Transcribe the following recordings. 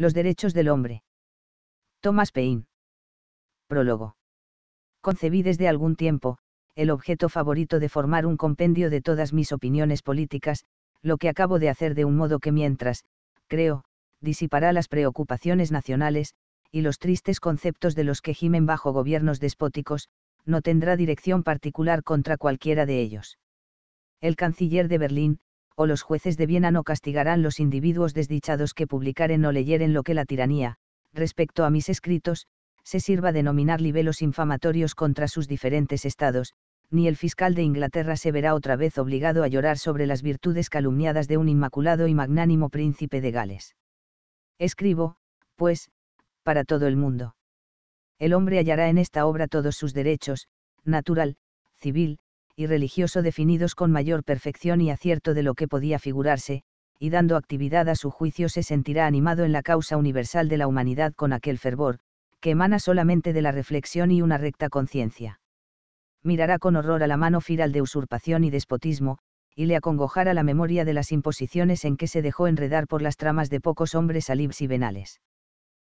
Los derechos del hombre. Thomas Paine. Prólogo. Concebí desde algún tiempo, el objeto favorito de formar un compendio de todas mis opiniones políticas, lo que acabo de hacer de un modo que mientras, creo, disipará las preocupaciones nacionales, y los tristes conceptos de los que gimen bajo gobiernos despóticos, no tendrá dirección particular contra cualquiera de ellos. El canciller de Berlín, o los jueces de Viena no castigarán los individuos desdichados que publicaren o leyeren lo que la tiranía, respecto a mis escritos, se sirva de nominar libelos infamatorios contra sus diferentes estados, ni el fiscal de Inglaterra se verá otra vez obligado a llorar sobre las virtudes calumniadas de un inmaculado y magnánimo príncipe de Gales. Escribo, pues, para todo el mundo. El hombre hallará en esta obra todos sus derechos, natural, civil, y religioso definidos con mayor perfección y acierto de lo que podía figurarse, y dando actividad a su juicio se sentirá animado en la causa universal de la humanidad con aquel fervor, que emana solamente de la reflexión y una recta conciencia. Mirará con horror a la mano firal de usurpación y despotismo, y le acongojará la memoria de las imposiciones en que se dejó enredar por las tramas de pocos hombres alibs y venales.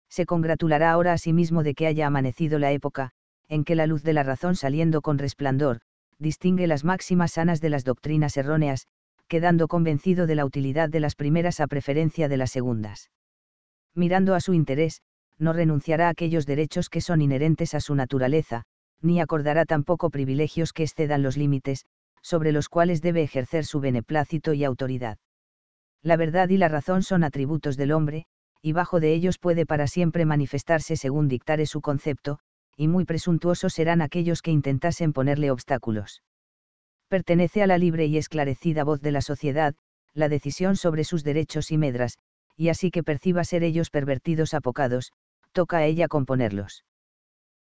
Se congratulará ahora a sí mismo de que haya amanecido la época, en que la luz de la razón saliendo con resplandor, distingue las máximas sanas de las doctrinas erróneas, quedando convencido de la utilidad de las primeras a preferencia de las segundas. Mirando a su interés, no renunciará a aquellos derechos que son inherentes a su naturaleza, ni acordará tampoco privilegios que excedan los límites, sobre los cuales debe ejercer su beneplácito y autoridad. La verdad y la razón son atributos del hombre, y bajo de ellos puede para siempre manifestarse según dictare su concepto, y muy presuntuosos serán aquellos que intentasen ponerle obstáculos. Pertenece a la libre y esclarecida voz de la sociedad, la decisión sobre sus derechos y medras, y así que perciba ser ellos pervertidos apocados, toca a ella componerlos.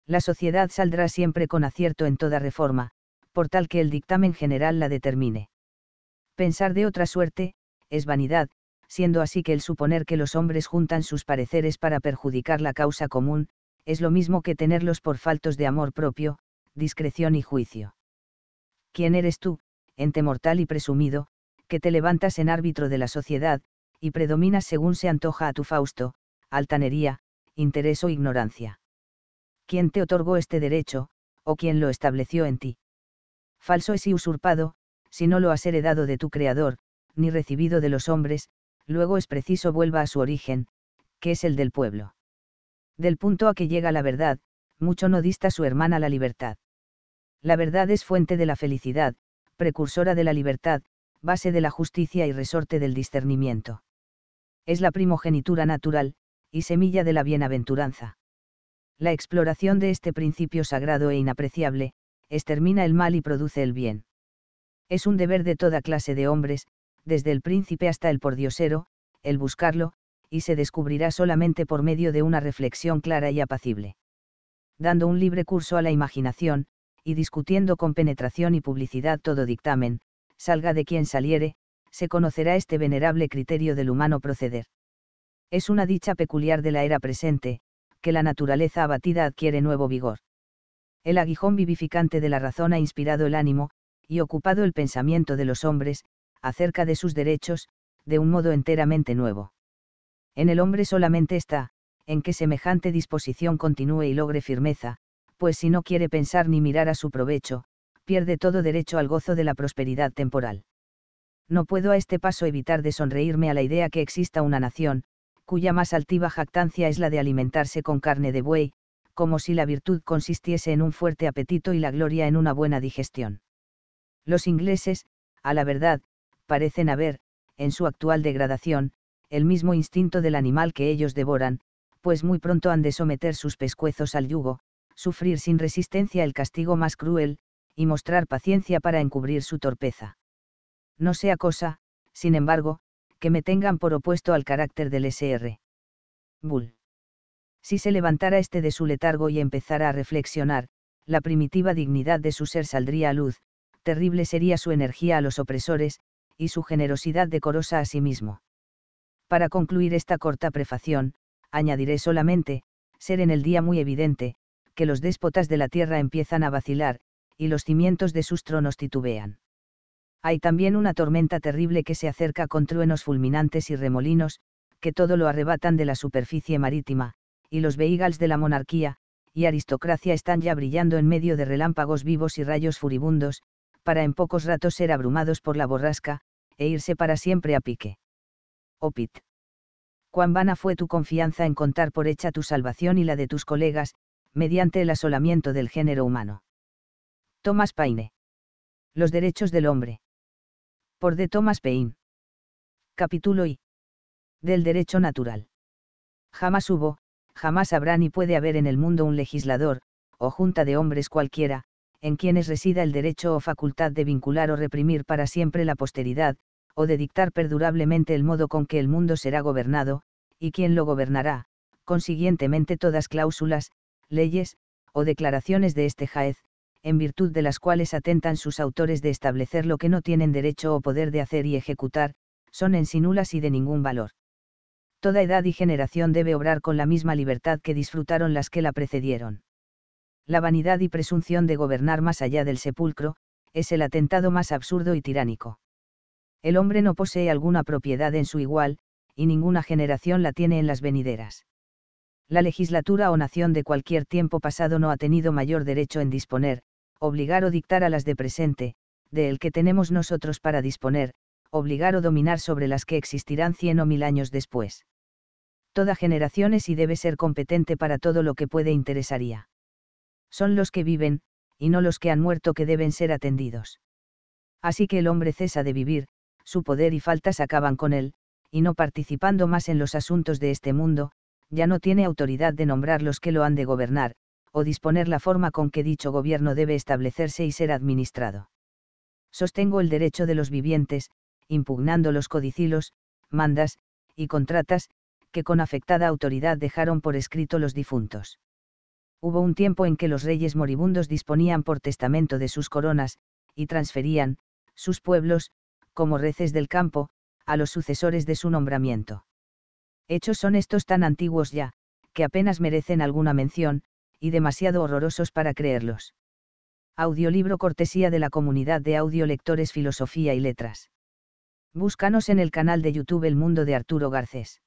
La sociedad saldrá siempre con acierto en toda reforma, por tal que el dictamen general la determine. Pensar de otra suerte, es vanidad, siendo así que el suponer que los hombres juntan sus pareceres para perjudicar la causa común, es lo mismo que tenerlos por faltos de amor propio, discreción y juicio. ¿Quién eres tú, ente mortal y presumido, que te levantas en árbitro de la sociedad, y predominas según se antoja a tu Fausto, altanería, interés o ignorancia? ¿Quién te otorgó este derecho, o quién lo estableció en ti? Falso es y usurpado, si no lo has heredado de tu Creador, ni recibido de los hombres, luego es preciso vuelva a su origen, que es el del pueblo. Del punto a que llega la verdad, mucho no dista su hermana la libertad. La verdad es fuente de la felicidad, precursora de la libertad, base de la justicia y resorte del discernimiento. Es la primogenitura natural, y semilla de la bienaventuranza. La exploración de este principio sagrado e inapreciable, extermina el mal y produce el bien. Es un deber de toda clase de hombres, desde el príncipe hasta el pordiosero, el buscarlo, y se descubrirá solamente por medio de una reflexión clara y apacible. Dando un libre curso a la imaginación, y discutiendo con penetración y publicidad todo dictamen, salga de quien saliere, se conocerá este venerable criterio del humano proceder. Es una dicha peculiar de la era presente, que la naturaleza abatida adquiere nuevo vigor. El aguijón vivificante de la razón ha inspirado el ánimo, y ocupado el pensamiento de los hombres, acerca de sus derechos, de un modo enteramente nuevo. En el hombre solamente está, en que semejante disposición continúe y logre firmeza, pues si no quiere pensar ni mirar a su provecho, pierde todo derecho al gozo de la prosperidad temporal. No puedo a este paso evitar de sonreírme a la idea que exista una nación, cuya más altiva jactancia es la de alimentarse con carne de buey, como si la virtud consistiese en un fuerte apetito y la gloria en una buena digestión. Los ingleses, a la verdad, parecen haber, en su actual degradación, el mismo instinto del animal que ellos devoran, pues muy pronto han de someter sus pescuezos al yugo, sufrir sin resistencia el castigo más cruel, y mostrar paciencia para encubrir su torpeza. No sea cosa, sin embargo, que me tengan por opuesto al carácter del SR. Bull. Si se levantara este de su letargo y empezara a reflexionar, la primitiva dignidad de su ser saldría a luz, terrible sería su energía a los opresores, y su generosidad decorosa a sí mismo. Para concluir esta corta prefación, añadiré solamente, ser en el día muy evidente, que los déspotas de la tierra empiezan a vacilar, y los cimientos de sus tronos titubean. Hay también una tormenta terrible que se acerca con truenos fulminantes y remolinos, que todo lo arrebatan de la superficie marítima, y los veigals de la monarquía, y aristocracia están ya brillando en medio de relámpagos vivos y rayos furibundos, para en pocos ratos ser abrumados por la borrasca, e irse para siempre a pique. Opit. Cuán vana fue tu confianza en contar por hecha tu salvación y la de tus colegas, mediante el asolamiento del género humano. Thomas Paine. Los derechos del hombre. Por de Thomas Paine. Capítulo I. Del derecho natural. Jamás hubo, jamás habrá ni puede haber en el mundo un legislador, o junta de hombres cualquiera, en quienes resida el derecho o facultad de vincular o reprimir para siempre la posteridad, o de dictar perdurablemente el modo con que el mundo será gobernado, y quién lo gobernará, consiguientemente todas cláusulas, leyes, o declaraciones de este jaez, en virtud de las cuales atentan sus autores de establecer lo que no tienen derecho o poder de hacer y ejecutar, son en sí nulas y de ningún valor. Toda edad y generación debe obrar con la misma libertad que disfrutaron las que la precedieron. La vanidad y presunción de gobernar más allá del sepulcro, es el atentado más absurdo y tiránico. El hombre no posee alguna propiedad en su igual, y ninguna generación la tiene en las venideras. La legislatura o nación de cualquier tiempo pasado no ha tenido mayor derecho en disponer, obligar o dictar a las de presente, de el que tenemos nosotros para disponer, obligar o dominar sobre las que existirán cien o mil años después. Toda generación es y debe ser competente para todo lo que puede interesaría. Son los que viven, y no los que han muerto que deben ser atendidos. Así que el hombre cesa de vivir, su poder y faltas acaban con él, y no participando más en los asuntos de este mundo, ya no tiene autoridad de nombrar los que lo han de gobernar, o disponer la forma con que dicho gobierno debe establecerse y ser administrado. Sostengo el derecho de los vivientes, impugnando los codicilos, mandas, y contratas, que con afectada autoridad dejaron por escrito los difuntos. Hubo un tiempo en que los reyes moribundos disponían por testamento de sus coronas, y transferían, sus pueblos, como reces del campo, a los sucesores de su nombramiento. Hechos son estos tan antiguos ya, que apenas merecen alguna mención, y demasiado horrorosos para creerlos. Audiolibro cortesía de la comunidad de audiolectores Filosofía y Letras. Búscanos en el canal de YouTube El Mundo de Arturo Garcés.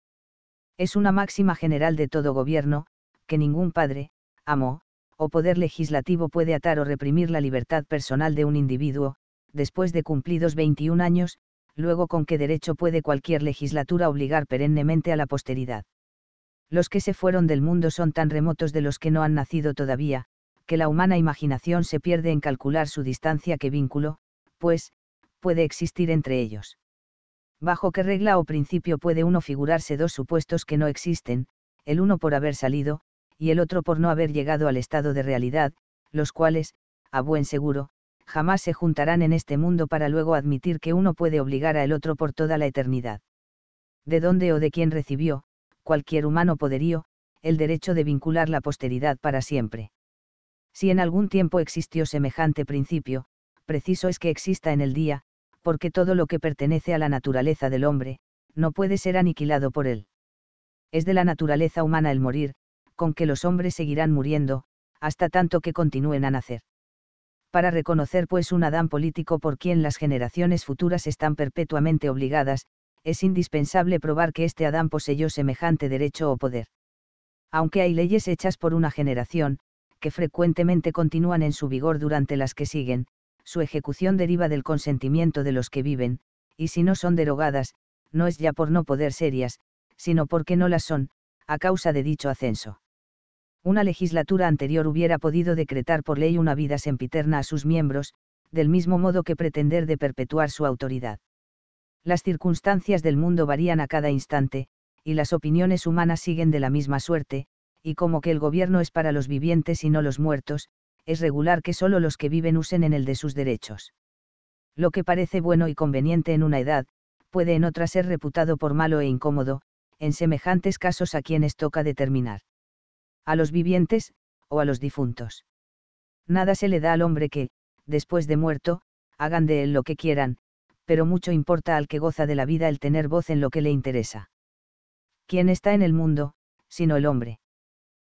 Es una máxima general de todo gobierno, que ningún padre, amo, o poder legislativo puede atar o reprimir la libertad personal de un individuo, después de cumplidos 21 años, luego con qué derecho puede cualquier legislatura obligar perennemente a la posteridad. Los que se fueron del mundo son tan remotos de los que no han nacido todavía, que la humana imaginación se pierde en calcular su distancia que vínculo, pues, puede existir entre ellos. ¿Bajo qué regla o principio puede uno figurarse dos supuestos que no existen, el uno por haber salido, y el otro por no haber llegado al estado de realidad, los cuales, a buen seguro, jamás se juntarán en este mundo para luego admitir que uno puede obligar a el otro por toda la eternidad. De dónde o de quién recibió, cualquier humano poderío, el derecho de vincular la posteridad para siempre. Si en algún tiempo existió semejante principio, preciso es que exista en el día, porque todo lo que pertenece a la naturaleza del hombre, no puede ser aniquilado por él. Es de la naturaleza humana el morir, con que los hombres seguirán muriendo, hasta tanto que continúen a nacer para reconocer pues un Adán político por quien las generaciones futuras están perpetuamente obligadas, es indispensable probar que este Adán poseyó semejante derecho o poder. Aunque hay leyes hechas por una generación, que frecuentemente continúan en su vigor durante las que siguen, su ejecución deriva del consentimiento de los que viven, y si no son derogadas, no es ya por no poder serias, sino porque no las son, a causa de dicho ascenso una legislatura anterior hubiera podido decretar por ley una vida sempiterna a sus miembros, del mismo modo que pretender de perpetuar su autoridad. Las circunstancias del mundo varían a cada instante, y las opiniones humanas siguen de la misma suerte, y como que el gobierno es para los vivientes y no los muertos, es regular que solo los que viven usen en el de sus derechos. Lo que parece bueno y conveniente en una edad, puede en otra ser reputado por malo e incómodo, en semejantes casos a quienes toca determinar a los vivientes, o a los difuntos. Nada se le da al hombre que, después de muerto, hagan de él lo que quieran, pero mucho importa al que goza de la vida el tener voz en lo que le interesa. ¿Quién está en el mundo, sino el hombre?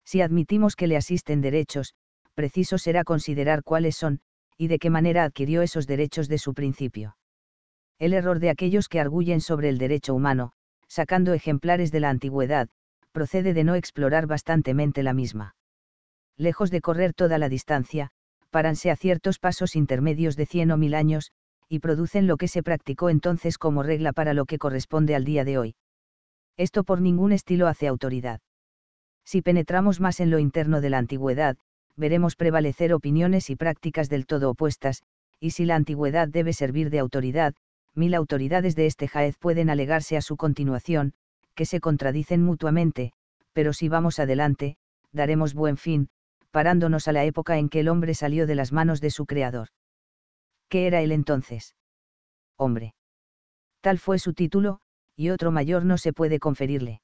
Si admitimos que le asisten derechos, preciso será considerar cuáles son, y de qué manera adquirió esos derechos de su principio. El error de aquellos que arguyen sobre el derecho humano, sacando ejemplares de la antigüedad, procede de no explorar bastantemente la misma. Lejos de correr toda la distancia, páranse a ciertos pasos intermedios de 100 o mil años, y producen lo que se practicó entonces como regla para lo que corresponde al día de hoy. Esto por ningún estilo hace autoridad. Si penetramos más en lo interno de la antigüedad, veremos prevalecer opiniones y prácticas del todo opuestas, y si la antigüedad debe servir de autoridad, mil autoridades de este Jaez pueden alegarse a su continuación, que se contradicen mutuamente, pero si vamos adelante, daremos buen fin, parándonos a la época en que el hombre salió de las manos de su creador. ¿Qué era él entonces? Hombre. Tal fue su título, y otro mayor no se puede conferirle.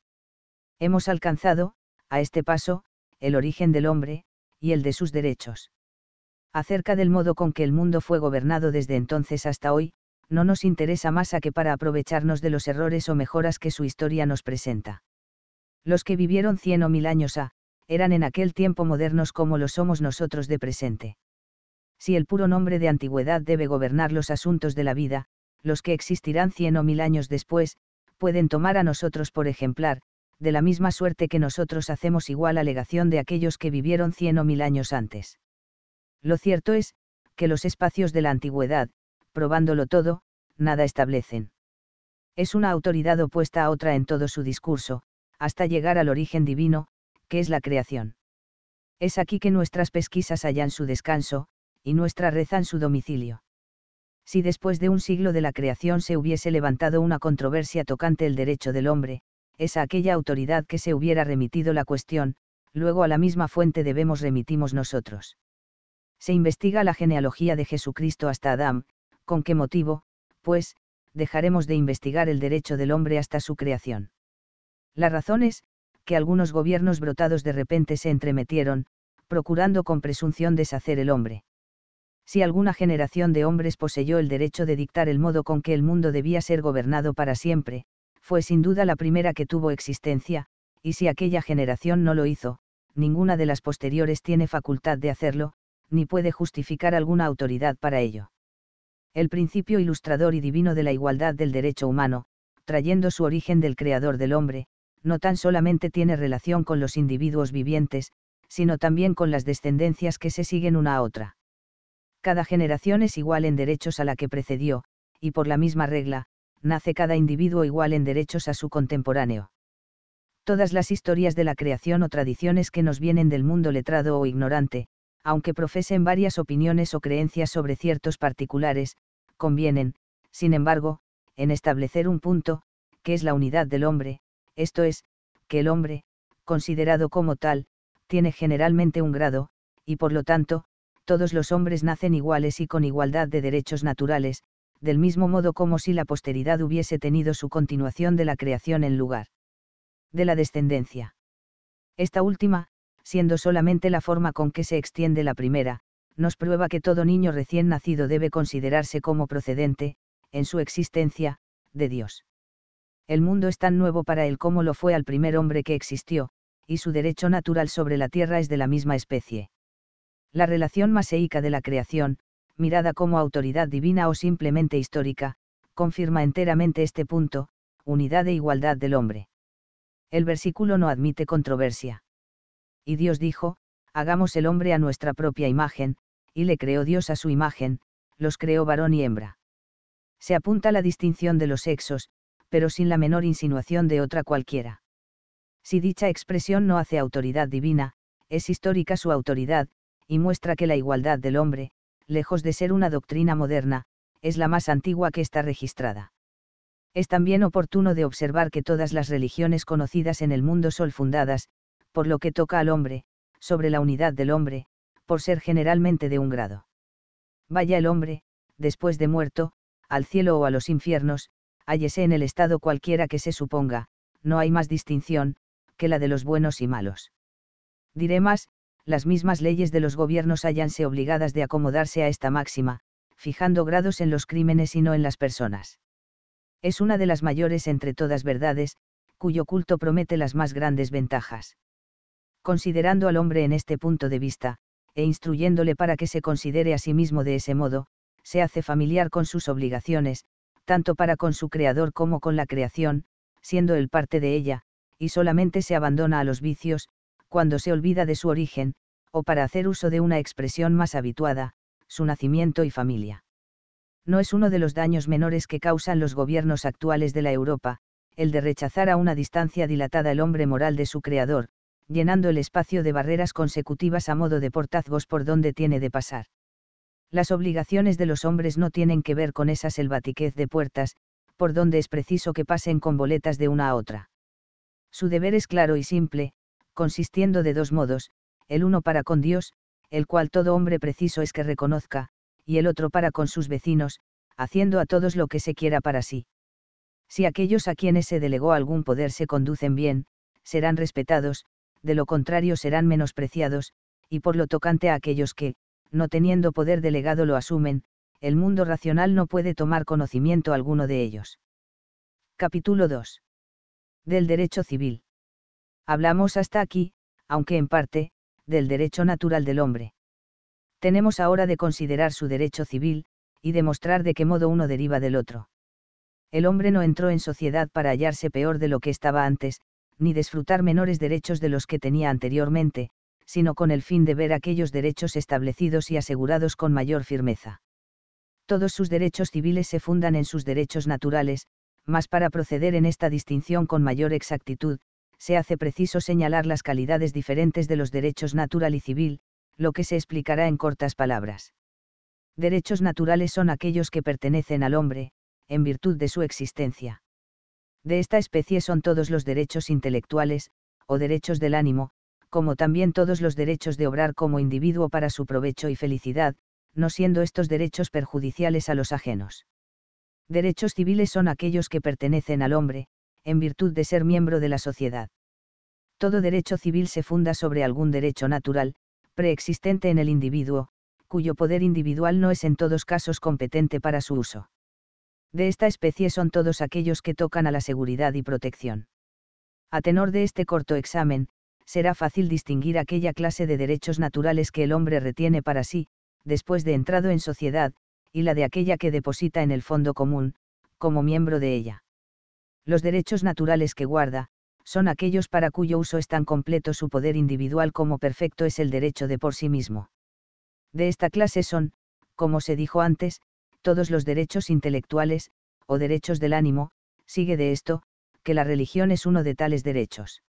Hemos alcanzado, a este paso, el origen del hombre, y el de sus derechos. Acerca del modo con que el mundo fue gobernado desde entonces hasta hoy, no nos interesa más a que para aprovecharnos de los errores o mejoras que su historia nos presenta. Los que vivieron cien o mil años a, eran en aquel tiempo modernos como lo somos nosotros de presente. Si el puro nombre de antigüedad debe gobernar los asuntos de la vida, los que existirán cien o mil años después, pueden tomar a nosotros por ejemplar, de la misma suerte que nosotros hacemos igual alegación de aquellos que vivieron cien o mil años antes. Lo cierto es, que los espacios de la antigüedad, probándolo todo, nada establecen. Es una autoridad opuesta a otra en todo su discurso, hasta llegar al origen divino, que es la creación. Es aquí que nuestras pesquisas hallan su descanso, y nuestra rezan su domicilio. Si después de un siglo de la creación se hubiese levantado una controversia tocante el derecho del hombre, es a aquella autoridad que se hubiera remitido la cuestión, luego a la misma fuente debemos remitimos nosotros. Se investiga la genealogía de Jesucristo hasta Adán, ¿Con qué motivo, pues, dejaremos de investigar el derecho del hombre hasta su creación? La razón es, que algunos gobiernos brotados de repente se entremetieron, procurando con presunción deshacer el hombre. Si alguna generación de hombres poseyó el derecho de dictar el modo con que el mundo debía ser gobernado para siempre, fue sin duda la primera que tuvo existencia, y si aquella generación no lo hizo, ninguna de las posteriores tiene facultad de hacerlo, ni puede justificar alguna autoridad para ello el principio ilustrador y divino de la igualdad del derecho humano, trayendo su origen del creador del hombre, no tan solamente tiene relación con los individuos vivientes, sino también con las descendencias que se siguen una a otra. Cada generación es igual en derechos a la que precedió, y por la misma regla, nace cada individuo igual en derechos a su contemporáneo. Todas las historias de la creación o tradiciones que nos vienen del mundo letrado o ignorante, aunque profesen varias opiniones o creencias sobre ciertos particulares, convienen, sin embargo, en establecer un punto, que es la unidad del hombre, esto es, que el hombre, considerado como tal, tiene generalmente un grado, y por lo tanto, todos los hombres nacen iguales y con igualdad de derechos naturales, del mismo modo como si la posteridad hubiese tenido su continuación de la creación en lugar de la descendencia. Esta última, siendo solamente la forma con que se extiende la primera, nos prueba que todo niño recién nacido debe considerarse como procedente, en su existencia, de Dios. El mundo es tan nuevo para él como lo fue al primer hombre que existió, y su derecho natural sobre la tierra es de la misma especie. La relación maseica de la creación, mirada como autoridad divina o simplemente histórica, confirma enteramente este punto, unidad e igualdad del hombre. El versículo no admite controversia. Y Dios dijo, hagamos el hombre a nuestra propia imagen, y le creó Dios a su imagen, los creó varón y hembra. Se apunta la distinción de los sexos, pero sin la menor insinuación de otra cualquiera. Si dicha expresión no hace autoridad divina, es histórica su autoridad, y muestra que la igualdad del hombre, lejos de ser una doctrina moderna, es la más antigua que está registrada. Es también oportuno de observar que todas las religiones conocidas en el mundo son fundadas, por lo que toca al hombre, sobre la unidad del hombre, por ser generalmente de un grado. Vaya el hombre, después de muerto, al cielo o a los infiernos, hállese en el estado cualquiera que se suponga, no hay más distinción, que la de los buenos y malos. Diré más, las mismas leyes de los gobiernos hallanse obligadas de acomodarse a esta máxima, fijando grados en los crímenes y no en las personas. Es una de las mayores entre todas verdades, cuyo culto promete las más grandes ventajas. Considerando al hombre en este punto de vista, e instruyéndole para que se considere a sí mismo de ese modo, se hace familiar con sus obligaciones, tanto para con su creador como con la creación, siendo él parte de ella, y solamente se abandona a los vicios, cuando se olvida de su origen, o para hacer uso de una expresión más habituada, su nacimiento y familia. No es uno de los daños menores que causan los gobiernos actuales de la Europa, el de rechazar a una distancia dilatada el hombre moral de su creador, llenando el espacio de barreras consecutivas a modo de portazgos por donde tiene de pasar. Las obligaciones de los hombres no tienen que ver con esa selvatiquez de puertas, por donde es preciso que pasen con boletas de una a otra. Su deber es claro y simple, consistiendo de dos modos, el uno para con Dios, el cual todo hombre preciso es que reconozca, y el otro para con sus vecinos, haciendo a todos lo que se quiera para sí. Si aquellos a quienes se delegó algún poder se conducen bien, serán respetados, de lo contrario serán menospreciados, y por lo tocante a aquellos que, no teniendo poder delegado lo asumen, el mundo racional no puede tomar conocimiento alguno de ellos. Capítulo 2. Del derecho civil. Hablamos hasta aquí, aunque en parte, del derecho natural del hombre. Tenemos ahora de considerar su derecho civil, y demostrar de qué modo uno deriva del otro. El hombre no entró en sociedad para hallarse peor de lo que estaba antes, ni disfrutar menores derechos de los que tenía anteriormente, sino con el fin de ver aquellos derechos establecidos y asegurados con mayor firmeza. Todos sus derechos civiles se fundan en sus derechos naturales, mas para proceder en esta distinción con mayor exactitud, se hace preciso señalar las calidades diferentes de los derechos natural y civil, lo que se explicará en cortas palabras. Derechos naturales son aquellos que pertenecen al hombre, en virtud de su existencia. De esta especie son todos los derechos intelectuales, o derechos del ánimo, como también todos los derechos de obrar como individuo para su provecho y felicidad, no siendo estos derechos perjudiciales a los ajenos. Derechos civiles son aquellos que pertenecen al hombre, en virtud de ser miembro de la sociedad. Todo derecho civil se funda sobre algún derecho natural, preexistente en el individuo, cuyo poder individual no es en todos casos competente para su uso. De esta especie son todos aquellos que tocan a la seguridad y protección. A tenor de este corto examen, será fácil distinguir aquella clase de derechos naturales que el hombre retiene para sí, después de entrado en sociedad, y la de aquella que deposita en el fondo común, como miembro de ella. Los derechos naturales que guarda, son aquellos para cuyo uso es tan completo su poder individual como perfecto es el derecho de por sí mismo. De esta clase son, como se dijo antes, todos los derechos intelectuales, o derechos del ánimo, sigue de esto, que la religión es uno de tales derechos.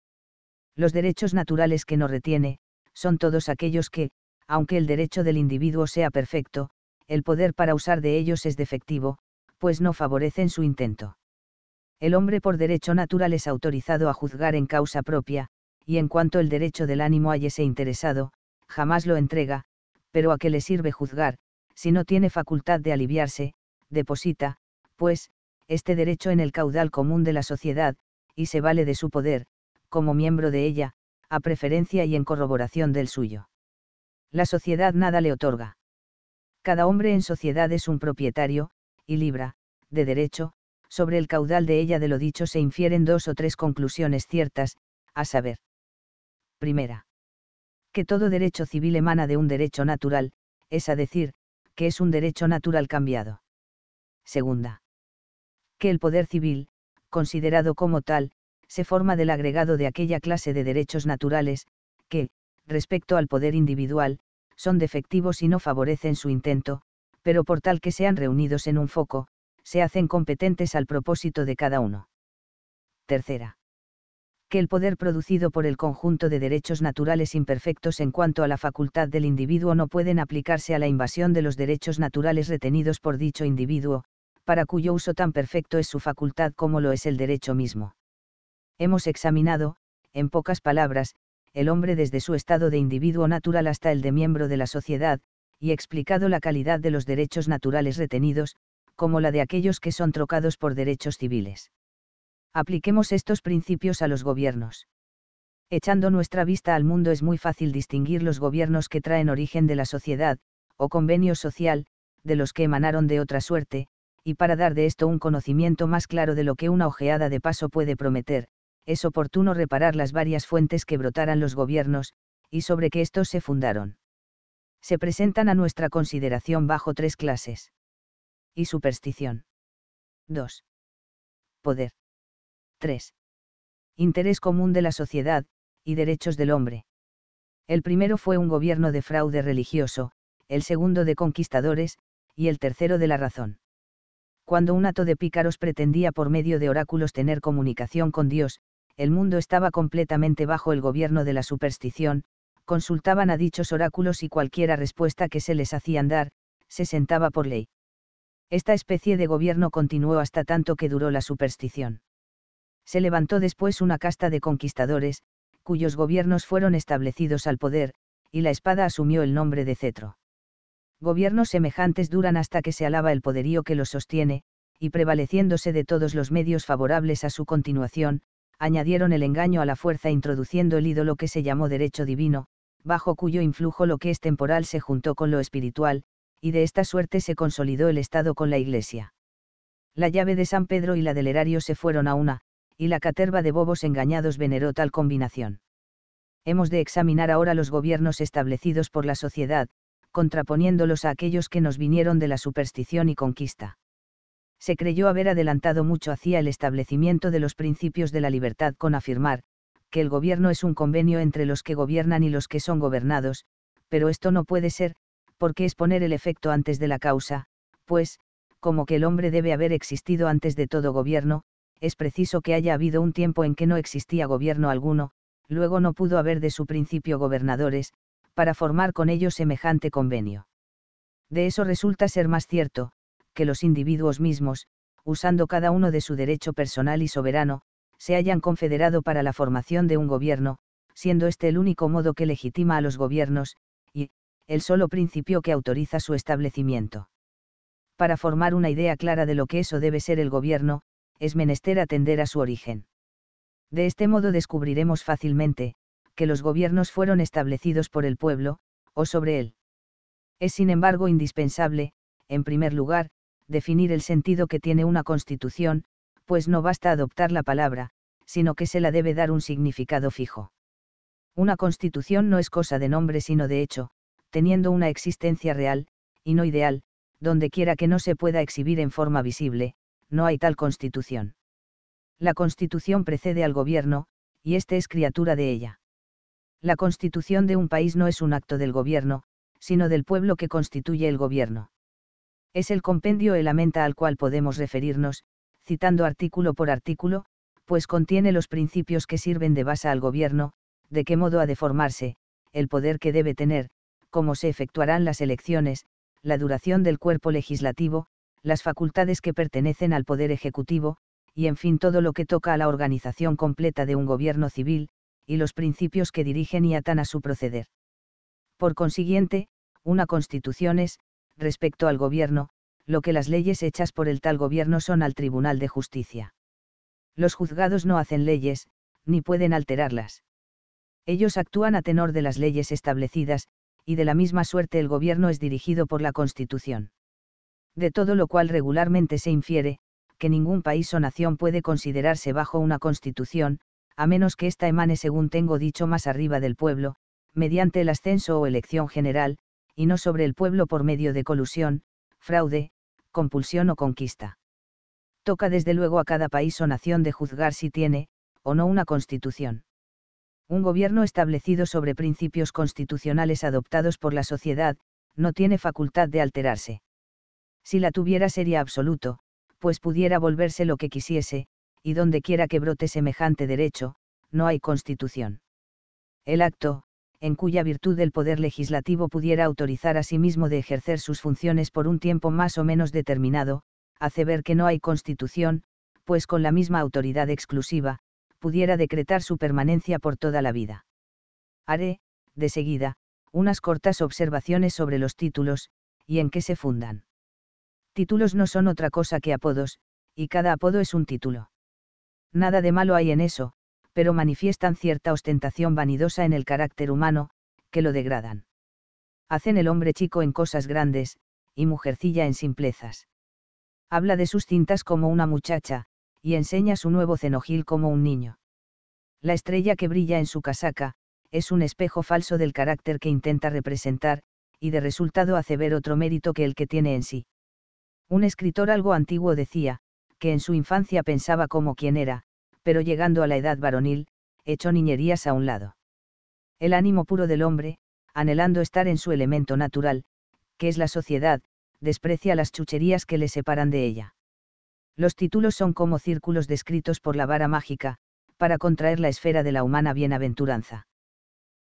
Los derechos naturales que no retiene, son todos aquellos que, aunque el derecho del individuo sea perfecto, el poder para usar de ellos es defectivo, pues no favorecen su intento. El hombre por derecho natural es autorizado a juzgar en causa propia, y en cuanto el derecho del ánimo hayese interesado, jamás lo entrega, pero a qué le sirve juzgar, si no tiene facultad de aliviarse, deposita, pues, este derecho en el caudal común de la sociedad, y se vale de su poder, como miembro de ella, a preferencia y en corroboración del suyo. La sociedad nada le otorga. Cada hombre en sociedad es un propietario, y libra, de derecho, sobre el caudal de ella de lo dicho se infieren dos o tres conclusiones ciertas, a saber. Primera. Que todo derecho civil emana de un derecho natural, es a decir, que es un derecho natural cambiado. Segunda. Que el poder civil, considerado como tal, se forma del agregado de aquella clase de derechos naturales, que, respecto al poder individual, son defectivos y no favorecen su intento, pero por tal que sean reunidos en un foco, se hacen competentes al propósito de cada uno. Tercera que el poder producido por el conjunto de derechos naturales imperfectos en cuanto a la facultad del individuo no pueden aplicarse a la invasión de los derechos naturales retenidos por dicho individuo, para cuyo uso tan perfecto es su facultad como lo es el derecho mismo. Hemos examinado, en pocas palabras, el hombre desde su estado de individuo natural hasta el de miembro de la sociedad, y explicado la calidad de los derechos naturales retenidos, como la de aquellos que son trocados por derechos civiles. Apliquemos estos principios a los gobiernos. Echando nuestra vista al mundo es muy fácil distinguir los gobiernos que traen origen de la sociedad, o convenio social, de los que emanaron de otra suerte, y para dar de esto un conocimiento más claro de lo que una ojeada de paso puede prometer, es oportuno reparar las varias fuentes que brotaran los gobiernos, y sobre qué estos se fundaron. Se presentan a nuestra consideración bajo tres clases. Y superstición. 2. Poder. 3. Interés común de la sociedad, y derechos del hombre. El primero fue un gobierno de fraude religioso, el segundo de conquistadores, y el tercero de la razón. Cuando un hato de pícaros pretendía por medio de oráculos tener comunicación con Dios, el mundo estaba completamente bajo el gobierno de la superstición, consultaban a dichos oráculos y cualquiera respuesta que se les hacían dar, se sentaba por ley. Esta especie de gobierno continuó hasta tanto que duró la superstición se levantó después una casta de conquistadores, cuyos gobiernos fueron establecidos al poder, y la espada asumió el nombre de cetro. Gobiernos semejantes duran hasta que se alaba el poderío que los sostiene, y prevaleciéndose de todos los medios favorables a su continuación, añadieron el engaño a la fuerza introduciendo el ídolo que se llamó derecho divino, bajo cuyo influjo lo que es temporal se juntó con lo espiritual, y de esta suerte se consolidó el Estado con la Iglesia. La llave de San Pedro y la del erario se fueron a una, y la caterva de bobos engañados veneró tal combinación. Hemos de examinar ahora los gobiernos establecidos por la sociedad, contraponiéndolos a aquellos que nos vinieron de la superstición y conquista. Se creyó haber adelantado mucho hacia el establecimiento de los principios de la libertad con afirmar, que el gobierno es un convenio entre los que gobiernan y los que son gobernados, pero esto no puede ser, porque es poner el efecto antes de la causa, pues, como que el hombre debe haber existido antes de todo gobierno, es preciso que haya habido un tiempo en que no existía gobierno alguno, luego no pudo haber de su principio gobernadores, para formar con ellos semejante convenio. De eso resulta ser más cierto, que los individuos mismos, usando cada uno de su derecho personal y soberano, se hayan confederado para la formación de un gobierno, siendo este el único modo que legitima a los gobiernos, y, el solo principio que autoriza su establecimiento. Para formar una idea clara de lo que eso debe ser el gobierno, es menester atender a su origen. De este modo descubriremos fácilmente, que los gobiernos fueron establecidos por el pueblo, o sobre él. Es sin embargo indispensable, en primer lugar, definir el sentido que tiene una constitución, pues no basta adoptar la palabra, sino que se la debe dar un significado fijo. Una constitución no es cosa de nombre sino de hecho, teniendo una existencia real, y no ideal, donde quiera que no se pueda exhibir en forma visible, no hay tal constitución. La constitución precede al gobierno, y éste es criatura de ella. La constitución de un país no es un acto del gobierno, sino del pueblo que constituye el gobierno. Es el compendio elementa al cual podemos referirnos, citando artículo por artículo, pues contiene los principios que sirven de base al gobierno, de qué modo ha de formarse, el poder que debe tener, cómo se efectuarán las elecciones, la duración del cuerpo legislativo, las facultades que pertenecen al Poder Ejecutivo, y en fin todo lo que toca a la organización completa de un gobierno civil, y los principios que dirigen y atan a su proceder. Por consiguiente, una constitución es, respecto al gobierno, lo que las leyes hechas por el tal gobierno son al Tribunal de Justicia. Los juzgados no hacen leyes, ni pueden alterarlas. Ellos actúan a tenor de las leyes establecidas, y de la misma suerte el gobierno es dirigido por la Constitución de todo lo cual regularmente se infiere, que ningún país o nación puede considerarse bajo una constitución, a menos que ésta emane según tengo dicho más arriba del pueblo, mediante el ascenso o elección general, y no sobre el pueblo por medio de colusión, fraude, compulsión o conquista. Toca desde luego a cada país o nación de juzgar si tiene, o no una constitución. Un gobierno establecido sobre principios constitucionales adoptados por la sociedad, no tiene facultad de alterarse. Si la tuviera sería absoluto, pues pudiera volverse lo que quisiese, y donde quiera que brote semejante derecho, no hay constitución. El acto, en cuya virtud el poder legislativo pudiera autorizar a sí mismo de ejercer sus funciones por un tiempo más o menos determinado, hace ver que no hay constitución, pues con la misma autoridad exclusiva, pudiera decretar su permanencia por toda la vida. Haré, de seguida, unas cortas observaciones sobre los títulos, y en qué se fundan títulos no son otra cosa que apodos, y cada apodo es un título. Nada de malo hay en eso, pero manifiestan cierta ostentación vanidosa en el carácter humano, que lo degradan. Hacen el hombre chico en cosas grandes, y mujercilla en simplezas. Habla de sus cintas como una muchacha, y enseña su nuevo cenogil como un niño. La estrella que brilla en su casaca, es un espejo falso del carácter que intenta representar, y de resultado hace ver otro mérito que el que tiene en sí. Un escritor algo antiguo decía, que en su infancia pensaba como quien era, pero llegando a la edad varonil, echó niñerías a un lado. El ánimo puro del hombre, anhelando estar en su elemento natural, que es la sociedad, desprecia las chucherías que le separan de ella. Los títulos son como círculos descritos por la vara mágica, para contraer la esfera de la humana bienaventuranza.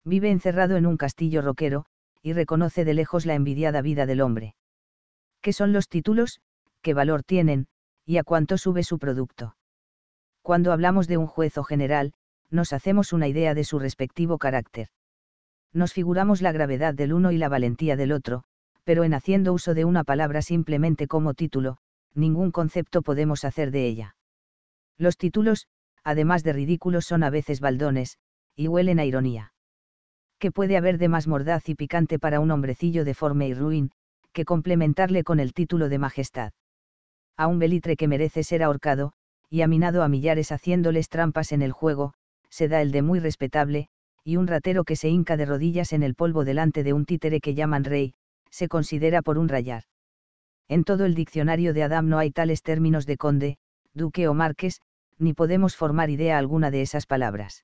Vive encerrado en un castillo roquero, y reconoce de lejos la envidiada vida del hombre qué son los títulos, qué valor tienen, y a cuánto sube su producto. Cuando hablamos de un juez o general, nos hacemos una idea de su respectivo carácter. Nos figuramos la gravedad del uno y la valentía del otro, pero en haciendo uso de una palabra simplemente como título, ningún concepto podemos hacer de ella. Los títulos, además de ridículos, son a veces baldones, y huelen a ironía. ¿Qué puede haber de más mordaz y picante para un hombrecillo deforme y ruin, que complementarle con el título de Majestad. A un belitre que merece ser ahorcado, y aminado a millares haciéndoles trampas en el juego, se da el de muy respetable, y un ratero que se hinca de rodillas en el polvo delante de un títere que llaman rey, se considera por un rayar. En todo el diccionario de Adam no hay tales términos de conde, duque o marqués, ni podemos formar idea alguna de esas palabras.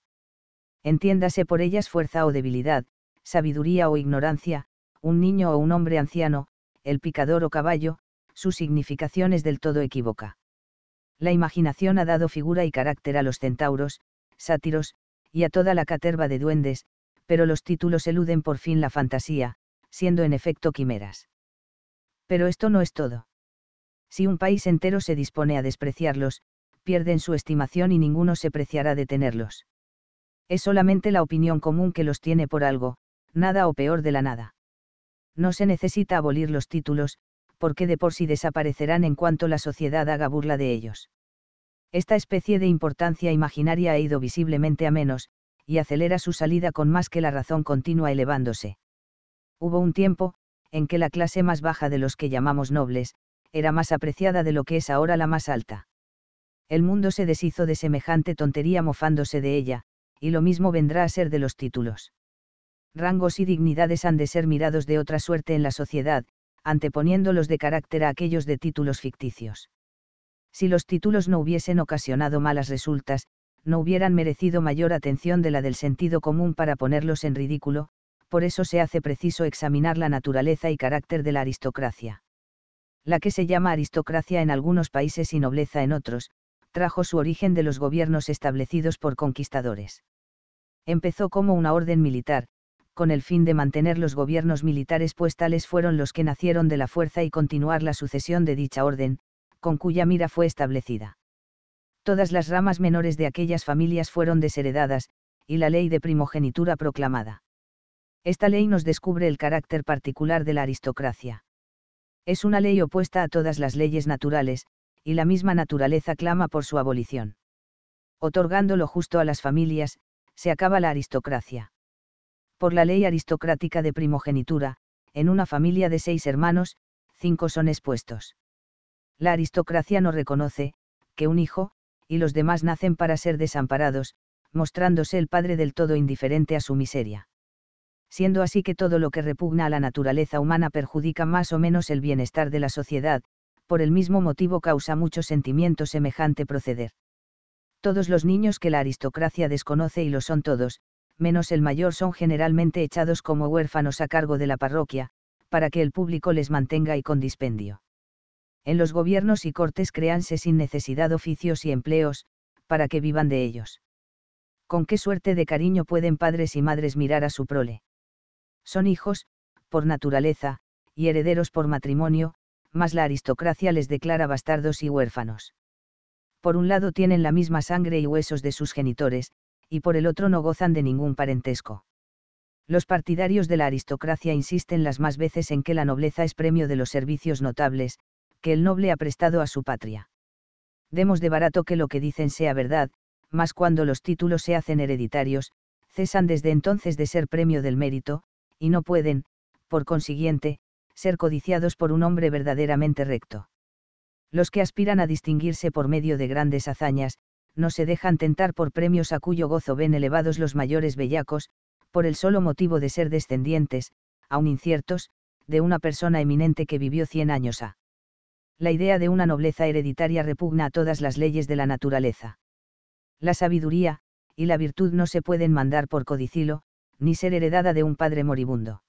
Entiéndase por ellas fuerza o debilidad, sabiduría o ignorancia, un niño o un hombre anciano, el picador o caballo, su significación es del todo equívoca. La imaginación ha dado figura y carácter a los centauros, sátiros, y a toda la caterva de duendes, pero los títulos eluden por fin la fantasía, siendo en efecto quimeras. Pero esto no es todo. Si un país entero se dispone a despreciarlos, pierden su estimación y ninguno se preciará de tenerlos. Es solamente la opinión común que los tiene por algo, nada o peor de la nada no se necesita abolir los títulos, porque de por sí desaparecerán en cuanto la sociedad haga burla de ellos. Esta especie de importancia imaginaria ha ido visiblemente a menos, y acelera su salida con más que la razón continua elevándose. Hubo un tiempo, en que la clase más baja de los que llamamos nobles, era más apreciada de lo que es ahora la más alta. El mundo se deshizo de semejante tontería mofándose de ella, y lo mismo vendrá a ser de los títulos rangos y dignidades han de ser mirados de otra suerte en la sociedad, anteponiéndolos de carácter a aquellos de títulos ficticios. Si los títulos no hubiesen ocasionado malas resultas, no hubieran merecido mayor atención de la del sentido común para ponerlos en ridículo, por eso se hace preciso examinar la naturaleza y carácter de la aristocracia. La que se llama aristocracia en algunos países y nobleza en otros, trajo su origen de los gobiernos establecidos por conquistadores. Empezó como una orden militar, con el fin de mantener los gobiernos militares pues tales fueron los que nacieron de la fuerza y continuar la sucesión de dicha orden, con cuya mira fue establecida. Todas las ramas menores de aquellas familias fueron desheredadas, y la ley de primogenitura proclamada. Esta ley nos descubre el carácter particular de la aristocracia. Es una ley opuesta a todas las leyes naturales, y la misma naturaleza clama por su abolición. Otorgando lo justo a las familias, se acaba la aristocracia por la ley aristocrática de primogenitura, en una familia de seis hermanos, cinco son expuestos. La aristocracia no reconoce, que un hijo, y los demás nacen para ser desamparados, mostrándose el padre del todo indiferente a su miseria. Siendo así que todo lo que repugna a la naturaleza humana perjudica más o menos el bienestar de la sociedad, por el mismo motivo causa mucho sentimiento semejante proceder. Todos los niños que la aristocracia desconoce y lo son todos, menos el mayor, son generalmente echados como huérfanos a cargo de la parroquia, para que el público les mantenga y con dispendio. En los gobiernos y cortes créanse sin necesidad oficios y empleos, para que vivan de ellos. Con qué suerte de cariño pueden padres y madres mirar a su prole. Son hijos, por naturaleza, y herederos por matrimonio, mas la aristocracia les declara bastardos y huérfanos. Por un lado tienen la misma sangre y huesos de sus genitores, y por el otro no gozan de ningún parentesco. Los partidarios de la aristocracia insisten las más veces en que la nobleza es premio de los servicios notables, que el noble ha prestado a su patria. Demos de barato que lo que dicen sea verdad, mas cuando los títulos se hacen hereditarios, cesan desde entonces de ser premio del mérito, y no pueden, por consiguiente, ser codiciados por un hombre verdaderamente recto. Los que aspiran a distinguirse por medio de grandes hazañas, no se dejan tentar por premios a cuyo gozo ven elevados los mayores bellacos, por el solo motivo de ser descendientes, aun inciertos, de una persona eminente que vivió cien años a. La idea de una nobleza hereditaria repugna a todas las leyes de la naturaleza. La sabiduría, y la virtud no se pueden mandar por codicilo, ni ser heredada de un padre moribundo.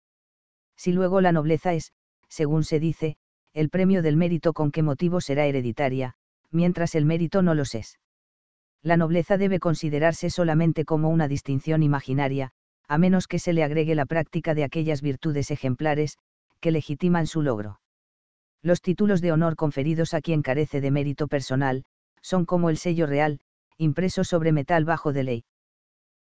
Si luego la nobleza es, según se dice, el premio del mérito con qué motivo será hereditaria, mientras el mérito no los es la nobleza debe considerarse solamente como una distinción imaginaria, a menos que se le agregue la práctica de aquellas virtudes ejemplares, que legitiman su logro. Los títulos de honor conferidos a quien carece de mérito personal, son como el sello real, impreso sobre metal bajo de ley.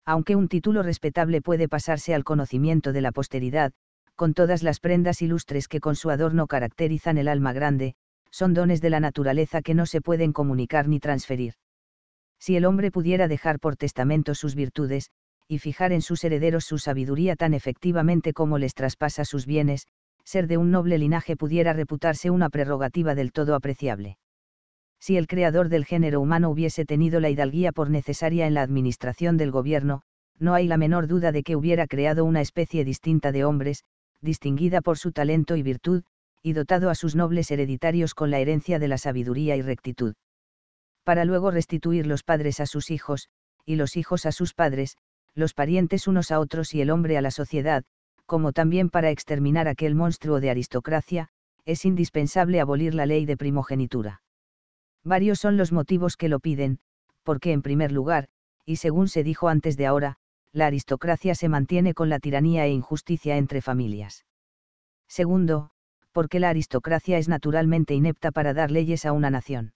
Aunque un título respetable puede pasarse al conocimiento de la posteridad, con todas las prendas ilustres que con su adorno caracterizan el alma grande, son dones de la naturaleza que no se pueden comunicar ni transferir si el hombre pudiera dejar por testamento sus virtudes, y fijar en sus herederos su sabiduría tan efectivamente como les traspasa sus bienes, ser de un noble linaje pudiera reputarse una prerrogativa del todo apreciable. Si el creador del género humano hubiese tenido la hidalguía por necesaria en la administración del gobierno, no hay la menor duda de que hubiera creado una especie distinta de hombres, distinguida por su talento y virtud, y dotado a sus nobles hereditarios con la herencia de la sabiduría y rectitud para luego restituir los padres a sus hijos, y los hijos a sus padres, los parientes unos a otros y el hombre a la sociedad, como también para exterminar aquel monstruo de aristocracia, es indispensable abolir la ley de primogenitura. Varios son los motivos que lo piden, porque en primer lugar, y según se dijo antes de ahora, la aristocracia se mantiene con la tiranía e injusticia entre familias. Segundo, porque la aristocracia es naturalmente inepta para dar leyes a una nación.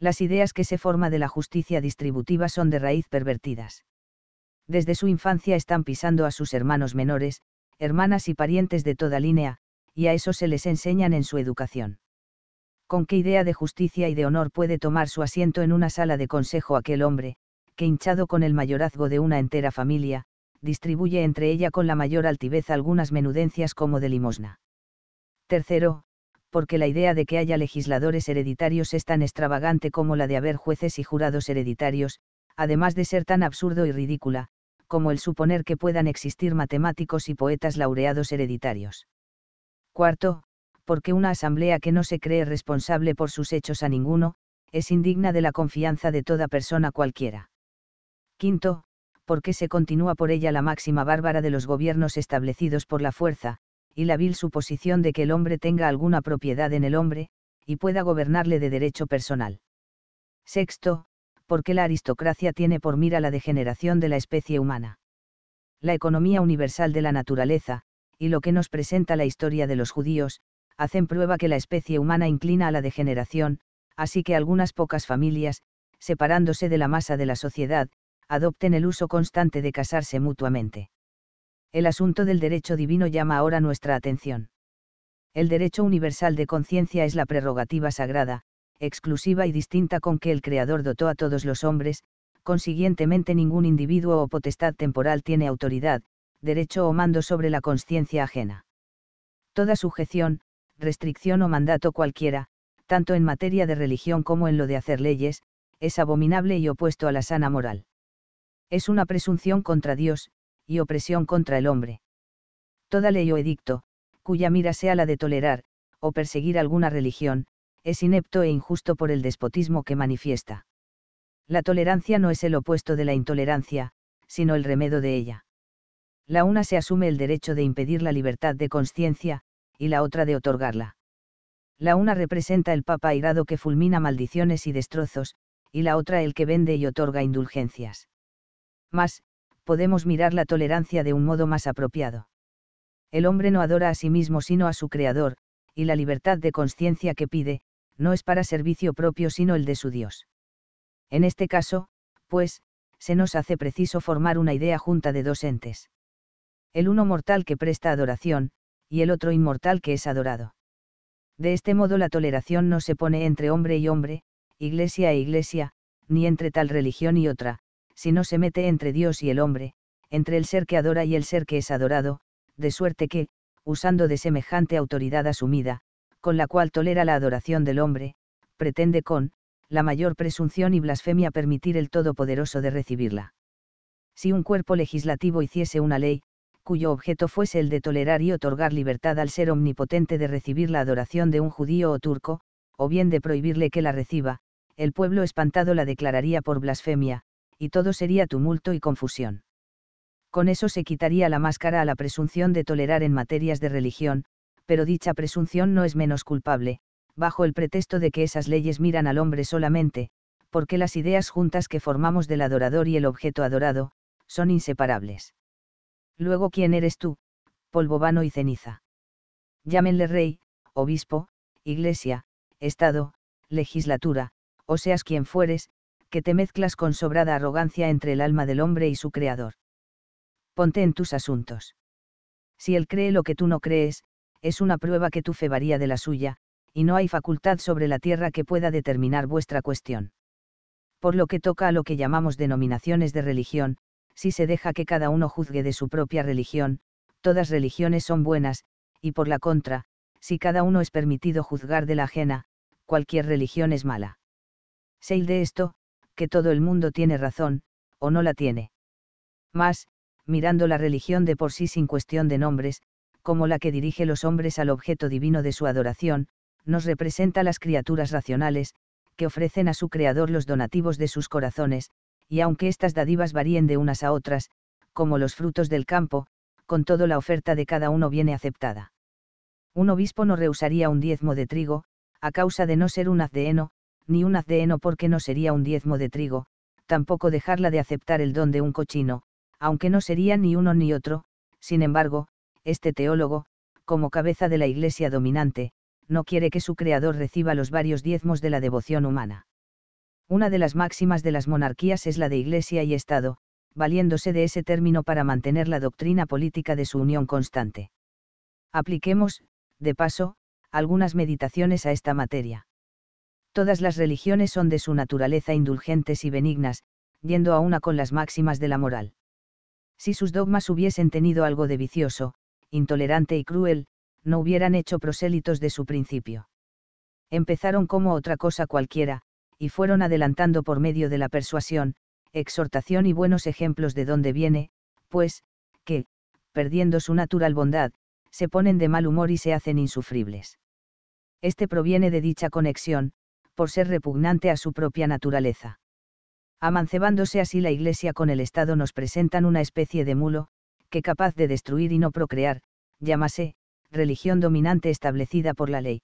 Las ideas que se forma de la justicia distributiva son de raíz pervertidas. Desde su infancia están pisando a sus hermanos menores, hermanas y parientes de toda línea, y a eso se les enseñan en su educación. ¿Con qué idea de justicia y de honor puede tomar su asiento en una sala de consejo aquel hombre, que hinchado con el mayorazgo de una entera familia, distribuye entre ella con la mayor altivez algunas menudencias como de limosna? Tercero, porque la idea de que haya legisladores hereditarios es tan extravagante como la de haber jueces y jurados hereditarios, además de ser tan absurdo y ridícula, como el suponer que puedan existir matemáticos y poetas laureados hereditarios. Cuarto, porque una asamblea que no se cree responsable por sus hechos a ninguno, es indigna de la confianza de toda persona cualquiera. Quinto, porque se continúa por ella la máxima bárbara de los gobiernos establecidos por la fuerza, y la vil suposición de que el hombre tenga alguna propiedad en el hombre, y pueda gobernarle de derecho personal. Sexto, porque la aristocracia tiene por mira la degeneración de la especie humana. La economía universal de la naturaleza, y lo que nos presenta la historia de los judíos, hacen prueba que la especie humana inclina a la degeneración, así que algunas pocas familias, separándose de la masa de la sociedad, adopten el uso constante de casarse mutuamente el asunto del derecho divino llama ahora nuestra atención. El derecho universal de conciencia es la prerrogativa sagrada, exclusiva y distinta con que el Creador dotó a todos los hombres, consiguientemente ningún individuo o potestad temporal tiene autoridad, derecho o mando sobre la conciencia ajena. Toda sujeción, restricción o mandato cualquiera, tanto en materia de religión como en lo de hacer leyes, es abominable y opuesto a la sana moral. Es una presunción contra Dios, y opresión contra el hombre. Toda ley o edicto, cuya mira sea la de tolerar, o perseguir alguna religión, es inepto e injusto por el despotismo que manifiesta. La tolerancia no es el opuesto de la intolerancia, sino el remedo de ella. La una se asume el derecho de impedir la libertad de conciencia, y la otra de otorgarla. La una representa el papa airado que fulmina maldiciones y destrozos, y la otra el que vende y otorga indulgencias. Mas, podemos mirar la tolerancia de un modo más apropiado. El hombre no adora a sí mismo sino a su Creador, y la libertad de conciencia que pide, no es para servicio propio sino el de su Dios. En este caso, pues, se nos hace preciso formar una idea junta de dos entes. El uno mortal que presta adoración, y el otro inmortal que es adorado. De este modo la toleración no se pone entre hombre y hombre, iglesia e iglesia, ni entre tal religión y otra, si no se mete entre Dios y el hombre, entre el ser que adora y el ser que es adorado, de suerte que, usando de semejante autoridad asumida, con la cual tolera la adoración del hombre, pretende con, la mayor presunción y blasfemia permitir el Todopoderoso de recibirla. Si un cuerpo legislativo hiciese una ley, cuyo objeto fuese el de tolerar y otorgar libertad al ser omnipotente de recibir la adoración de un judío o turco, o bien de prohibirle que la reciba, el pueblo espantado la declararía por blasfemia, y todo sería tumulto y confusión. Con eso se quitaría la máscara a la presunción de tolerar en materias de religión, pero dicha presunción no es menos culpable, bajo el pretexto de que esas leyes miran al hombre solamente, porque las ideas juntas que formamos del adorador y el objeto adorado, son inseparables. Luego, ¿quién eres tú? Polvo vano y ceniza. Llámenle rey, obispo, iglesia, Estado, legislatura, o seas quien fueres, que te mezclas con sobrada arrogancia entre el alma del hombre y su creador. Ponte en tus asuntos. Si él cree lo que tú no crees, es una prueba que tu fe varía de la suya, y no hay facultad sobre la tierra que pueda determinar vuestra cuestión. Por lo que toca a lo que llamamos denominaciones de religión, si se deja que cada uno juzgue de su propia religión, todas religiones son buenas, y por la contra, si cada uno es permitido juzgar de la ajena, cualquier religión es mala. Seil de esto, que todo el mundo tiene razón, o no la tiene. Más, mirando la religión de por sí sin cuestión de nombres, como la que dirige los hombres al objeto divino de su adoración, nos representa las criaturas racionales, que ofrecen a su Creador los donativos de sus corazones, y aunque estas dadivas varíen de unas a otras, como los frutos del campo, con todo la oferta de cada uno viene aceptada. Un obispo no rehusaría un diezmo de trigo, a causa de no ser un azdeeno, ni un haz de heno porque no sería un diezmo de trigo, tampoco dejarla de aceptar el don de un cochino, aunque no sería ni uno ni otro, sin embargo, este teólogo, como cabeza de la iglesia dominante, no quiere que su creador reciba los varios diezmos de la devoción humana. Una de las máximas de las monarquías es la de iglesia y Estado, valiéndose de ese término para mantener la doctrina política de su unión constante. Apliquemos, de paso, algunas meditaciones a esta materia. Todas las religiones son de su naturaleza indulgentes y benignas, yendo a una con las máximas de la moral. Si sus dogmas hubiesen tenido algo de vicioso, intolerante y cruel, no hubieran hecho prosélitos de su principio. Empezaron como otra cosa cualquiera, y fueron adelantando por medio de la persuasión, exhortación y buenos ejemplos de dónde viene, pues, que, perdiendo su natural bondad, se ponen de mal humor y se hacen insufribles. Este proviene de dicha conexión, por ser repugnante a su propia naturaleza. Amancebándose así la Iglesia con el Estado nos presentan una especie de mulo, que capaz de destruir y no procrear, llámase, religión dominante establecida por la ley.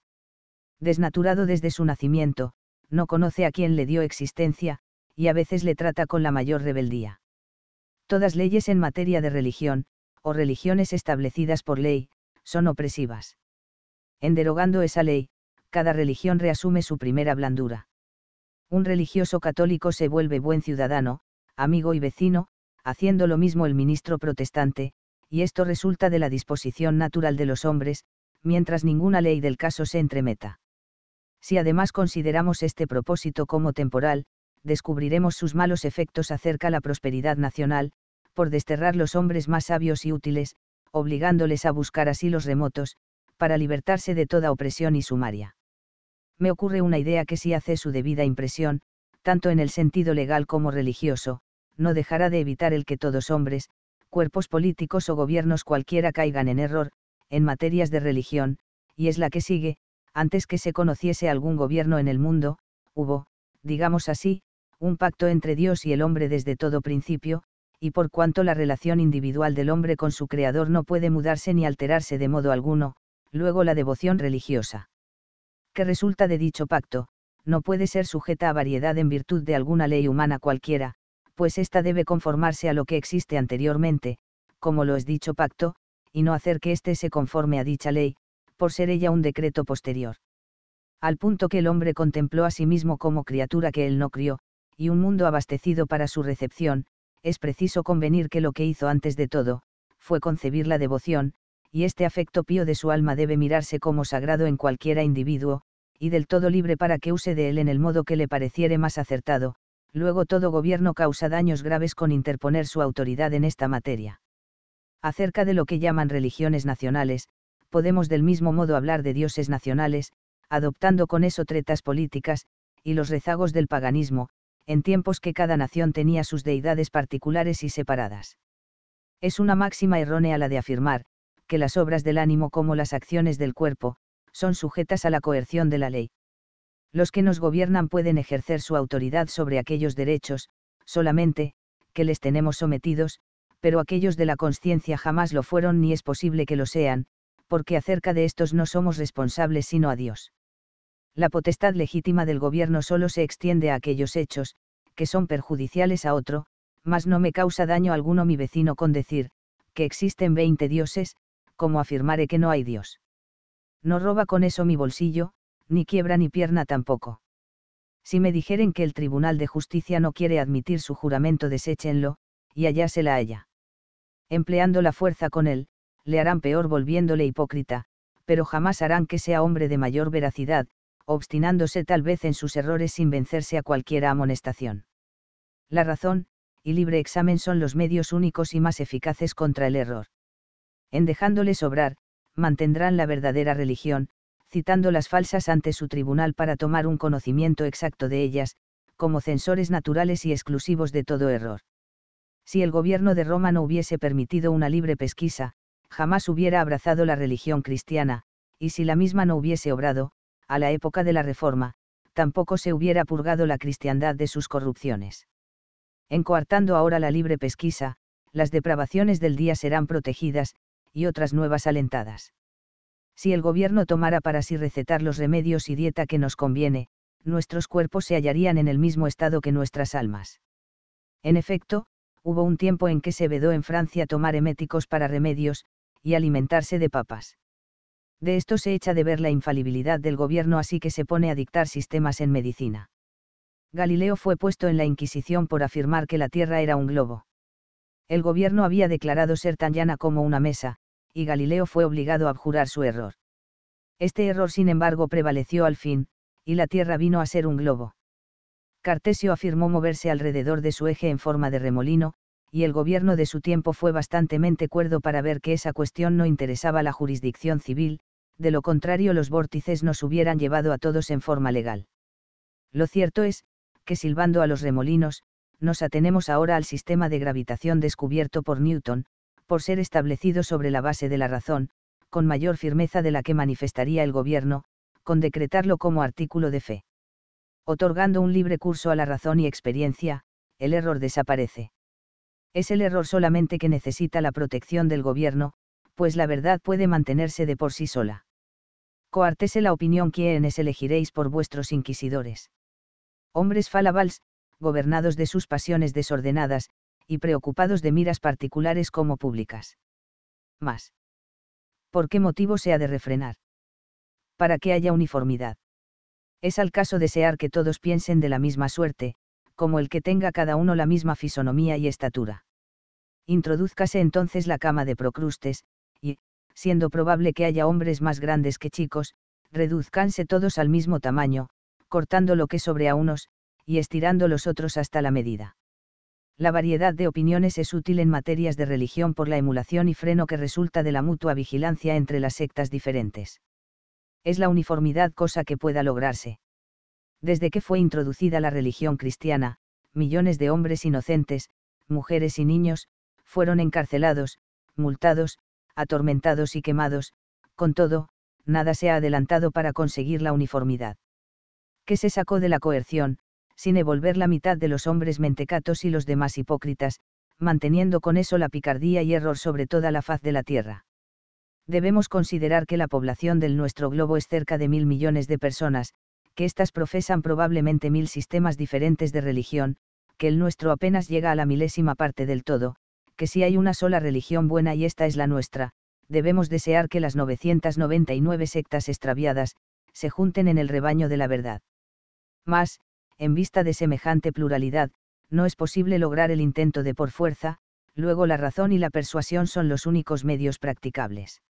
Desnaturado desde su nacimiento, no conoce a quien le dio existencia, y a veces le trata con la mayor rebeldía. Todas leyes en materia de religión, o religiones establecidas por ley, son opresivas. En derogando esa ley, cada religión reasume su primera blandura. Un religioso católico se vuelve buen ciudadano, amigo y vecino, haciendo lo mismo el ministro protestante, y esto resulta de la disposición natural de los hombres, mientras ninguna ley del caso se entremeta. Si además consideramos este propósito como temporal, descubriremos sus malos efectos acerca la prosperidad nacional, por desterrar los hombres más sabios y útiles, obligándoles a buscar asilos remotos, para libertarse de toda opresión y sumaria me ocurre una idea que si hace su debida impresión, tanto en el sentido legal como religioso, no dejará de evitar el que todos hombres, cuerpos políticos o gobiernos cualquiera caigan en error, en materias de religión, y es la que sigue, antes que se conociese algún gobierno en el mundo, hubo, digamos así, un pacto entre Dios y el hombre desde todo principio, y por cuanto la relación individual del hombre con su Creador no puede mudarse ni alterarse de modo alguno, luego la devoción religiosa resulta de dicho pacto, no puede ser sujeta a variedad en virtud de alguna ley humana cualquiera, pues ésta debe conformarse a lo que existe anteriormente, como lo es dicho pacto, y no hacer que éste se conforme a dicha ley, por ser ella un decreto posterior. Al punto que el hombre contempló a sí mismo como criatura que él no crió, y un mundo abastecido para su recepción, es preciso convenir que lo que hizo antes de todo, fue concebir la devoción, y este afecto pío de su alma debe mirarse como sagrado en cualquiera individuo, y del todo libre para que use de él en el modo que le pareciere más acertado, luego todo gobierno causa daños graves con interponer su autoridad en esta materia. Acerca de lo que llaman religiones nacionales, podemos del mismo modo hablar de dioses nacionales, adoptando con eso tretas políticas, y los rezagos del paganismo, en tiempos que cada nación tenía sus deidades particulares y separadas. Es una máxima errónea la de afirmar, que las obras del ánimo como las acciones del cuerpo, son sujetas a la coerción de la ley. Los que nos gobiernan pueden ejercer su autoridad sobre aquellos derechos, solamente, que les tenemos sometidos, pero aquellos de la conciencia jamás lo fueron ni es posible que lo sean, porque acerca de estos no somos responsables sino a Dios. La potestad legítima del gobierno solo se extiende a aquellos hechos, que son perjudiciales a otro, mas no me causa daño alguno mi vecino con decir, que existen veinte dioses, como afirmaré que no hay Dios no roba con eso mi bolsillo, ni quiebra ni pierna tampoco. Si me dijeren que el Tribunal de Justicia no quiere admitir su juramento, deséchenlo, y allá se la haya. Empleando la fuerza con él, le harán peor volviéndole hipócrita, pero jamás harán que sea hombre de mayor veracidad, obstinándose tal vez en sus errores sin vencerse a cualquiera amonestación. La razón, y libre examen son los medios únicos y más eficaces contra el error. En dejándole sobrar, mantendrán la verdadera religión, citando las falsas ante su tribunal para tomar un conocimiento exacto de ellas, como censores naturales y exclusivos de todo error. Si el gobierno de Roma no hubiese permitido una libre pesquisa, jamás hubiera abrazado la religión cristiana, y si la misma no hubiese obrado, a la época de la Reforma, tampoco se hubiera purgado la cristiandad de sus corrupciones. Encoartando ahora la libre pesquisa, las depravaciones del día serán protegidas, y otras nuevas alentadas. Si el gobierno tomara para sí recetar los remedios y dieta que nos conviene, nuestros cuerpos se hallarían en el mismo estado que nuestras almas. En efecto, hubo un tiempo en que se vedó en Francia tomar eméticos para remedios, y alimentarse de papas. De esto se echa de ver la infalibilidad del gobierno así que se pone a dictar sistemas en medicina. Galileo fue puesto en la Inquisición por afirmar que la Tierra era un globo. El gobierno había declarado ser tan llana como una mesa, y Galileo fue obligado a abjurar su error. Este error, sin embargo, prevaleció al fin, y la Tierra vino a ser un globo. Cartesio afirmó moverse alrededor de su eje en forma de remolino, y el gobierno de su tiempo fue bastantemente cuerdo para ver que esa cuestión no interesaba la jurisdicción civil, de lo contrario los vórtices nos hubieran llevado a todos en forma legal. Lo cierto es, que silbando a los remolinos, nos atenemos ahora al sistema de gravitación descubierto por Newton, por ser establecido sobre la base de la razón, con mayor firmeza de la que manifestaría el gobierno, con decretarlo como artículo de fe. Otorgando un libre curso a la razón y experiencia, el error desaparece. Es el error solamente que necesita la protección del gobierno, pues la verdad puede mantenerse de por sí sola. Coartese la opinión quienes elegiréis por vuestros inquisidores. Hombres falabals, gobernados de sus pasiones desordenadas, y preocupados de miras particulares como públicas. Más. ¿Por qué motivo se ha de refrenar? Para que haya uniformidad. Es al caso desear que todos piensen de la misma suerte, como el que tenga cada uno la misma fisonomía y estatura. Introduzcase entonces la cama de Procrustes, y, siendo probable que haya hombres más grandes que chicos, reduzcanse todos al mismo tamaño, cortando lo que sobre a unos, y estirando los otros hasta la medida. La variedad de opiniones es útil en materias de religión por la emulación y freno que resulta de la mutua vigilancia entre las sectas diferentes. Es la uniformidad cosa que pueda lograrse. Desde que fue introducida la religión cristiana, millones de hombres inocentes, mujeres y niños, fueron encarcelados, multados, atormentados y quemados, con todo, nada se ha adelantado para conseguir la uniformidad. ¿Qué se sacó de la coerción, sin evolver la mitad de los hombres mentecatos y los demás hipócritas, manteniendo con eso la picardía y error sobre toda la faz de la Tierra. Debemos considerar que la población del nuestro globo es cerca de mil millones de personas, que éstas profesan probablemente mil sistemas diferentes de religión, que el nuestro apenas llega a la milésima parte del todo, que si hay una sola religión buena y esta es la nuestra, debemos desear que las 999 sectas extraviadas, se junten en el rebaño de la verdad. Más en vista de semejante pluralidad, no es posible lograr el intento de por fuerza, luego la razón y la persuasión son los únicos medios practicables.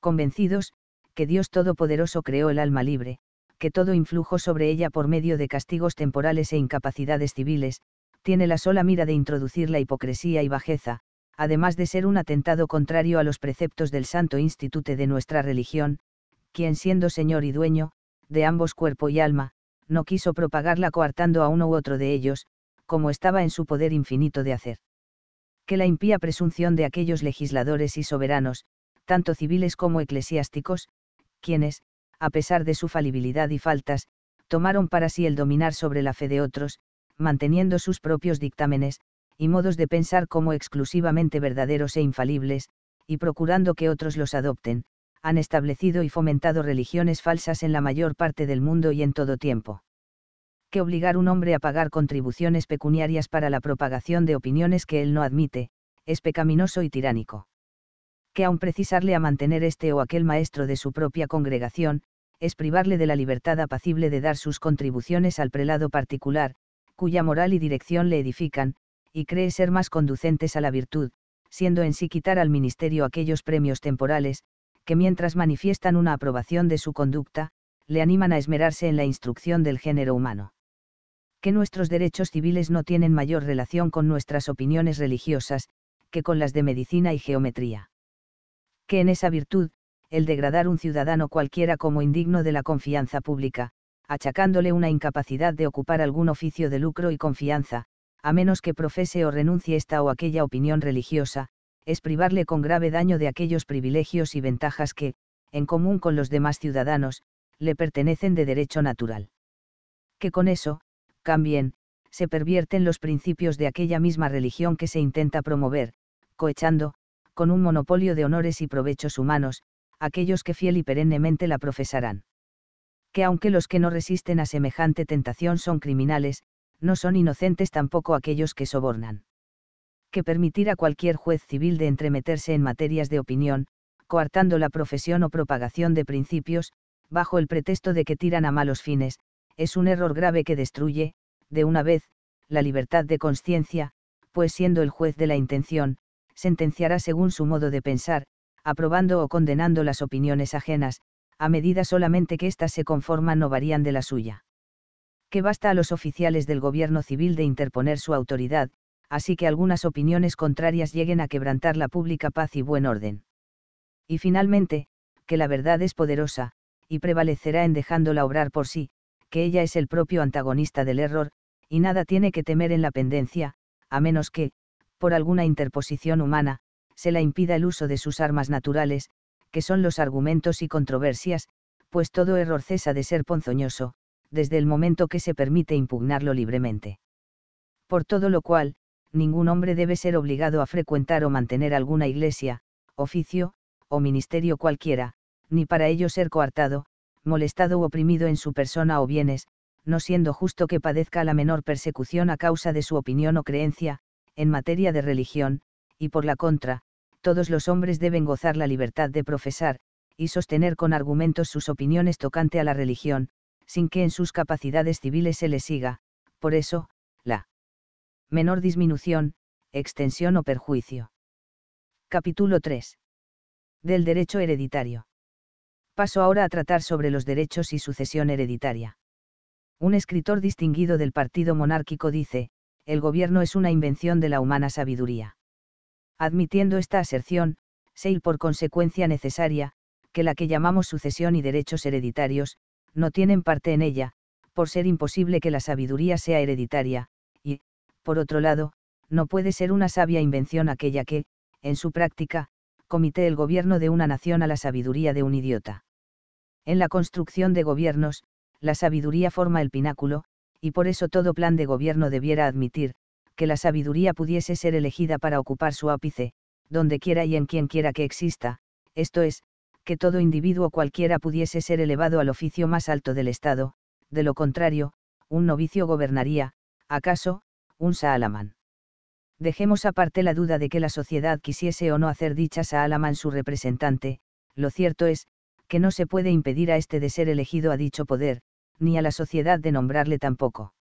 Convencidos, que Dios Todopoderoso creó el alma libre, que todo influjo sobre ella por medio de castigos temporales e incapacidades civiles, tiene la sola mira de introducir la hipocresía y bajeza, además de ser un atentado contrario a los preceptos del Santo Institute de nuestra religión, quien siendo Señor y dueño, de ambos cuerpo y alma, no quiso propagarla coartando a uno u otro de ellos, como estaba en su poder infinito de hacer. Que la impía presunción de aquellos legisladores y soberanos, tanto civiles como eclesiásticos, quienes, a pesar de su falibilidad y faltas, tomaron para sí el dominar sobre la fe de otros, manteniendo sus propios dictámenes, y modos de pensar como exclusivamente verdaderos e infalibles, y procurando que otros los adopten, han establecido y fomentado religiones falsas en la mayor parte del mundo y en todo tiempo. Que obligar un hombre a pagar contribuciones pecuniarias para la propagación de opiniones que él no admite, es pecaminoso y tiránico. Que aun precisarle a mantener este o aquel maestro de su propia congregación, es privarle de la libertad apacible de dar sus contribuciones al prelado particular, cuya moral y dirección le edifican, y cree ser más conducentes a la virtud, siendo en sí quitar al ministerio aquellos premios temporales, que mientras manifiestan una aprobación de su conducta, le animan a esmerarse en la instrucción del género humano. Que nuestros derechos civiles no tienen mayor relación con nuestras opiniones religiosas, que con las de medicina y geometría. Que en esa virtud, el degradar un ciudadano cualquiera como indigno de la confianza pública, achacándole una incapacidad de ocupar algún oficio de lucro y confianza, a menos que profese o renuncie esta o aquella opinión religiosa, es privarle con grave daño de aquellos privilegios y ventajas que, en común con los demás ciudadanos, le pertenecen de derecho natural. Que con eso, cambien, se pervierten los principios de aquella misma religión que se intenta promover, cohechando, con un monopolio de honores y provechos humanos, aquellos que fiel y perennemente la profesarán. Que aunque los que no resisten a semejante tentación son criminales, no son inocentes tampoco aquellos que sobornan que permitir a cualquier juez civil de entremeterse en materias de opinión, coartando la profesión o propagación de principios, bajo el pretexto de que tiran a malos fines, es un error grave que destruye, de una vez, la libertad de conciencia, pues siendo el juez de la intención, sentenciará según su modo de pensar, aprobando o condenando las opiniones ajenas, a medida solamente que éstas se conforman o varían de la suya. Que basta a los oficiales del gobierno civil de interponer su autoridad, así que algunas opiniones contrarias lleguen a quebrantar la pública paz y buen orden. Y finalmente, que la verdad es poderosa, y prevalecerá en dejándola obrar por sí, que ella es el propio antagonista del error, y nada tiene que temer en la pendencia, a menos que, por alguna interposición humana, se la impida el uso de sus armas naturales, que son los argumentos y controversias, pues todo error cesa de ser ponzoñoso, desde el momento que se permite impugnarlo libremente. Por todo lo cual, ningún hombre debe ser obligado a frecuentar o mantener alguna iglesia, oficio, o ministerio cualquiera, ni para ello ser coartado, molestado u oprimido en su persona o bienes, no siendo justo que padezca la menor persecución a causa de su opinión o creencia, en materia de religión, y por la contra, todos los hombres deben gozar la libertad de profesar, y sostener con argumentos sus opiniones tocante a la religión, sin que en sus capacidades civiles se les siga, por eso, la menor disminución, extensión o perjuicio. Capítulo 3. Del derecho hereditario. Paso ahora a tratar sobre los derechos y sucesión hereditaria. Un escritor distinguido del partido monárquico dice, el gobierno es una invención de la humana sabiduría. Admitiendo esta aserción, il por consecuencia necesaria, que la que llamamos sucesión y derechos hereditarios, no tienen parte en ella, por ser imposible que la sabiduría sea hereditaria, por otro lado, no puede ser una sabia invención aquella que, en su práctica, comité el gobierno de una nación a la sabiduría de un idiota. En la construcción de gobiernos, la sabiduría forma el pináculo, y por eso todo plan de gobierno debiera admitir, que la sabiduría pudiese ser elegida para ocupar su ápice, donde quiera y en quien quiera que exista, esto es, que todo individuo cualquiera pudiese ser elevado al oficio más alto del Estado, de lo contrario, un novicio gobernaría, acaso, un Saalaman. Dejemos aparte la duda de que la sociedad quisiese o no hacer dicha Saalaman su representante, lo cierto es, que no se puede impedir a este de ser elegido a dicho poder, ni a la sociedad de nombrarle tampoco.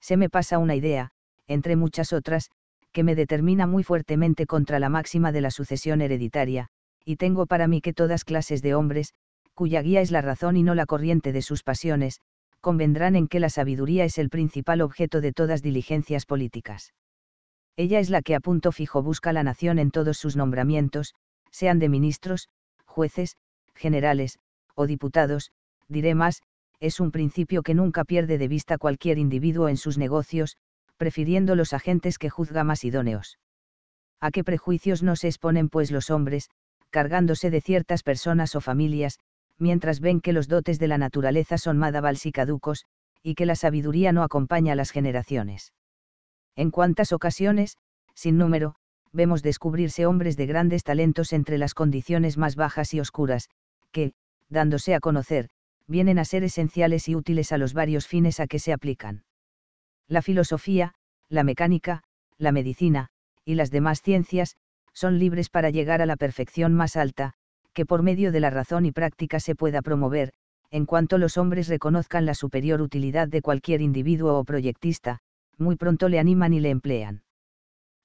Se me pasa una idea, entre muchas otras, que me determina muy fuertemente contra la máxima de la sucesión hereditaria, y tengo para mí que todas clases de hombres, cuya guía es la razón y no la corriente de sus pasiones, convendrán en que la sabiduría es el principal objeto de todas diligencias políticas. Ella es la que a punto fijo busca la nación en todos sus nombramientos, sean de ministros, jueces, generales, o diputados, diré más, es un principio que nunca pierde de vista cualquier individuo en sus negocios, prefiriendo los agentes que juzga más idóneos. A qué prejuicios no se exponen pues los hombres, cargándose de ciertas personas o familias, mientras ven que los dotes de la naturaleza son madavals y caducos, y que la sabiduría no acompaña a las generaciones. En cuántas ocasiones, sin número, vemos descubrirse hombres de grandes talentos entre las condiciones más bajas y oscuras, que, dándose a conocer, vienen a ser esenciales y útiles a los varios fines a que se aplican. La filosofía, la mecánica, la medicina, y las demás ciencias, son libres para llegar a la perfección más alta, que por medio de la razón y práctica se pueda promover, en cuanto los hombres reconozcan la superior utilidad de cualquier individuo o proyectista, muy pronto le animan y le emplean.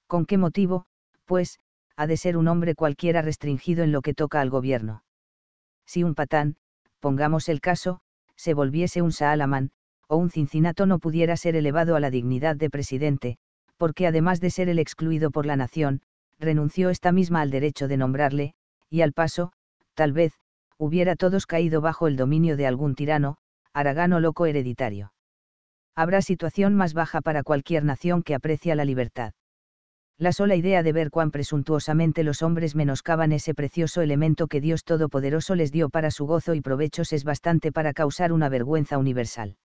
¿Con qué motivo, pues, ha de ser un hombre cualquiera restringido en lo que toca al gobierno? Si un patán, pongamos el caso, se volviese un Saalaman, o un Cincinato no pudiera ser elevado a la dignidad de presidente, porque además de ser el excluido por la nación, renunció esta misma al derecho de nombrarle, y al paso, tal vez, hubiera todos caído bajo el dominio de algún tirano, aragano loco hereditario. Habrá situación más baja para cualquier nación que aprecia la libertad. La sola idea de ver cuán presuntuosamente los hombres menoscaban ese precioso elemento que Dios Todopoderoso les dio para su gozo y provechos es bastante para causar una vergüenza universal.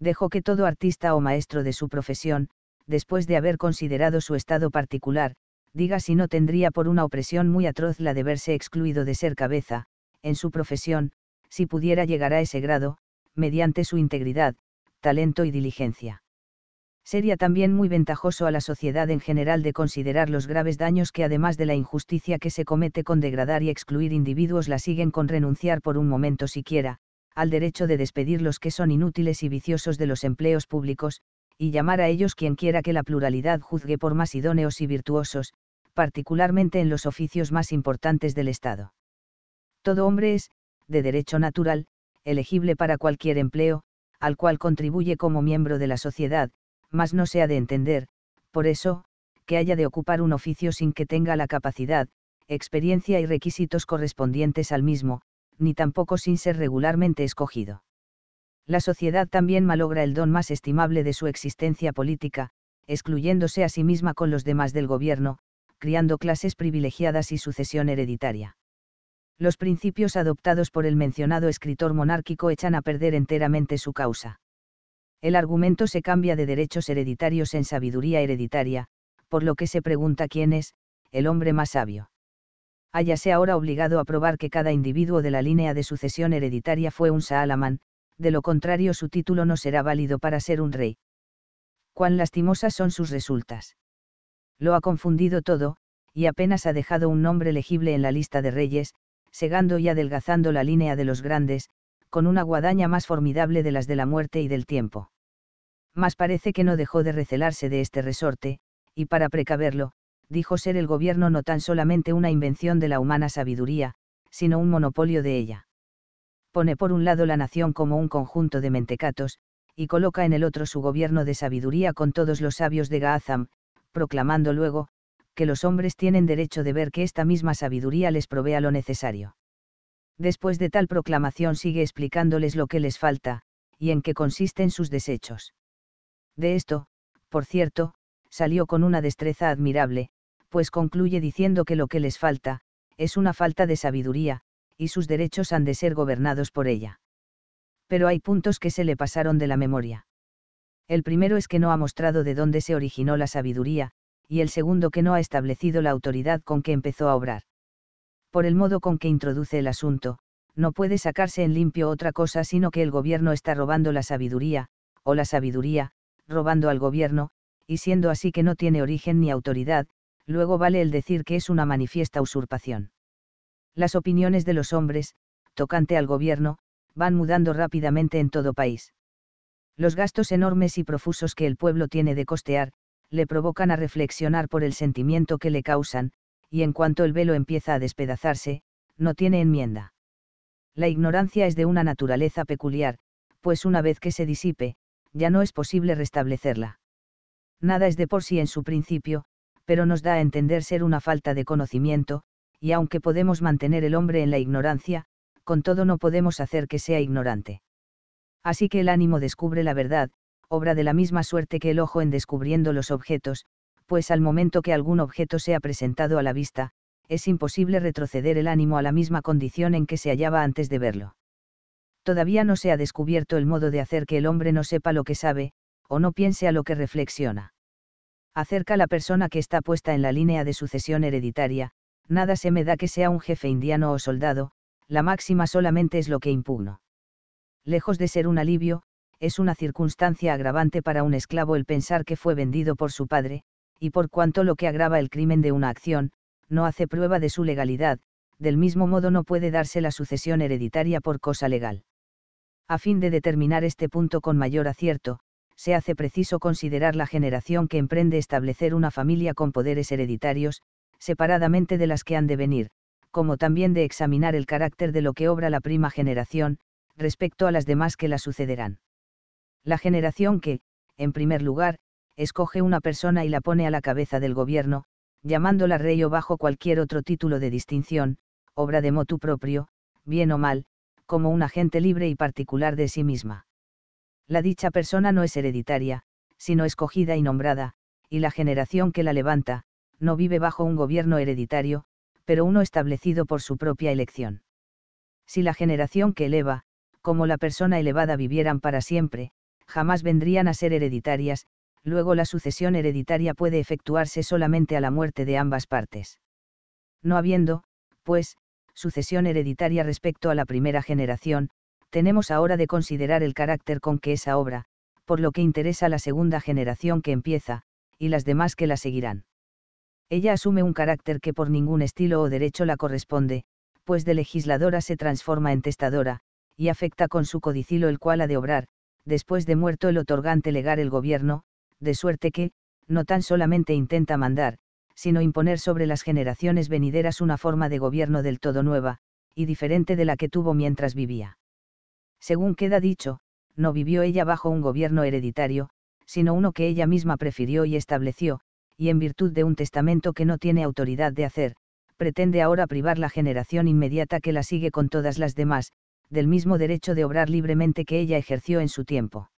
Dejo que todo artista o maestro de su profesión, después de haber considerado su estado particular, diga si no tendría por una opresión muy atroz la de verse excluido de ser cabeza, en su profesión, si pudiera llegar a ese grado, mediante su integridad, talento y diligencia. Sería también muy ventajoso a la sociedad en general de considerar los graves daños que además de la injusticia que se comete con degradar y excluir individuos la siguen con renunciar por un momento siquiera, al derecho de despedir los que son inútiles y viciosos de los empleos públicos, y llamar a ellos quien quiera que la pluralidad juzgue por más idóneos y virtuosos, particularmente en los oficios más importantes del Estado. Todo hombre es, de derecho natural, elegible para cualquier empleo, al cual contribuye como miembro de la sociedad, mas no se ha de entender, por eso, que haya de ocupar un oficio sin que tenga la capacidad, experiencia y requisitos correspondientes al mismo, ni tampoco sin ser regularmente escogido la sociedad también malogra el don más estimable de su existencia política, excluyéndose a sí misma con los demás del gobierno, criando clases privilegiadas y sucesión hereditaria. Los principios adoptados por el mencionado escritor monárquico echan a perder enteramente su causa. El argumento se cambia de derechos hereditarios en sabiduría hereditaria, por lo que se pregunta quién es, el hombre más sabio. Háyase ahora obligado a probar que cada individuo de la línea de sucesión hereditaria fue un Saalaman, de lo contrario su título no será válido para ser un rey. Cuán lastimosas son sus resultas. Lo ha confundido todo, y apenas ha dejado un nombre legible en la lista de reyes, segando y adelgazando la línea de los grandes, con una guadaña más formidable de las de la muerte y del tiempo. Mas parece que no dejó de recelarse de este resorte, y para precaverlo, dijo ser el gobierno no tan solamente una invención de la humana sabiduría, sino un monopolio de ella pone por un lado la nación como un conjunto de mentecatos, y coloca en el otro su gobierno de sabiduría con todos los sabios de Gaazam, proclamando luego, que los hombres tienen derecho de ver que esta misma sabiduría les provea lo necesario. Después de tal proclamación sigue explicándoles lo que les falta, y en qué consisten sus desechos. De esto, por cierto, salió con una destreza admirable, pues concluye diciendo que lo que les falta, es una falta de sabiduría, y sus derechos han de ser gobernados por ella. Pero hay puntos que se le pasaron de la memoria. El primero es que no ha mostrado de dónde se originó la sabiduría, y el segundo que no ha establecido la autoridad con que empezó a obrar. Por el modo con que introduce el asunto, no puede sacarse en limpio otra cosa sino que el gobierno está robando la sabiduría, o la sabiduría, robando al gobierno, y siendo así que no tiene origen ni autoridad, luego vale el decir que es una manifiesta usurpación. Las opiniones de los hombres, tocante al gobierno, van mudando rápidamente en todo país. Los gastos enormes y profusos que el pueblo tiene de costear, le provocan a reflexionar por el sentimiento que le causan, y en cuanto el velo empieza a despedazarse, no tiene enmienda. La ignorancia es de una naturaleza peculiar, pues una vez que se disipe, ya no es posible restablecerla. Nada es de por sí en su principio, pero nos da a entender ser una falta de conocimiento, y aunque podemos mantener el hombre en la ignorancia, con todo no podemos hacer que sea ignorante. Así que el ánimo descubre la verdad, obra de la misma suerte que el ojo en descubriendo los objetos, pues al momento que algún objeto sea presentado a la vista, es imposible retroceder el ánimo a la misma condición en que se hallaba antes de verlo. Todavía no se ha descubierto el modo de hacer que el hombre no sepa lo que sabe, o no piense a lo que reflexiona. Acerca la persona que está puesta en la línea de sucesión hereditaria, nada se me da que sea un jefe indiano o soldado, la máxima solamente es lo que impugno. Lejos de ser un alivio, es una circunstancia agravante para un esclavo el pensar que fue vendido por su padre, y por cuanto lo que agrava el crimen de una acción, no hace prueba de su legalidad, del mismo modo no puede darse la sucesión hereditaria por cosa legal. A fin de determinar este punto con mayor acierto, se hace preciso considerar la generación que emprende establecer una familia con poderes hereditarios, separadamente de las que han de venir, como también de examinar el carácter de lo que obra la prima generación, respecto a las demás que la sucederán. La generación que, en primer lugar, escoge una persona y la pone a la cabeza del gobierno, llamándola rey o bajo cualquier otro título de distinción, obra de motu propio, bien o mal, como un agente libre y particular de sí misma. La dicha persona no es hereditaria, sino escogida y nombrada, y la generación que la levanta, no vive bajo un gobierno hereditario, pero uno establecido por su propia elección. Si la generación que eleva, como la persona elevada vivieran para siempre, jamás vendrían a ser hereditarias, luego la sucesión hereditaria puede efectuarse solamente a la muerte de ambas partes. No habiendo, pues, sucesión hereditaria respecto a la primera generación, tenemos ahora de considerar el carácter con que esa obra, por lo que interesa a la segunda generación que empieza, y las demás que la seguirán ella asume un carácter que por ningún estilo o derecho la corresponde, pues de legisladora se transforma en testadora, y afecta con su codicilo el cual ha de obrar, después de muerto el otorgante legar el gobierno, de suerte que, no tan solamente intenta mandar, sino imponer sobre las generaciones venideras una forma de gobierno del todo nueva, y diferente de la que tuvo mientras vivía. Según queda dicho, no vivió ella bajo un gobierno hereditario, sino uno que ella misma prefirió y estableció, y en virtud de un testamento que no tiene autoridad de hacer, pretende ahora privar la generación inmediata que la sigue con todas las demás, del mismo derecho de obrar libremente que ella ejerció en su tiempo.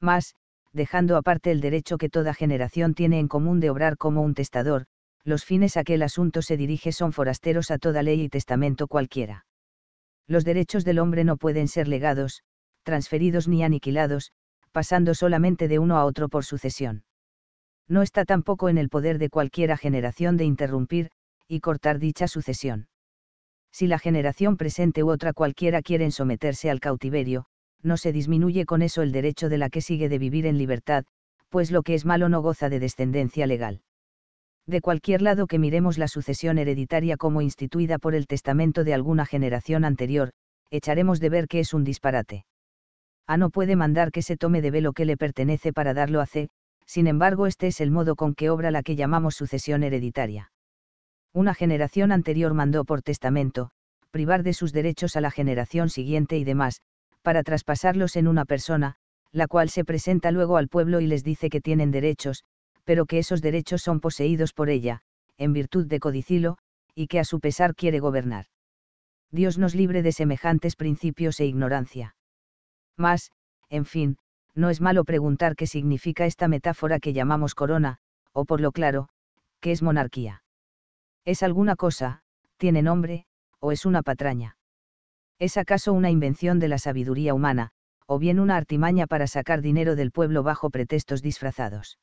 Mas, dejando aparte el derecho que toda generación tiene en común de obrar como un testador, los fines a que el asunto se dirige son forasteros a toda ley y testamento cualquiera. Los derechos del hombre no pueden ser legados, transferidos ni aniquilados, pasando solamente de uno a otro por sucesión no está tampoco en el poder de cualquiera generación de interrumpir y cortar dicha sucesión. Si la generación presente u otra cualquiera quieren someterse al cautiverio, no se disminuye con eso el derecho de la que sigue de vivir en libertad, pues lo que es malo no goza de descendencia legal. De cualquier lado que miremos la sucesión hereditaria como instituida por el testamento de alguna generación anterior, echaremos de ver que es un disparate. A no puede mandar que se tome de velo lo que le pertenece para darlo a C, sin embargo este es el modo con que obra la que llamamos sucesión hereditaria. Una generación anterior mandó por testamento, privar de sus derechos a la generación siguiente y demás, para traspasarlos en una persona, la cual se presenta luego al pueblo y les dice que tienen derechos, pero que esos derechos son poseídos por ella, en virtud de codicilo, y que a su pesar quiere gobernar. Dios nos libre de semejantes principios e ignorancia. Mas, en fin, no es malo preguntar qué significa esta metáfora que llamamos corona, o por lo claro, qué es monarquía. ¿Es alguna cosa, tiene nombre, o es una patraña? ¿Es acaso una invención de la sabiduría humana, o bien una artimaña para sacar dinero del pueblo bajo pretextos disfrazados?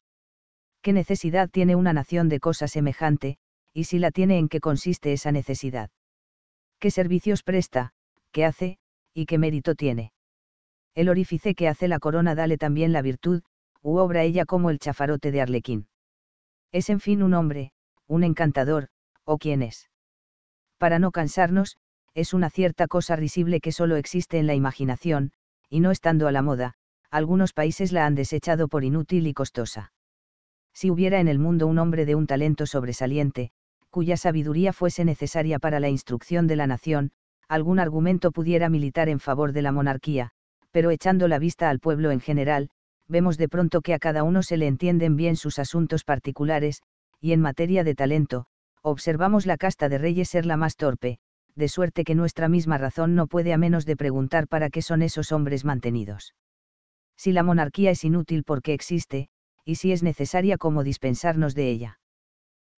¿Qué necesidad tiene una nación de cosa semejante, y si la tiene en qué consiste esa necesidad? ¿Qué servicios presta, qué hace, y qué mérito tiene? el orífice que hace la corona dale también la virtud, u obra ella como el chafarote de Arlequín. Es en fin un hombre, un encantador, o quién es. Para no cansarnos, es una cierta cosa risible que solo existe en la imaginación, y no estando a la moda, algunos países la han desechado por inútil y costosa. Si hubiera en el mundo un hombre de un talento sobresaliente, cuya sabiduría fuese necesaria para la instrucción de la nación, algún argumento pudiera militar en favor de la monarquía, pero echando la vista al pueblo en general, vemos de pronto que a cada uno se le entienden bien sus asuntos particulares, y en materia de talento, observamos la casta de reyes ser la más torpe, de suerte que nuestra misma razón no puede a menos de preguntar para qué son esos hombres mantenidos. Si la monarquía es inútil porque existe, y si es necesaria como dispensarnos de ella.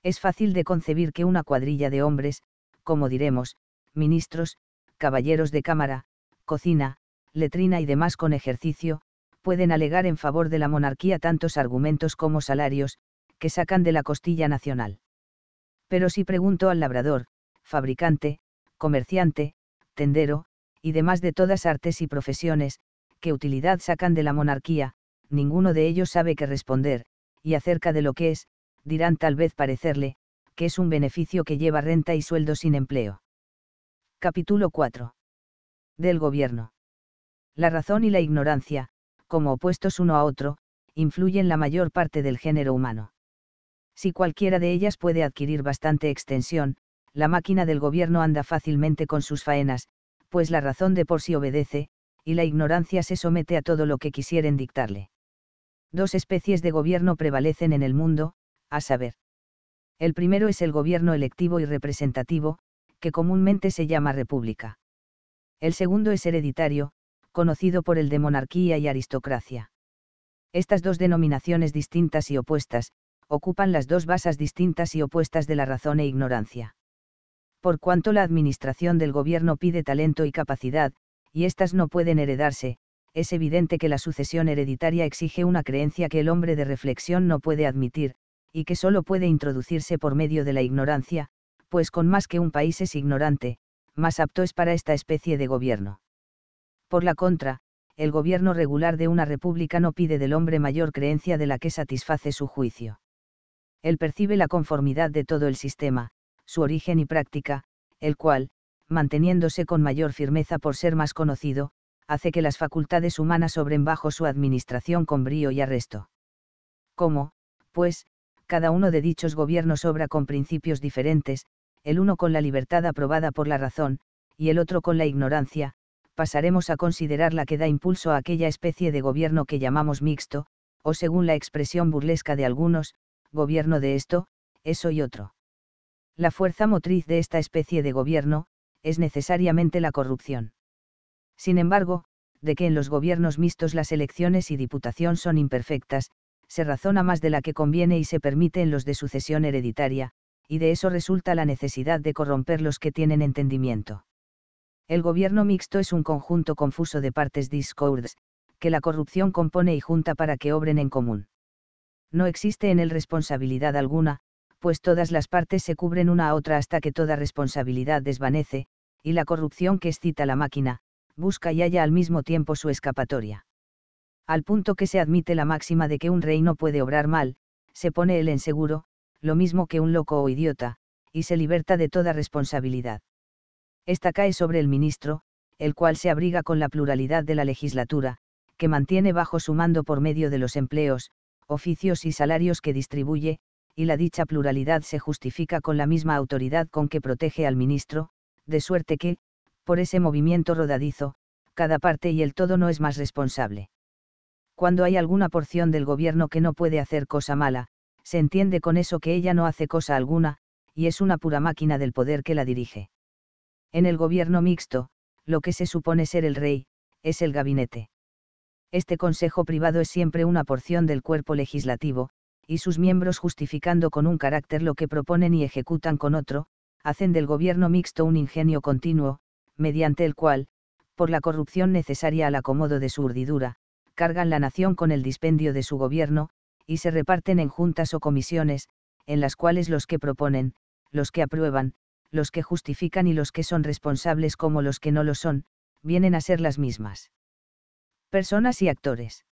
Es fácil de concebir que una cuadrilla de hombres, como diremos, ministros, caballeros de cámara, cocina, letrina y demás con ejercicio, pueden alegar en favor de la monarquía tantos argumentos como salarios, que sacan de la costilla nacional. Pero si pregunto al labrador, fabricante, comerciante, tendero, y demás de todas artes y profesiones, qué utilidad sacan de la monarquía, ninguno de ellos sabe qué responder, y acerca de lo que es, dirán tal vez parecerle, que es un beneficio que lleva renta y sueldo sin empleo. Capítulo 4. Del Gobierno. La razón y la ignorancia, como opuestos uno a otro, influyen la mayor parte del género humano. Si cualquiera de ellas puede adquirir bastante extensión, la máquina del gobierno anda fácilmente con sus faenas, pues la razón de por sí obedece, y la ignorancia se somete a todo lo que quisieren dictarle. Dos especies de gobierno prevalecen en el mundo, a saber. El primero es el gobierno electivo y representativo, que comúnmente se llama república. El segundo es hereditario, conocido por el de monarquía y aristocracia. Estas dos denominaciones distintas y opuestas, ocupan las dos bases distintas y opuestas de la razón e ignorancia. Por cuanto la administración del gobierno pide talento y capacidad, y éstas no pueden heredarse, es evidente que la sucesión hereditaria exige una creencia que el hombre de reflexión no puede admitir, y que solo puede introducirse por medio de la ignorancia, pues con más que un país es ignorante, más apto es para esta especie de gobierno. Por la contra, el gobierno regular de una república no pide del hombre mayor creencia de la que satisface su juicio. Él percibe la conformidad de todo el sistema, su origen y práctica, el cual, manteniéndose con mayor firmeza por ser más conocido, hace que las facultades humanas sobren bajo su administración con brío y arresto. ¿Cómo, pues, cada uno de dichos gobiernos obra con principios diferentes, el uno con la libertad aprobada por la razón, y el otro con la ignorancia, pasaremos a considerar la que da impulso a aquella especie de gobierno que llamamos mixto, o según la expresión burlesca de algunos, gobierno de esto, eso y otro. La fuerza motriz de esta especie de gobierno, es necesariamente la corrupción. Sin embargo, de que en los gobiernos mixtos las elecciones y diputación son imperfectas, se razona más de la que conviene y se permite en los de sucesión hereditaria, y de eso resulta la necesidad de corromper los que tienen entendimiento. El gobierno mixto es un conjunto confuso de partes discordes, que la corrupción compone y junta para que obren en común. No existe en él responsabilidad alguna, pues todas las partes se cubren una a otra hasta que toda responsabilidad desvanece, y la corrupción que excita la máquina, busca y halla al mismo tiempo su escapatoria. Al punto que se admite la máxima de que un rey no puede obrar mal, se pone él en seguro, lo mismo que un loco o idiota, y se liberta de toda responsabilidad. Esta cae sobre el ministro, el cual se abriga con la pluralidad de la legislatura, que mantiene bajo su mando por medio de los empleos, oficios y salarios que distribuye, y la dicha pluralidad se justifica con la misma autoridad con que protege al ministro, de suerte que, por ese movimiento rodadizo, cada parte y el todo no es más responsable. Cuando hay alguna porción del gobierno que no puede hacer cosa mala, se entiende con eso que ella no hace cosa alguna, y es una pura máquina del poder que la dirige. En el gobierno mixto, lo que se supone ser el rey, es el gabinete. Este consejo privado es siempre una porción del cuerpo legislativo, y sus miembros justificando con un carácter lo que proponen y ejecutan con otro, hacen del gobierno mixto un ingenio continuo, mediante el cual, por la corrupción necesaria al acomodo de su urdidura, cargan la nación con el dispendio de su gobierno, y se reparten en juntas o comisiones, en las cuales los que proponen, los que aprueban, los que justifican y los que son responsables como los que no lo son, vienen a ser las mismas. Personas y actores.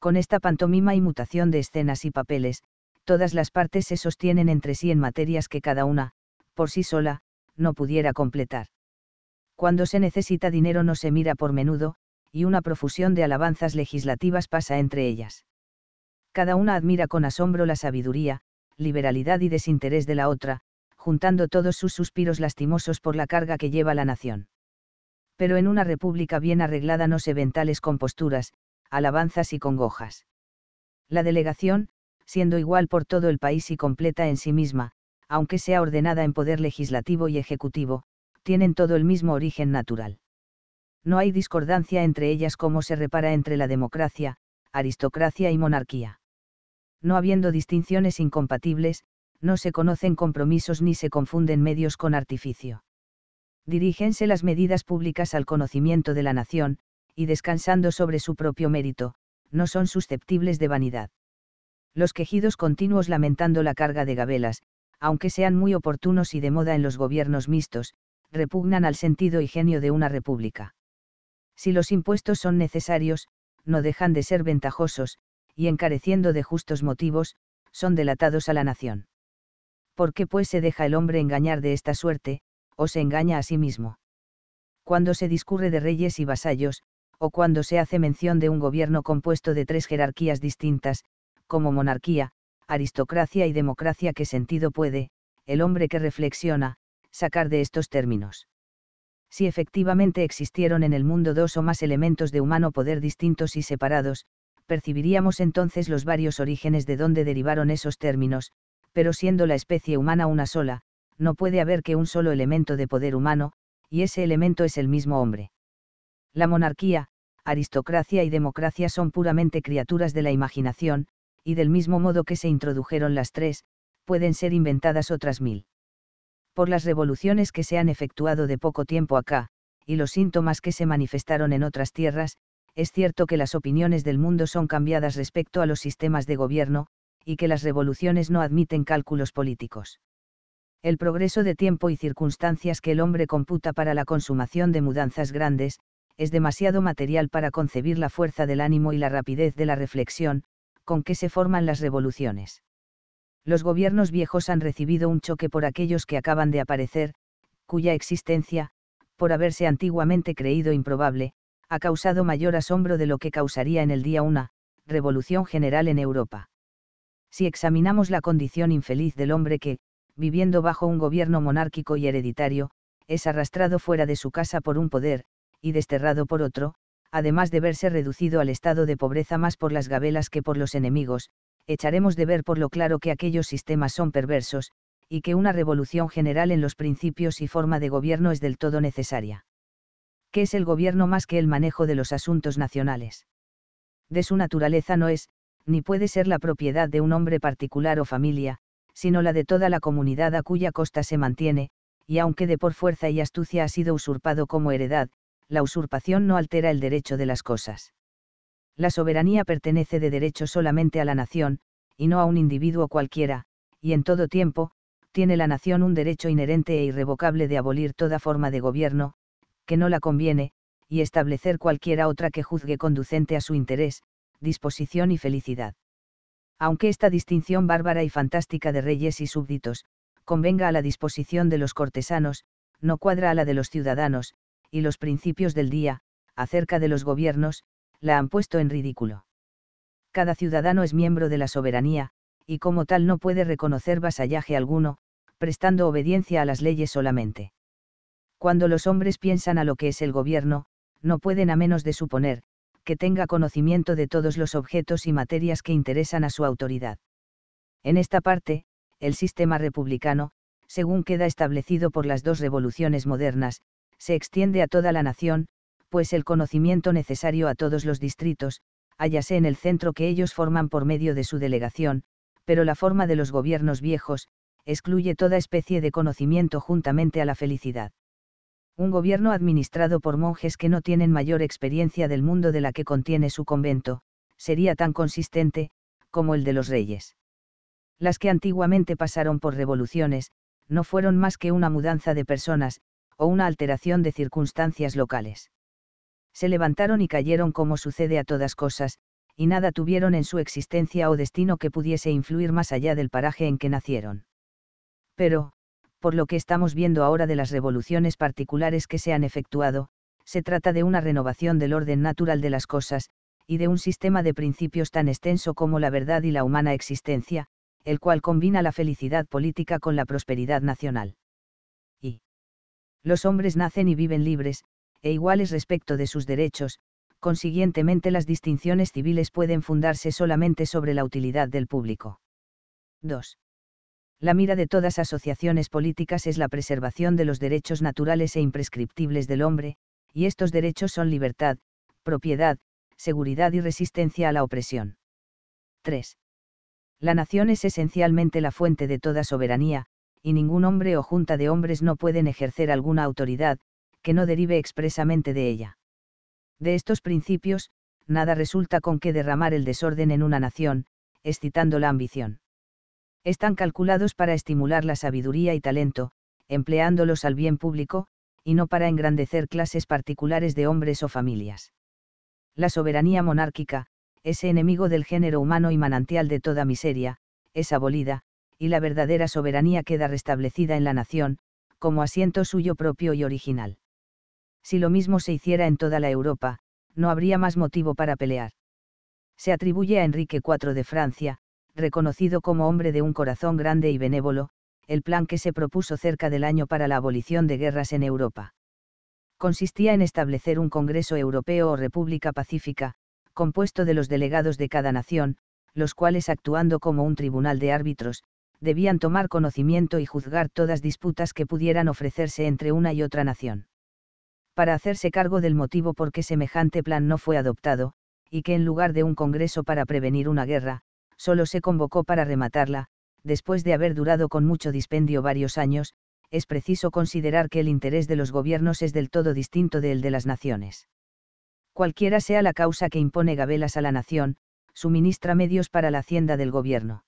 Con esta pantomima y mutación de escenas y papeles, todas las partes se sostienen entre sí en materias que cada una, por sí sola, no pudiera completar. Cuando se necesita dinero no se mira por menudo, y una profusión de alabanzas legislativas pasa entre ellas. Cada una admira con asombro la sabiduría, liberalidad y desinterés de la otra, juntando todos sus suspiros lastimosos por la carga que lleva la nación. Pero en una república bien arreglada no se ven tales composturas, alabanzas y congojas. La delegación, siendo igual por todo el país y completa en sí misma, aunque sea ordenada en poder legislativo y ejecutivo, tienen todo el mismo origen natural. No hay discordancia entre ellas como se repara entre la democracia, aristocracia y monarquía. No habiendo distinciones incompatibles, no se conocen compromisos ni se confunden medios con artificio. Dirígense las medidas públicas al conocimiento de la nación, y descansando sobre su propio mérito, no son susceptibles de vanidad. Los quejidos continuos lamentando la carga de gabelas, aunque sean muy oportunos y de moda en los gobiernos mixtos, repugnan al sentido y genio de una república. Si los impuestos son necesarios, no dejan de ser ventajosos, y encareciendo de justos motivos, son delatados a la nación qué pues se deja el hombre engañar de esta suerte, o se engaña a sí mismo. Cuando se discurre de reyes y vasallos, o cuando se hace mención de un gobierno compuesto de tres jerarquías distintas, como monarquía, aristocracia y democracia, ¿qué sentido puede, el hombre que reflexiona, sacar de estos términos? Si efectivamente existieron en el mundo dos o más elementos de humano poder distintos y separados, percibiríamos entonces los varios orígenes de donde derivaron esos términos, pero siendo la especie humana una sola, no puede haber que un solo elemento de poder humano, y ese elemento es el mismo hombre. La monarquía, aristocracia y democracia son puramente criaturas de la imaginación, y del mismo modo que se introdujeron las tres, pueden ser inventadas otras mil. Por las revoluciones que se han efectuado de poco tiempo acá, y los síntomas que se manifestaron en otras tierras, es cierto que las opiniones del mundo son cambiadas respecto a los sistemas de gobierno, y que las revoluciones no admiten cálculos políticos. El progreso de tiempo y circunstancias que el hombre computa para la consumación de mudanzas grandes, es demasiado material para concebir la fuerza del ánimo y la rapidez de la reflexión, con que se forman las revoluciones. Los gobiernos viejos han recibido un choque por aquellos que acaban de aparecer, cuya existencia, por haberse antiguamente creído improbable, ha causado mayor asombro de lo que causaría en el día una revolución general en Europa si examinamos la condición infeliz del hombre que, viviendo bajo un gobierno monárquico y hereditario, es arrastrado fuera de su casa por un poder, y desterrado por otro, además de verse reducido al estado de pobreza más por las gabelas que por los enemigos, echaremos de ver por lo claro que aquellos sistemas son perversos, y que una revolución general en los principios y forma de gobierno es del todo necesaria. ¿Qué es el gobierno más que el manejo de los asuntos nacionales? De su naturaleza no es, ni puede ser la propiedad de un hombre particular o familia, sino la de toda la comunidad a cuya costa se mantiene, y aunque de por fuerza y astucia ha sido usurpado como heredad, la usurpación no altera el derecho de las cosas. La soberanía pertenece de derecho solamente a la nación, y no a un individuo cualquiera, y en todo tiempo, tiene la nación un derecho inherente e irrevocable de abolir toda forma de gobierno, que no la conviene, y establecer cualquiera otra que juzgue conducente a su interés, disposición y felicidad. Aunque esta distinción bárbara y fantástica de reyes y súbditos, convenga a la disposición de los cortesanos, no cuadra a la de los ciudadanos, y los principios del día, acerca de los gobiernos, la han puesto en ridículo. Cada ciudadano es miembro de la soberanía, y como tal no puede reconocer vasallaje alguno, prestando obediencia a las leyes solamente. Cuando los hombres piensan a lo que es el gobierno, no pueden a menos de suponer, que tenga conocimiento de todos los objetos y materias que interesan a su autoridad. En esta parte, el sistema republicano, según queda establecido por las dos revoluciones modernas, se extiende a toda la nación, pues el conocimiento necesario a todos los distritos, hállase en el centro que ellos forman por medio de su delegación, pero la forma de los gobiernos viejos, excluye toda especie de conocimiento juntamente a la felicidad un gobierno administrado por monjes que no tienen mayor experiencia del mundo de la que contiene su convento, sería tan consistente, como el de los reyes. Las que antiguamente pasaron por revoluciones, no fueron más que una mudanza de personas, o una alteración de circunstancias locales. Se levantaron y cayeron como sucede a todas cosas, y nada tuvieron en su existencia o destino que pudiese influir más allá del paraje en que nacieron. Pero, por lo que estamos viendo ahora de las revoluciones particulares que se han efectuado, se trata de una renovación del orden natural de las cosas, y de un sistema de principios tan extenso como la verdad y la humana existencia, el cual combina la felicidad política con la prosperidad nacional. Y los hombres nacen y viven libres, e iguales respecto de sus derechos, consiguientemente las distinciones civiles pueden fundarse solamente sobre la utilidad del público. 2 la mira de todas asociaciones políticas es la preservación de los derechos naturales e imprescriptibles del hombre, y estos derechos son libertad, propiedad, seguridad y resistencia a la opresión. 3. La nación es esencialmente la fuente de toda soberanía, y ningún hombre o junta de hombres no pueden ejercer alguna autoridad, que no derive expresamente de ella. De estos principios, nada resulta con que derramar el desorden en una nación, excitando la ambición están calculados para estimular la sabiduría y talento, empleándolos al bien público, y no para engrandecer clases particulares de hombres o familias. La soberanía monárquica, ese enemigo del género humano y manantial de toda miseria, es abolida, y la verdadera soberanía queda restablecida en la nación, como asiento suyo propio y original. Si lo mismo se hiciera en toda la Europa, no habría más motivo para pelear. Se atribuye a Enrique IV de Francia, reconocido como hombre de un corazón grande y benévolo, el plan que se propuso cerca del año para la abolición de guerras en Europa. Consistía en establecer un Congreso Europeo o República Pacífica, compuesto de los delegados de cada nación, los cuales actuando como un tribunal de árbitros, debían tomar conocimiento y juzgar todas disputas que pudieran ofrecerse entre una y otra nación. Para hacerse cargo del motivo por qué semejante plan no fue adoptado, y que en lugar de un Congreso para prevenir una guerra, solo se convocó para rematarla, después de haber durado con mucho dispendio varios años, es preciso considerar que el interés de los gobiernos es del todo distinto del de las naciones. Cualquiera sea la causa que impone Gabelas a la nación, suministra medios para la hacienda del gobierno.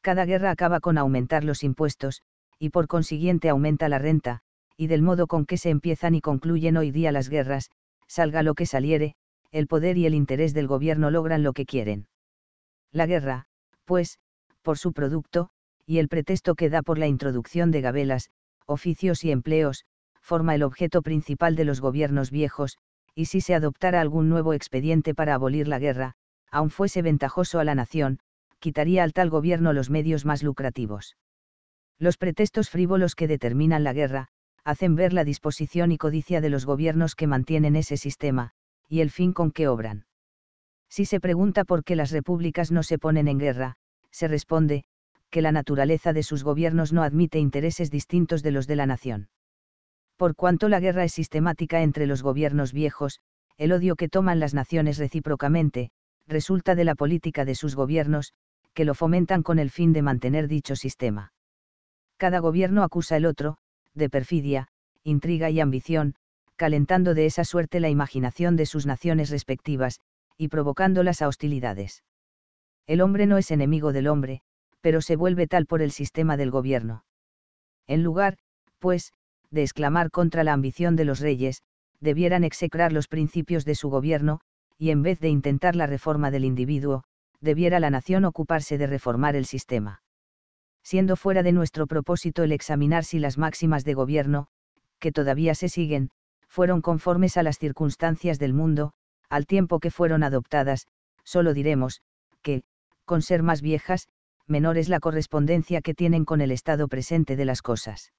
Cada guerra acaba con aumentar los impuestos, y por consiguiente aumenta la renta, y del modo con que se empiezan y concluyen hoy día las guerras, salga lo que saliere, el poder y el interés del gobierno logran lo que quieren. La guerra, pues, por su producto, y el pretexto que da por la introducción de gabelas, oficios y empleos, forma el objeto principal de los gobiernos viejos, y si se adoptara algún nuevo expediente para abolir la guerra, aun fuese ventajoso a la nación, quitaría al tal gobierno los medios más lucrativos. Los pretextos frívolos que determinan la guerra, hacen ver la disposición y codicia de los gobiernos que mantienen ese sistema, y el fin con que obran. Si se pregunta por qué las repúblicas no se ponen en guerra, se responde, que la naturaleza de sus gobiernos no admite intereses distintos de los de la nación. Por cuanto la guerra es sistemática entre los gobiernos viejos, el odio que toman las naciones recíprocamente, resulta de la política de sus gobiernos, que lo fomentan con el fin de mantener dicho sistema. Cada gobierno acusa al otro, de perfidia, intriga y ambición, calentando de esa suerte la imaginación de sus naciones respectivas, y provocándolas a hostilidades. El hombre no es enemigo del hombre, pero se vuelve tal por el sistema del gobierno. En lugar, pues, de exclamar contra la ambición de los reyes, debieran execrar los principios de su gobierno, y en vez de intentar la reforma del individuo, debiera la nación ocuparse de reformar el sistema. Siendo fuera de nuestro propósito el examinar si las máximas de gobierno, que todavía se siguen, fueron conformes a las circunstancias del mundo, al tiempo que fueron adoptadas, solo diremos, que, con ser más viejas, menor es la correspondencia que tienen con el estado presente de las cosas.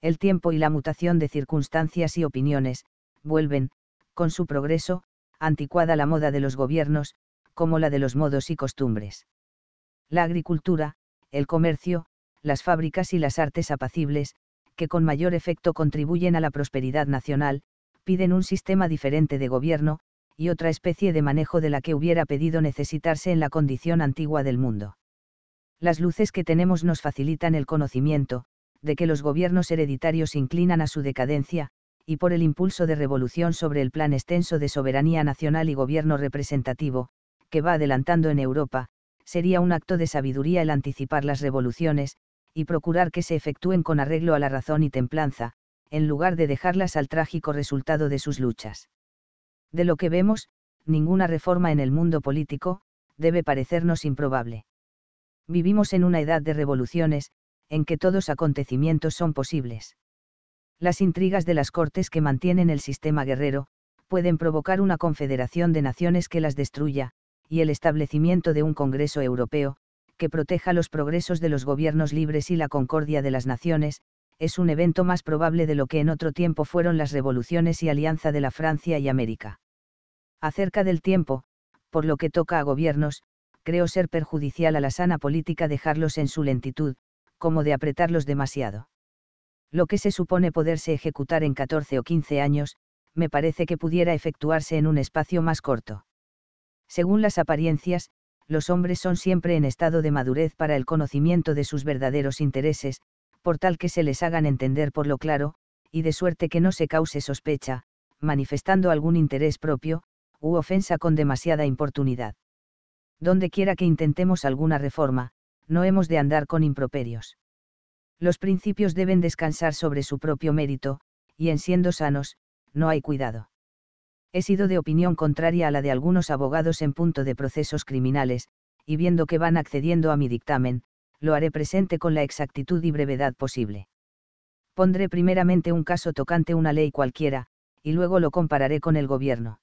El tiempo y la mutación de circunstancias y opiniones, vuelven, con su progreso, anticuada la moda de los gobiernos, como la de los modos y costumbres. La agricultura, el comercio, las fábricas y las artes apacibles, que con mayor efecto contribuyen a la prosperidad nacional, piden un sistema diferente de gobierno, y otra especie de manejo de la que hubiera pedido necesitarse en la condición antigua del mundo. Las luces que tenemos nos facilitan el conocimiento, de que los gobiernos hereditarios inclinan a su decadencia, y por el impulso de revolución sobre el plan extenso de soberanía nacional y gobierno representativo, que va adelantando en Europa, sería un acto de sabiduría el anticipar las revoluciones, y procurar que se efectúen con arreglo a la razón y templanza, en lugar de dejarlas al trágico resultado de sus luchas de lo que vemos, ninguna reforma en el mundo político, debe parecernos improbable. Vivimos en una edad de revoluciones, en que todos acontecimientos son posibles. Las intrigas de las cortes que mantienen el sistema guerrero, pueden provocar una confederación de naciones que las destruya, y el establecimiento de un Congreso Europeo, que proteja los progresos de los gobiernos libres y la concordia de las naciones, es un evento más probable de lo que en otro tiempo fueron las revoluciones y alianza de la Francia y América acerca del tiempo, por lo que toca a gobiernos, creo ser perjudicial a la sana política dejarlos en su lentitud, como de apretarlos demasiado. Lo que se supone poderse ejecutar en 14 o 15 años, me parece que pudiera efectuarse en un espacio más corto. Según las apariencias, los hombres son siempre en estado de madurez para el conocimiento de sus verdaderos intereses, por tal que se les hagan entender por lo claro, y de suerte que no se cause sospecha, manifestando algún interés propio, u ofensa con demasiada importunidad. Donde quiera que intentemos alguna reforma, no hemos de andar con improperios. Los principios deben descansar sobre su propio mérito, y en siendo sanos, no hay cuidado. He sido de opinión contraria a la de algunos abogados en punto de procesos criminales, y viendo que van accediendo a mi dictamen, lo haré presente con la exactitud y brevedad posible. Pondré primeramente un caso tocante una ley cualquiera, y luego lo compararé con el gobierno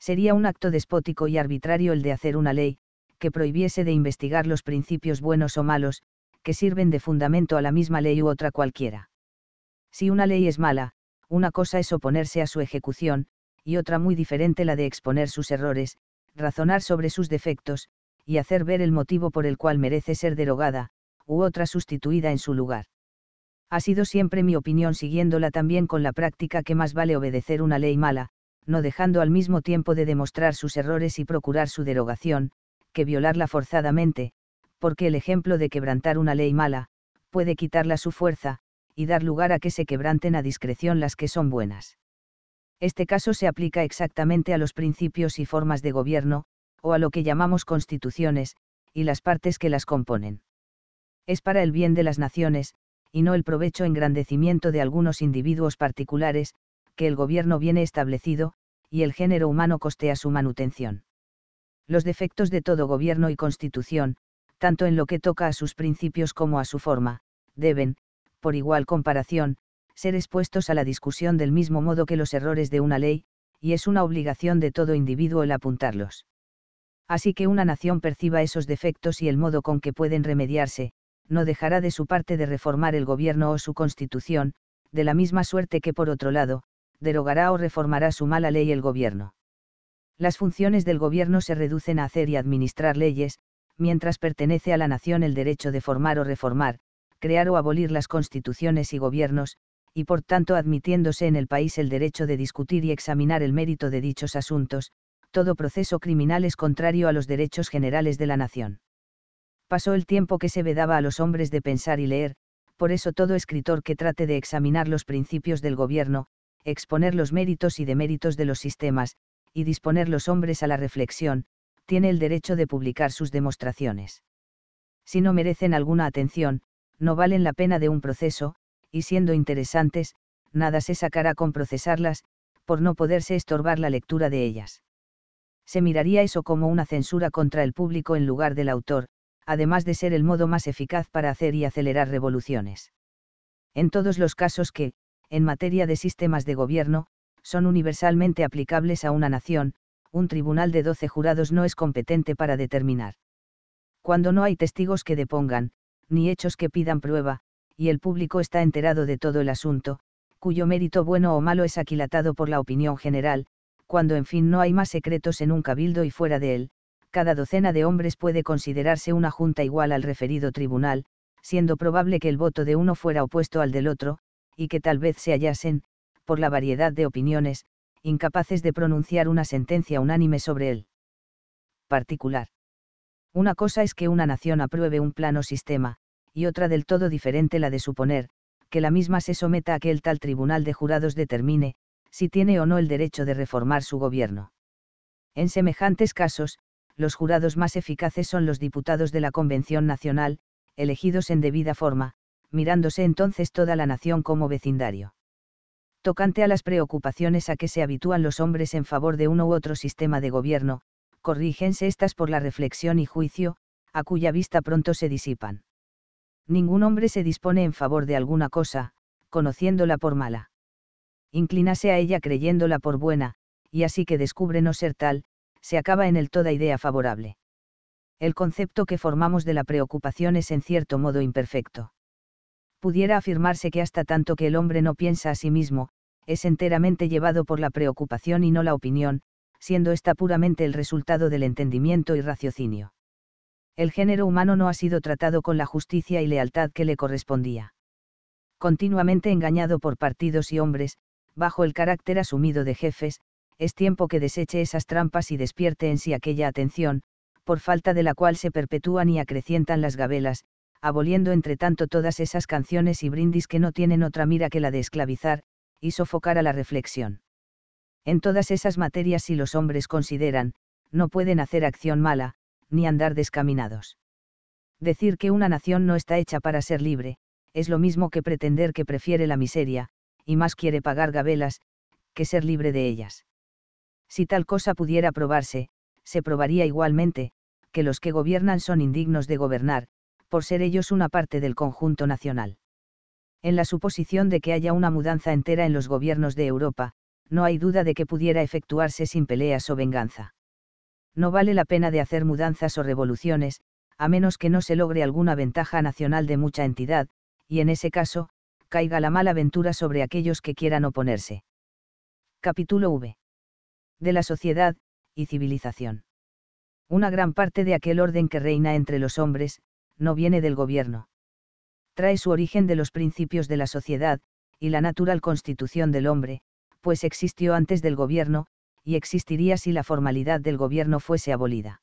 sería un acto despótico y arbitrario el de hacer una ley, que prohibiese de investigar los principios buenos o malos, que sirven de fundamento a la misma ley u otra cualquiera. Si una ley es mala, una cosa es oponerse a su ejecución, y otra muy diferente la de exponer sus errores, razonar sobre sus defectos, y hacer ver el motivo por el cual merece ser derogada, u otra sustituida en su lugar. Ha sido siempre mi opinión siguiéndola también con la práctica que más vale obedecer una ley mala, no dejando al mismo tiempo de demostrar sus errores y procurar su derogación, que violarla forzadamente, porque el ejemplo de quebrantar una ley mala, puede quitarla su fuerza, y dar lugar a que se quebranten a discreción las que son buenas. Este caso se aplica exactamente a los principios y formas de gobierno, o a lo que llamamos constituciones, y las partes que las componen. Es para el bien de las naciones, y no el provecho engrandecimiento de algunos individuos particulares, que el gobierno viene establecido, y el género humano costea su manutención. Los defectos de todo gobierno y constitución, tanto en lo que toca a sus principios como a su forma, deben, por igual comparación, ser expuestos a la discusión del mismo modo que los errores de una ley, y es una obligación de todo individuo el apuntarlos. Así que una nación perciba esos defectos y el modo con que pueden remediarse, no dejará de su parte de reformar el gobierno o su constitución, de la misma suerte que por otro lado, derogará o reformará su mala ley el gobierno. Las funciones del gobierno se reducen a hacer y administrar leyes, mientras pertenece a la nación el derecho de formar o reformar, crear o abolir las constituciones y gobiernos, y por tanto admitiéndose en el país el derecho de discutir y examinar el mérito de dichos asuntos, todo proceso criminal es contrario a los derechos generales de la nación. Pasó el tiempo que se vedaba a los hombres de pensar y leer, por eso todo escritor que trate de examinar los principios del gobierno, exponer los méritos y deméritos de los sistemas, y disponer los hombres a la reflexión, tiene el derecho de publicar sus demostraciones. Si no merecen alguna atención, no valen la pena de un proceso, y siendo interesantes, nada se sacará con procesarlas, por no poderse estorbar la lectura de ellas. Se miraría eso como una censura contra el público en lugar del autor, además de ser el modo más eficaz para hacer y acelerar revoluciones. En todos los casos que, en materia de sistemas de gobierno, son universalmente aplicables a una nación, un tribunal de doce jurados no es competente para determinar. Cuando no hay testigos que depongan, ni hechos que pidan prueba, y el público está enterado de todo el asunto, cuyo mérito bueno o malo es aquilatado por la opinión general, cuando en fin no hay más secretos en un cabildo y fuera de él, cada docena de hombres puede considerarse una junta igual al referido tribunal, siendo probable que el voto de uno fuera opuesto al del otro, y que tal vez se hallasen, por la variedad de opiniones, incapaces de pronunciar una sentencia unánime sobre él. Particular. Una cosa es que una nación apruebe un plano sistema, y otra del todo diferente la de suponer, que la misma se someta a que el tal tribunal de jurados determine, si tiene o no el derecho de reformar su gobierno. En semejantes casos, los jurados más eficaces son los diputados de la Convención Nacional, elegidos en debida forma, mirándose entonces toda la nación como vecindario. Tocante a las preocupaciones a que se habitúan los hombres en favor de uno u otro sistema de gobierno, corrígense estas por la reflexión y juicio, a cuya vista pronto se disipan. Ningún hombre se dispone en favor de alguna cosa, conociéndola por mala. Inclínase a ella creyéndola por buena, y así que descubre no ser tal, se acaba en el toda idea favorable. El concepto que formamos de la preocupación es en cierto modo imperfecto pudiera afirmarse que hasta tanto que el hombre no piensa a sí mismo, es enteramente llevado por la preocupación y no la opinión, siendo ésta puramente el resultado del entendimiento y raciocinio. El género humano no ha sido tratado con la justicia y lealtad que le correspondía. Continuamente engañado por partidos y hombres, bajo el carácter asumido de jefes, es tiempo que deseche esas trampas y despierte en sí aquella atención, por falta de la cual se perpetúan y acrecientan las gabelas, aboliendo entre tanto todas esas canciones y brindis que no tienen otra mira que la de esclavizar, y sofocar a la reflexión. En todas esas materias si los hombres consideran, no pueden hacer acción mala, ni andar descaminados. Decir que una nación no está hecha para ser libre, es lo mismo que pretender que prefiere la miseria, y más quiere pagar gabelas, que ser libre de ellas. Si tal cosa pudiera probarse, se probaría igualmente, que los que gobiernan son indignos de gobernar, por ser ellos una parte del conjunto nacional. En la suposición de que haya una mudanza entera en los gobiernos de Europa, no hay duda de que pudiera efectuarse sin peleas o venganza. No vale la pena de hacer mudanzas o revoluciones, a menos que no se logre alguna ventaja nacional de mucha entidad, y en ese caso, caiga la mala ventura sobre aquellos que quieran oponerse. Capítulo V. De la sociedad, y civilización. Una gran parte de aquel orden que reina entre los hombres, no viene del gobierno. Trae su origen de los principios de la sociedad, y la natural constitución del hombre, pues existió antes del gobierno, y existiría si la formalidad del gobierno fuese abolida.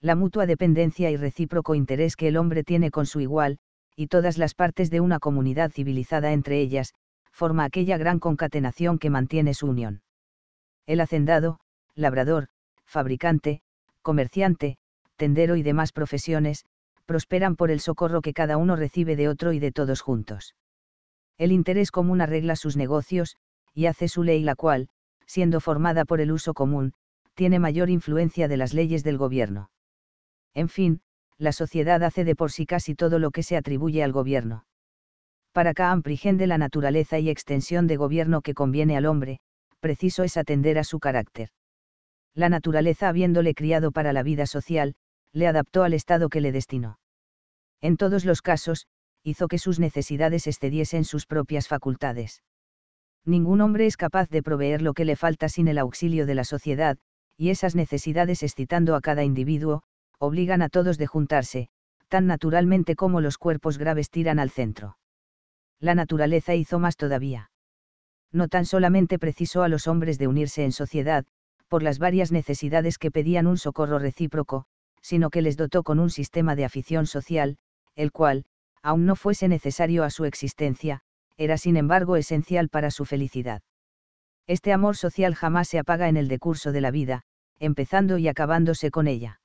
La mutua dependencia y recíproco interés que el hombre tiene con su igual, y todas las partes de una comunidad civilizada entre ellas, forma aquella gran concatenación que mantiene su unión. El hacendado, labrador, fabricante, comerciante, tendero y demás profesiones, prosperan por el socorro que cada uno recibe de otro y de todos juntos. El interés común arregla sus negocios, y hace su ley la cual, siendo formada por el uso común, tiene mayor influencia de las leyes del gobierno. En fin, la sociedad hace de por sí casi todo lo que se atribuye al gobierno. Para que de la naturaleza y extensión de gobierno que conviene al hombre, preciso es atender a su carácter. La naturaleza habiéndole criado para la vida social, le adaptó al estado que le destinó. En todos los casos, hizo que sus necesidades excediesen sus propias facultades. Ningún hombre es capaz de proveer lo que le falta sin el auxilio de la sociedad, y esas necesidades excitando a cada individuo, obligan a todos de juntarse, tan naturalmente como los cuerpos graves tiran al centro. La naturaleza hizo más todavía. No tan solamente precisó a los hombres de unirse en sociedad, por las varias necesidades que pedían un socorro recíproco, sino que les dotó con un sistema de afición social, el cual, aun no fuese necesario a su existencia, era sin embargo esencial para su felicidad. Este amor social jamás se apaga en el decurso de la vida, empezando y acabándose con ella.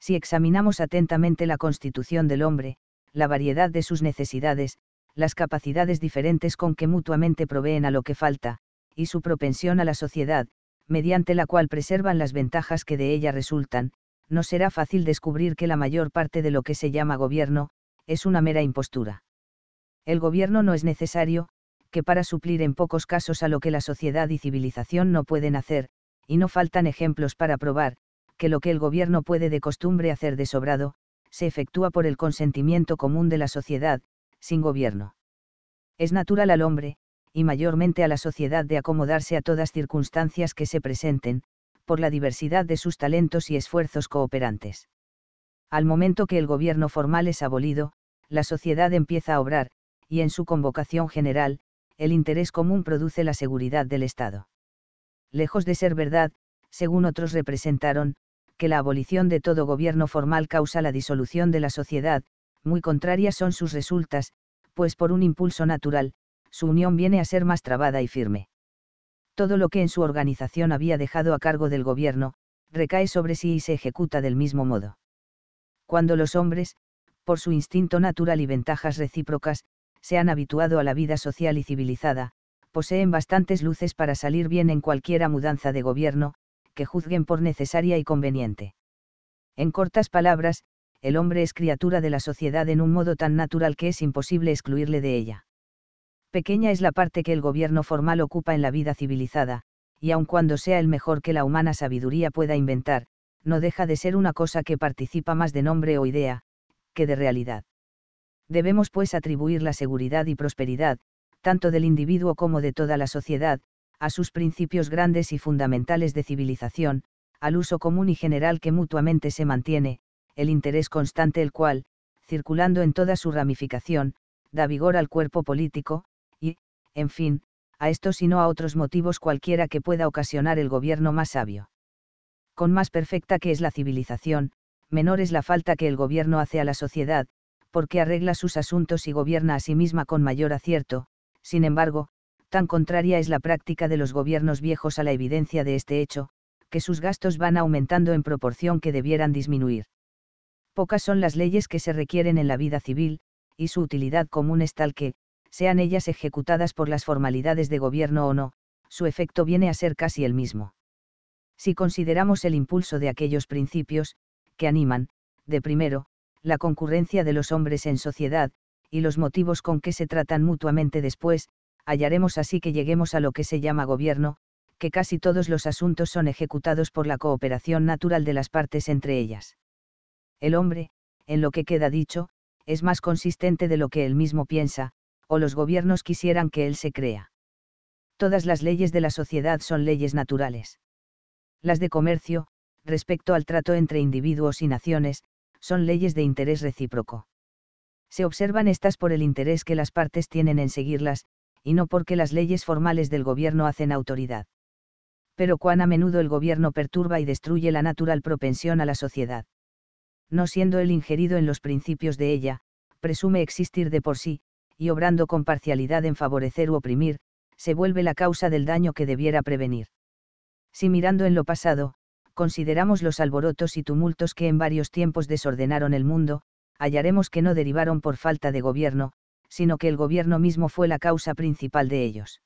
Si examinamos atentamente la constitución del hombre, la variedad de sus necesidades, las capacidades diferentes con que mutuamente proveen a lo que falta, y su propensión a la sociedad, mediante la cual preservan las ventajas que de ella resultan, no será fácil descubrir que la mayor parte de lo que se llama gobierno, es una mera impostura. El gobierno no es necesario, que para suplir en pocos casos a lo que la sociedad y civilización no pueden hacer, y no faltan ejemplos para probar, que lo que el gobierno puede de costumbre hacer de sobrado, se efectúa por el consentimiento común de la sociedad, sin gobierno. Es natural al hombre, y mayormente a la sociedad de acomodarse a todas circunstancias que se presenten, por la diversidad de sus talentos y esfuerzos cooperantes. Al momento que el gobierno formal es abolido, la sociedad empieza a obrar, y en su convocación general, el interés común produce la seguridad del Estado. Lejos de ser verdad, según otros representaron, que la abolición de todo gobierno formal causa la disolución de la sociedad, muy contrarias son sus resultas, pues por un impulso natural, su unión viene a ser más trabada y firme todo lo que en su organización había dejado a cargo del gobierno, recae sobre sí y se ejecuta del mismo modo. Cuando los hombres, por su instinto natural y ventajas recíprocas, se han habituado a la vida social y civilizada, poseen bastantes luces para salir bien en cualquiera mudanza de gobierno, que juzguen por necesaria y conveniente. En cortas palabras, el hombre es criatura de la sociedad en un modo tan natural que es imposible excluirle de ella pequeña es la parte que el gobierno formal ocupa en la vida civilizada, y aun cuando sea el mejor que la humana sabiduría pueda inventar, no deja de ser una cosa que participa más de nombre o idea, que de realidad. Debemos pues atribuir la seguridad y prosperidad, tanto del individuo como de toda la sociedad, a sus principios grandes y fundamentales de civilización, al uso común y general que mutuamente se mantiene, el interés constante el cual, circulando en toda su ramificación, da vigor al cuerpo político, en fin, a estos y no a otros motivos cualquiera que pueda ocasionar el gobierno más sabio. Con más perfecta que es la civilización, menor es la falta que el gobierno hace a la sociedad, porque arregla sus asuntos y gobierna a sí misma con mayor acierto, sin embargo, tan contraria es la práctica de los gobiernos viejos a la evidencia de este hecho, que sus gastos van aumentando en proporción que debieran disminuir. Pocas son las leyes que se requieren en la vida civil, y su utilidad común es tal que, sean ellas ejecutadas por las formalidades de gobierno o no, su efecto viene a ser casi el mismo. Si consideramos el impulso de aquellos principios, que animan, de primero, la concurrencia de los hombres en sociedad, y los motivos con que se tratan mutuamente después, hallaremos así que lleguemos a lo que se llama gobierno, que casi todos los asuntos son ejecutados por la cooperación natural de las partes entre ellas. El hombre, en lo que queda dicho, es más consistente de lo que él mismo piensa, o los gobiernos quisieran que él se crea. Todas las leyes de la sociedad son leyes naturales. Las de comercio, respecto al trato entre individuos y naciones, son leyes de interés recíproco. Se observan estas por el interés que las partes tienen en seguirlas, y no porque las leyes formales del gobierno hacen autoridad. Pero cuán a menudo el gobierno perturba y destruye la natural propensión a la sociedad. No siendo él ingerido en los principios de ella, presume existir de por sí, y obrando con parcialidad en favorecer u oprimir, se vuelve la causa del daño que debiera prevenir. Si mirando en lo pasado, consideramos los alborotos y tumultos que en varios tiempos desordenaron el mundo, hallaremos que no derivaron por falta de gobierno, sino que el gobierno mismo fue la causa principal de ellos.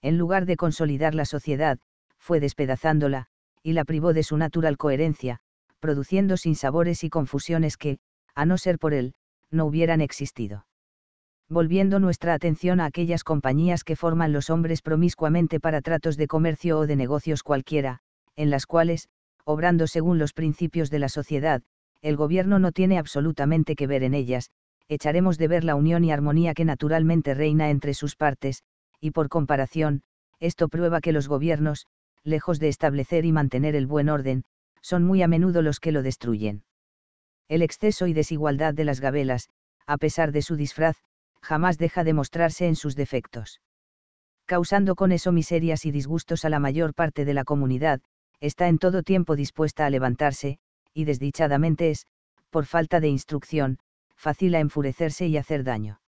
En lugar de consolidar la sociedad, fue despedazándola, y la privó de su natural coherencia, produciendo sinsabores y confusiones que, a no ser por él, no hubieran existido volviendo nuestra atención a aquellas compañías que forman los hombres promiscuamente para tratos de comercio o de negocios cualquiera, en las cuales, obrando según los principios de la sociedad, el gobierno no tiene absolutamente que ver en ellas, echaremos de ver la unión y armonía que naturalmente reina entre sus partes, y por comparación, esto prueba que los gobiernos, lejos de establecer y mantener el buen orden, son muy a menudo los que lo destruyen. El exceso y desigualdad de las gabelas, a pesar de su disfraz, jamás deja de mostrarse en sus defectos. Causando con eso miserias y disgustos a la mayor parte de la comunidad, está en todo tiempo dispuesta a levantarse, y desdichadamente es, por falta de instrucción, fácil a enfurecerse y hacer daño.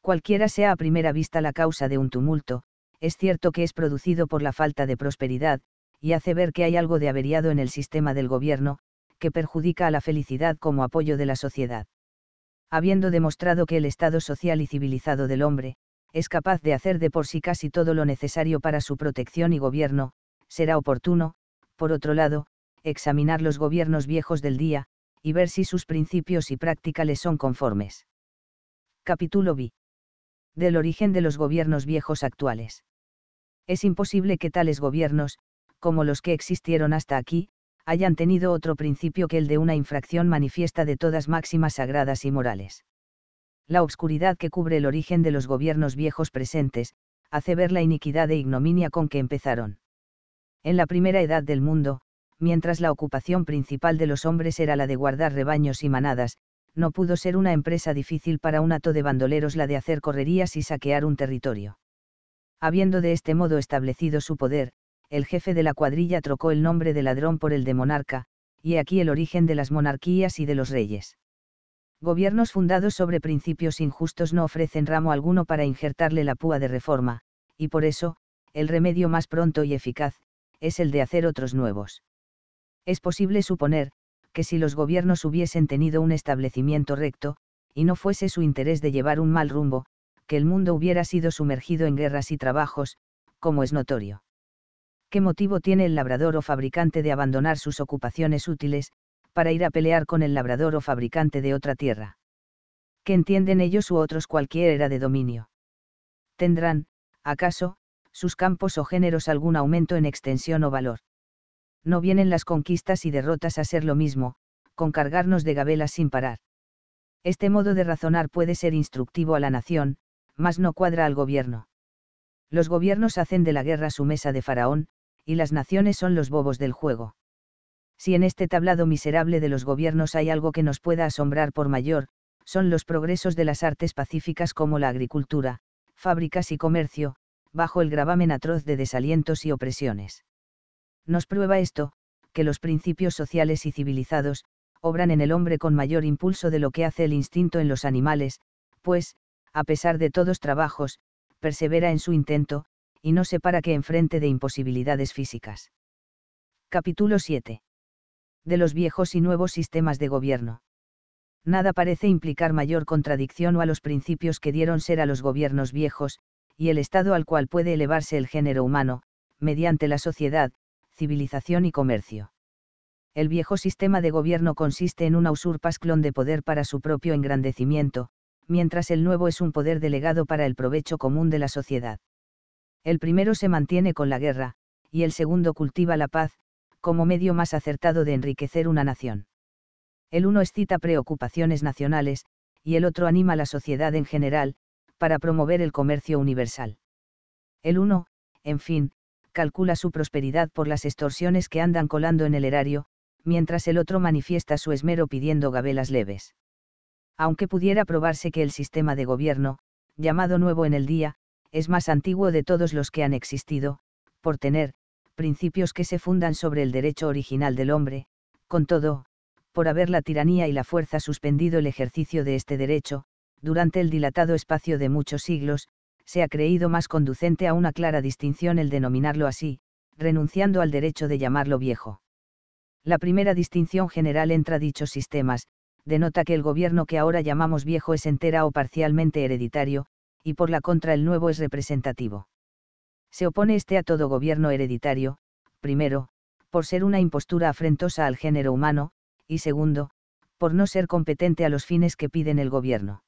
Cualquiera sea a primera vista la causa de un tumulto, es cierto que es producido por la falta de prosperidad, y hace ver que hay algo de averiado en el sistema del gobierno, que perjudica a la felicidad como apoyo de la sociedad habiendo demostrado que el estado social y civilizado del hombre, es capaz de hacer de por sí casi todo lo necesario para su protección y gobierno, será oportuno, por otro lado, examinar los gobiernos viejos del día, y ver si sus principios y práctica les son conformes. Capítulo B. Del origen de los gobiernos viejos actuales. Es imposible que tales gobiernos, como los que existieron hasta aquí, hayan tenido otro principio que el de una infracción manifiesta de todas máximas sagradas y morales. La obscuridad que cubre el origen de los gobiernos viejos presentes, hace ver la iniquidad e ignominia con que empezaron. En la primera edad del mundo, mientras la ocupación principal de los hombres era la de guardar rebaños y manadas, no pudo ser una empresa difícil para un hato de bandoleros la de hacer correrías y saquear un territorio. Habiendo de este modo establecido su poder, el jefe de la cuadrilla trocó el nombre de ladrón por el de monarca, y aquí el origen de las monarquías y de los reyes. Gobiernos fundados sobre principios injustos no ofrecen ramo alguno para injertarle la púa de reforma, y por eso, el remedio más pronto y eficaz, es el de hacer otros nuevos. Es posible suponer, que si los gobiernos hubiesen tenido un establecimiento recto, y no fuese su interés de llevar un mal rumbo, que el mundo hubiera sido sumergido en guerras y trabajos, como es notorio. ¿qué motivo tiene el labrador o fabricante de abandonar sus ocupaciones útiles, para ir a pelear con el labrador o fabricante de otra tierra? ¿Qué entienden ellos u otros cualquier era de dominio? ¿Tendrán, acaso, sus campos o géneros algún aumento en extensión o valor? No vienen las conquistas y derrotas a ser lo mismo, con cargarnos de gabelas sin parar. Este modo de razonar puede ser instructivo a la nación, mas no cuadra al gobierno. Los gobiernos hacen de la guerra su mesa de faraón, y las naciones son los bobos del juego. Si en este tablado miserable de los gobiernos hay algo que nos pueda asombrar por mayor, son los progresos de las artes pacíficas como la agricultura, fábricas y comercio, bajo el gravamen atroz de desalientos y opresiones. Nos prueba esto, que los principios sociales y civilizados, obran en el hombre con mayor impulso de lo que hace el instinto en los animales, pues, a pesar de todos trabajos, persevera en su intento, y no se para que enfrente de imposibilidades físicas. Capítulo 7. De los viejos y nuevos sistemas de gobierno. Nada parece implicar mayor contradicción o a los principios que dieron ser a los gobiernos viejos, y el estado al cual puede elevarse el género humano, mediante la sociedad, civilización y comercio. El viejo sistema de gobierno consiste en una usurpasclón de poder para su propio engrandecimiento, mientras el nuevo es un poder delegado para el provecho común de la sociedad. El primero se mantiene con la guerra, y el segundo cultiva la paz, como medio más acertado de enriquecer una nación. El uno excita preocupaciones nacionales, y el otro anima a la sociedad en general, para promover el comercio universal. El uno, en fin, calcula su prosperidad por las extorsiones que andan colando en el erario, mientras el otro manifiesta su esmero pidiendo gabelas leves. Aunque pudiera probarse que el sistema de gobierno, llamado nuevo en el día, es más antiguo de todos los que han existido, por tener, principios que se fundan sobre el derecho original del hombre, con todo, por haber la tiranía y la fuerza suspendido el ejercicio de este derecho, durante el dilatado espacio de muchos siglos, se ha creído más conducente a una clara distinción el denominarlo así, renunciando al derecho de llamarlo viejo. La primera distinción general entre dichos sistemas, denota que el gobierno que ahora llamamos viejo es entera o parcialmente hereditario, y por la contra el nuevo es representativo. Se opone este a todo gobierno hereditario, primero, por ser una impostura afrentosa al género humano, y segundo, por no ser competente a los fines que piden el gobierno.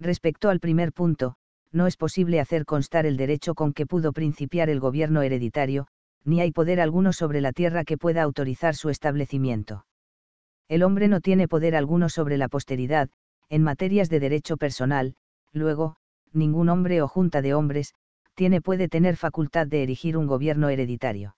Respecto al primer punto, no es posible hacer constar el derecho con que pudo principiar el gobierno hereditario, ni hay poder alguno sobre la tierra que pueda autorizar su establecimiento. El hombre no tiene poder alguno sobre la posteridad, en materias de derecho personal, luego, ningún hombre o junta de hombres, tiene puede tener facultad de erigir un gobierno hereditario.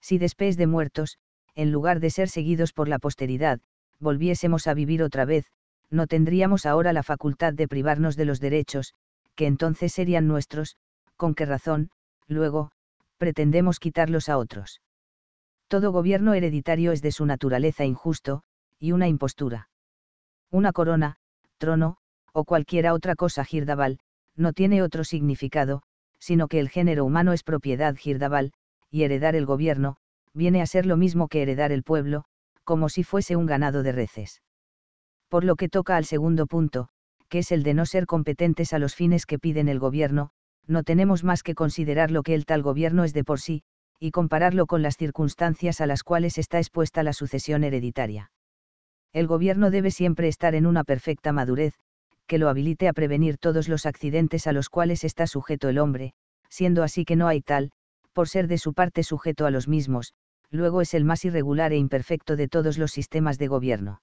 Si después de muertos, en lugar de ser seguidos por la posteridad, volviésemos a vivir otra vez, no tendríamos ahora la facultad de privarnos de los derechos, que entonces serían nuestros, con qué razón, luego, pretendemos quitarlos a otros. Todo gobierno hereditario es de su naturaleza injusto, y una impostura. Una corona, trono, o cualquiera otra cosa girdabal, no tiene otro significado, sino que el género humano es propiedad girdaval, y heredar el gobierno, viene a ser lo mismo que heredar el pueblo, como si fuese un ganado de reces. Por lo que toca al segundo punto, que es el de no ser competentes a los fines que piden el gobierno, no tenemos más que considerar lo que el tal gobierno es de por sí, y compararlo con las circunstancias a las cuales está expuesta la sucesión hereditaria. El gobierno debe siempre estar en una perfecta madurez, que lo habilite a prevenir todos los accidentes a los cuales está sujeto el hombre, siendo así que no hay tal, por ser de su parte sujeto a los mismos, luego es el más irregular e imperfecto de todos los sistemas de gobierno.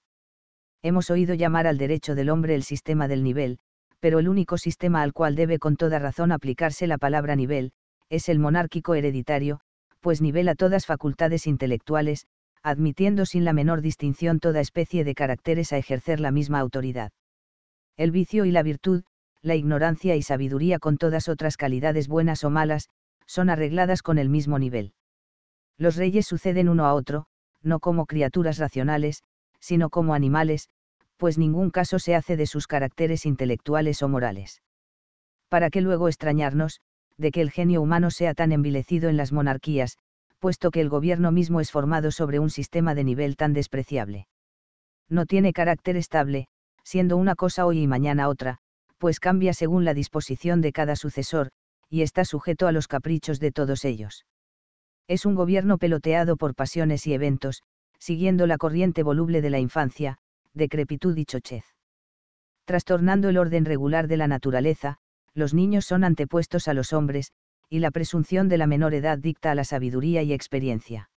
Hemos oído llamar al derecho del hombre el sistema del nivel, pero el único sistema al cual debe con toda razón aplicarse la palabra nivel, es el monárquico hereditario, pues nivela todas facultades intelectuales, admitiendo sin la menor distinción toda especie de caracteres a ejercer la misma autoridad. El vicio y la virtud, la ignorancia y sabiduría con todas otras calidades buenas o malas, son arregladas con el mismo nivel. Los reyes suceden uno a otro, no como criaturas racionales, sino como animales, pues ningún caso se hace de sus caracteres intelectuales o morales. ¿Para qué luego extrañarnos, de que el genio humano sea tan envilecido en las monarquías, puesto que el gobierno mismo es formado sobre un sistema de nivel tan despreciable? No tiene carácter estable, siendo una cosa hoy y mañana otra, pues cambia según la disposición de cada sucesor, y está sujeto a los caprichos de todos ellos. Es un gobierno peloteado por pasiones y eventos, siguiendo la corriente voluble de la infancia, decrepitud y chochez. Trastornando el orden regular de la naturaleza, los niños son antepuestos a los hombres, y la presunción de la menor edad dicta a la sabiduría y experiencia.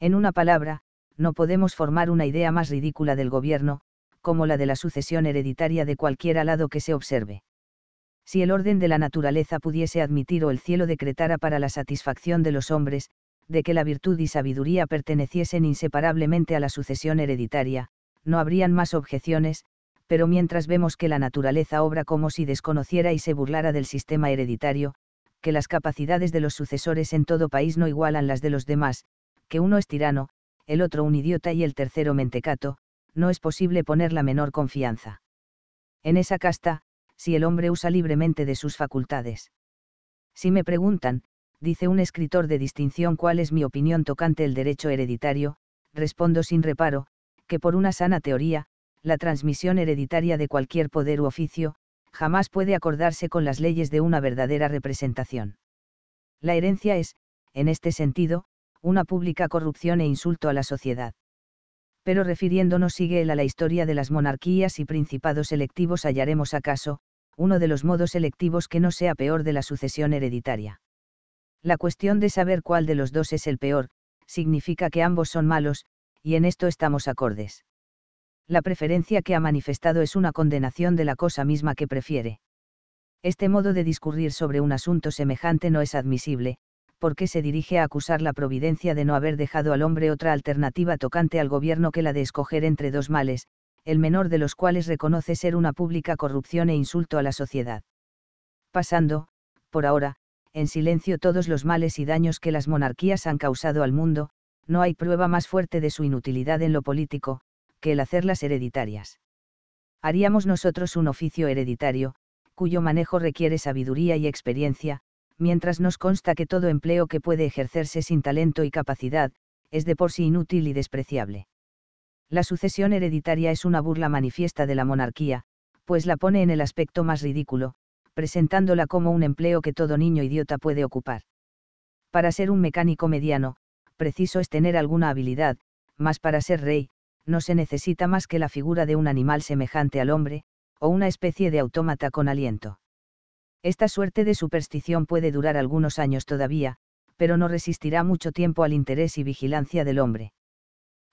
En una palabra, no podemos formar una idea más ridícula del gobierno, como la de la sucesión hereditaria de cualquier alado que se observe. Si el orden de la naturaleza pudiese admitir o el cielo decretara para la satisfacción de los hombres, de que la virtud y sabiduría perteneciesen inseparablemente a la sucesión hereditaria, no habrían más objeciones, pero mientras vemos que la naturaleza obra como si desconociera y se burlara del sistema hereditario, que las capacidades de los sucesores en todo país no igualan las de los demás, que uno es tirano, el otro un idiota y el tercero mentecato, no es posible poner la menor confianza. En esa casta, si el hombre usa libremente de sus facultades. Si me preguntan, dice un escritor de distinción cuál es mi opinión tocante el derecho hereditario, respondo sin reparo, que por una sana teoría, la transmisión hereditaria de cualquier poder u oficio, jamás puede acordarse con las leyes de una verdadera representación. La herencia es, en este sentido, una pública corrupción e insulto a la sociedad pero refiriéndonos sigue él a la historia de las monarquías y principados electivos hallaremos acaso, uno de los modos electivos que no sea peor de la sucesión hereditaria. La cuestión de saber cuál de los dos es el peor, significa que ambos son malos, y en esto estamos acordes. La preferencia que ha manifestado es una condenación de la cosa misma que prefiere. Este modo de discurrir sobre un asunto semejante no es admisible, qué se dirige a acusar la providencia de no haber dejado al hombre otra alternativa tocante al gobierno que la de escoger entre dos males, el menor de los cuales reconoce ser una pública corrupción e insulto a la sociedad. Pasando, por ahora, en silencio todos los males y daños que las monarquías han causado al mundo, no hay prueba más fuerte de su inutilidad en lo político, que el hacerlas hereditarias. Haríamos nosotros un oficio hereditario, cuyo manejo requiere sabiduría y experiencia, mientras nos consta que todo empleo que puede ejercerse sin talento y capacidad, es de por sí inútil y despreciable. La sucesión hereditaria es una burla manifiesta de la monarquía, pues la pone en el aspecto más ridículo, presentándola como un empleo que todo niño idiota puede ocupar. Para ser un mecánico mediano, preciso es tener alguna habilidad, mas para ser rey, no se necesita más que la figura de un animal semejante al hombre, o una especie de autómata con aliento. Esta suerte de superstición puede durar algunos años todavía, pero no resistirá mucho tiempo al interés y vigilancia del hombre.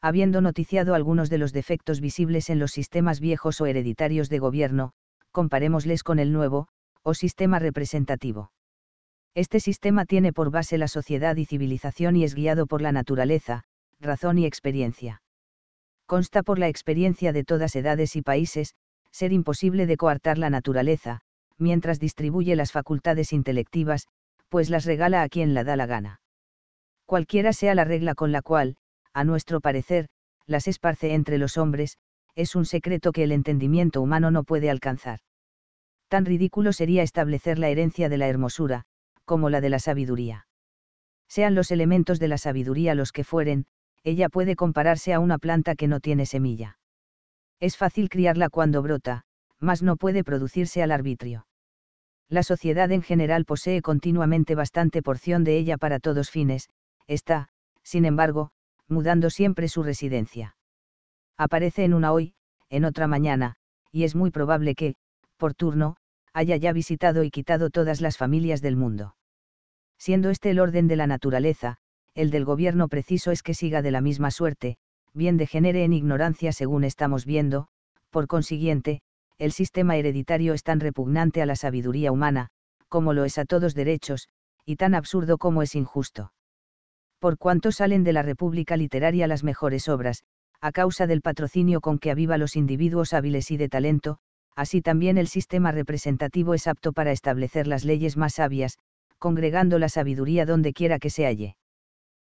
Habiendo noticiado algunos de los defectos visibles en los sistemas viejos o hereditarios de gobierno, comparémosles con el nuevo, o sistema representativo. Este sistema tiene por base la sociedad y civilización y es guiado por la naturaleza, razón y experiencia. Consta por la experiencia de todas edades y países, ser imposible de coartar la naturaleza, mientras distribuye las facultades intelectivas, pues las regala a quien la da la gana. Cualquiera sea la regla con la cual, a nuestro parecer, las esparce entre los hombres, es un secreto que el entendimiento humano no puede alcanzar. Tan ridículo sería establecer la herencia de la hermosura, como la de la sabiduría. Sean los elementos de la sabiduría los que fueren, ella puede compararse a una planta que no tiene semilla. Es fácil criarla cuando brota, mas no puede producirse al arbitrio la sociedad en general posee continuamente bastante porción de ella para todos fines, está, sin embargo, mudando siempre su residencia. Aparece en una hoy, en otra mañana, y es muy probable que, por turno, haya ya visitado y quitado todas las familias del mundo. Siendo este el orden de la naturaleza, el del gobierno preciso es que siga de la misma suerte, bien degenere en ignorancia según estamos viendo, por consiguiente, el sistema hereditario es tan repugnante a la sabiduría humana, como lo es a todos derechos, y tan absurdo como es injusto. Por cuanto salen de la República Literaria las mejores obras, a causa del patrocinio con que aviva los individuos hábiles y de talento, así también el sistema representativo es apto para establecer las leyes más sabias, congregando la sabiduría donde quiera que se halle.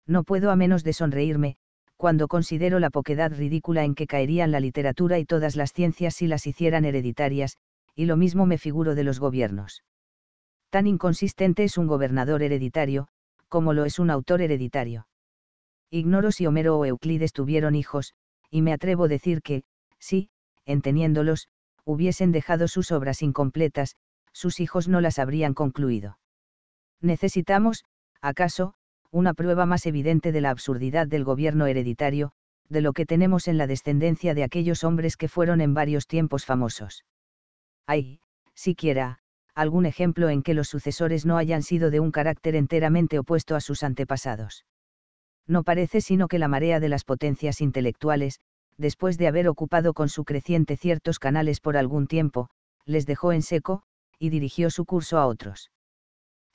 No puedo a menos de sonreírme, cuando considero la poquedad ridícula en que caerían la literatura y todas las ciencias si las hicieran hereditarias, y lo mismo me figuro de los gobiernos. Tan inconsistente es un gobernador hereditario, como lo es un autor hereditario. Ignoro si Homero o Euclides tuvieron hijos, y me atrevo a decir que, si, enteniéndolos, hubiesen dejado sus obras incompletas, sus hijos no las habrían concluido. Necesitamos, acaso, una prueba más evidente de la absurdidad del gobierno hereditario, de lo que tenemos en la descendencia de aquellos hombres que fueron en varios tiempos famosos. Hay, siquiera, algún ejemplo en que los sucesores no hayan sido de un carácter enteramente opuesto a sus antepasados. No parece sino que la marea de las potencias intelectuales, después de haber ocupado con su creciente ciertos canales por algún tiempo, les dejó en seco, y dirigió su curso a otros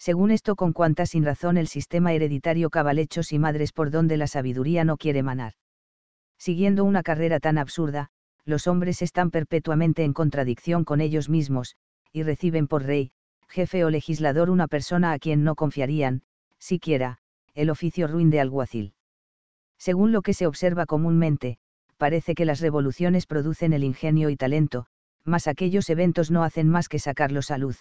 según esto con cuanta sin razón el sistema hereditario cabalechos y madres por donde la sabiduría no quiere manar. Siguiendo una carrera tan absurda, los hombres están perpetuamente en contradicción con ellos mismos, y reciben por rey, jefe o legislador una persona a quien no confiarían, siquiera, el oficio ruin de alguacil. Según lo que se observa comúnmente, parece que las revoluciones producen el ingenio y talento, mas aquellos eventos no hacen más que sacarlos a luz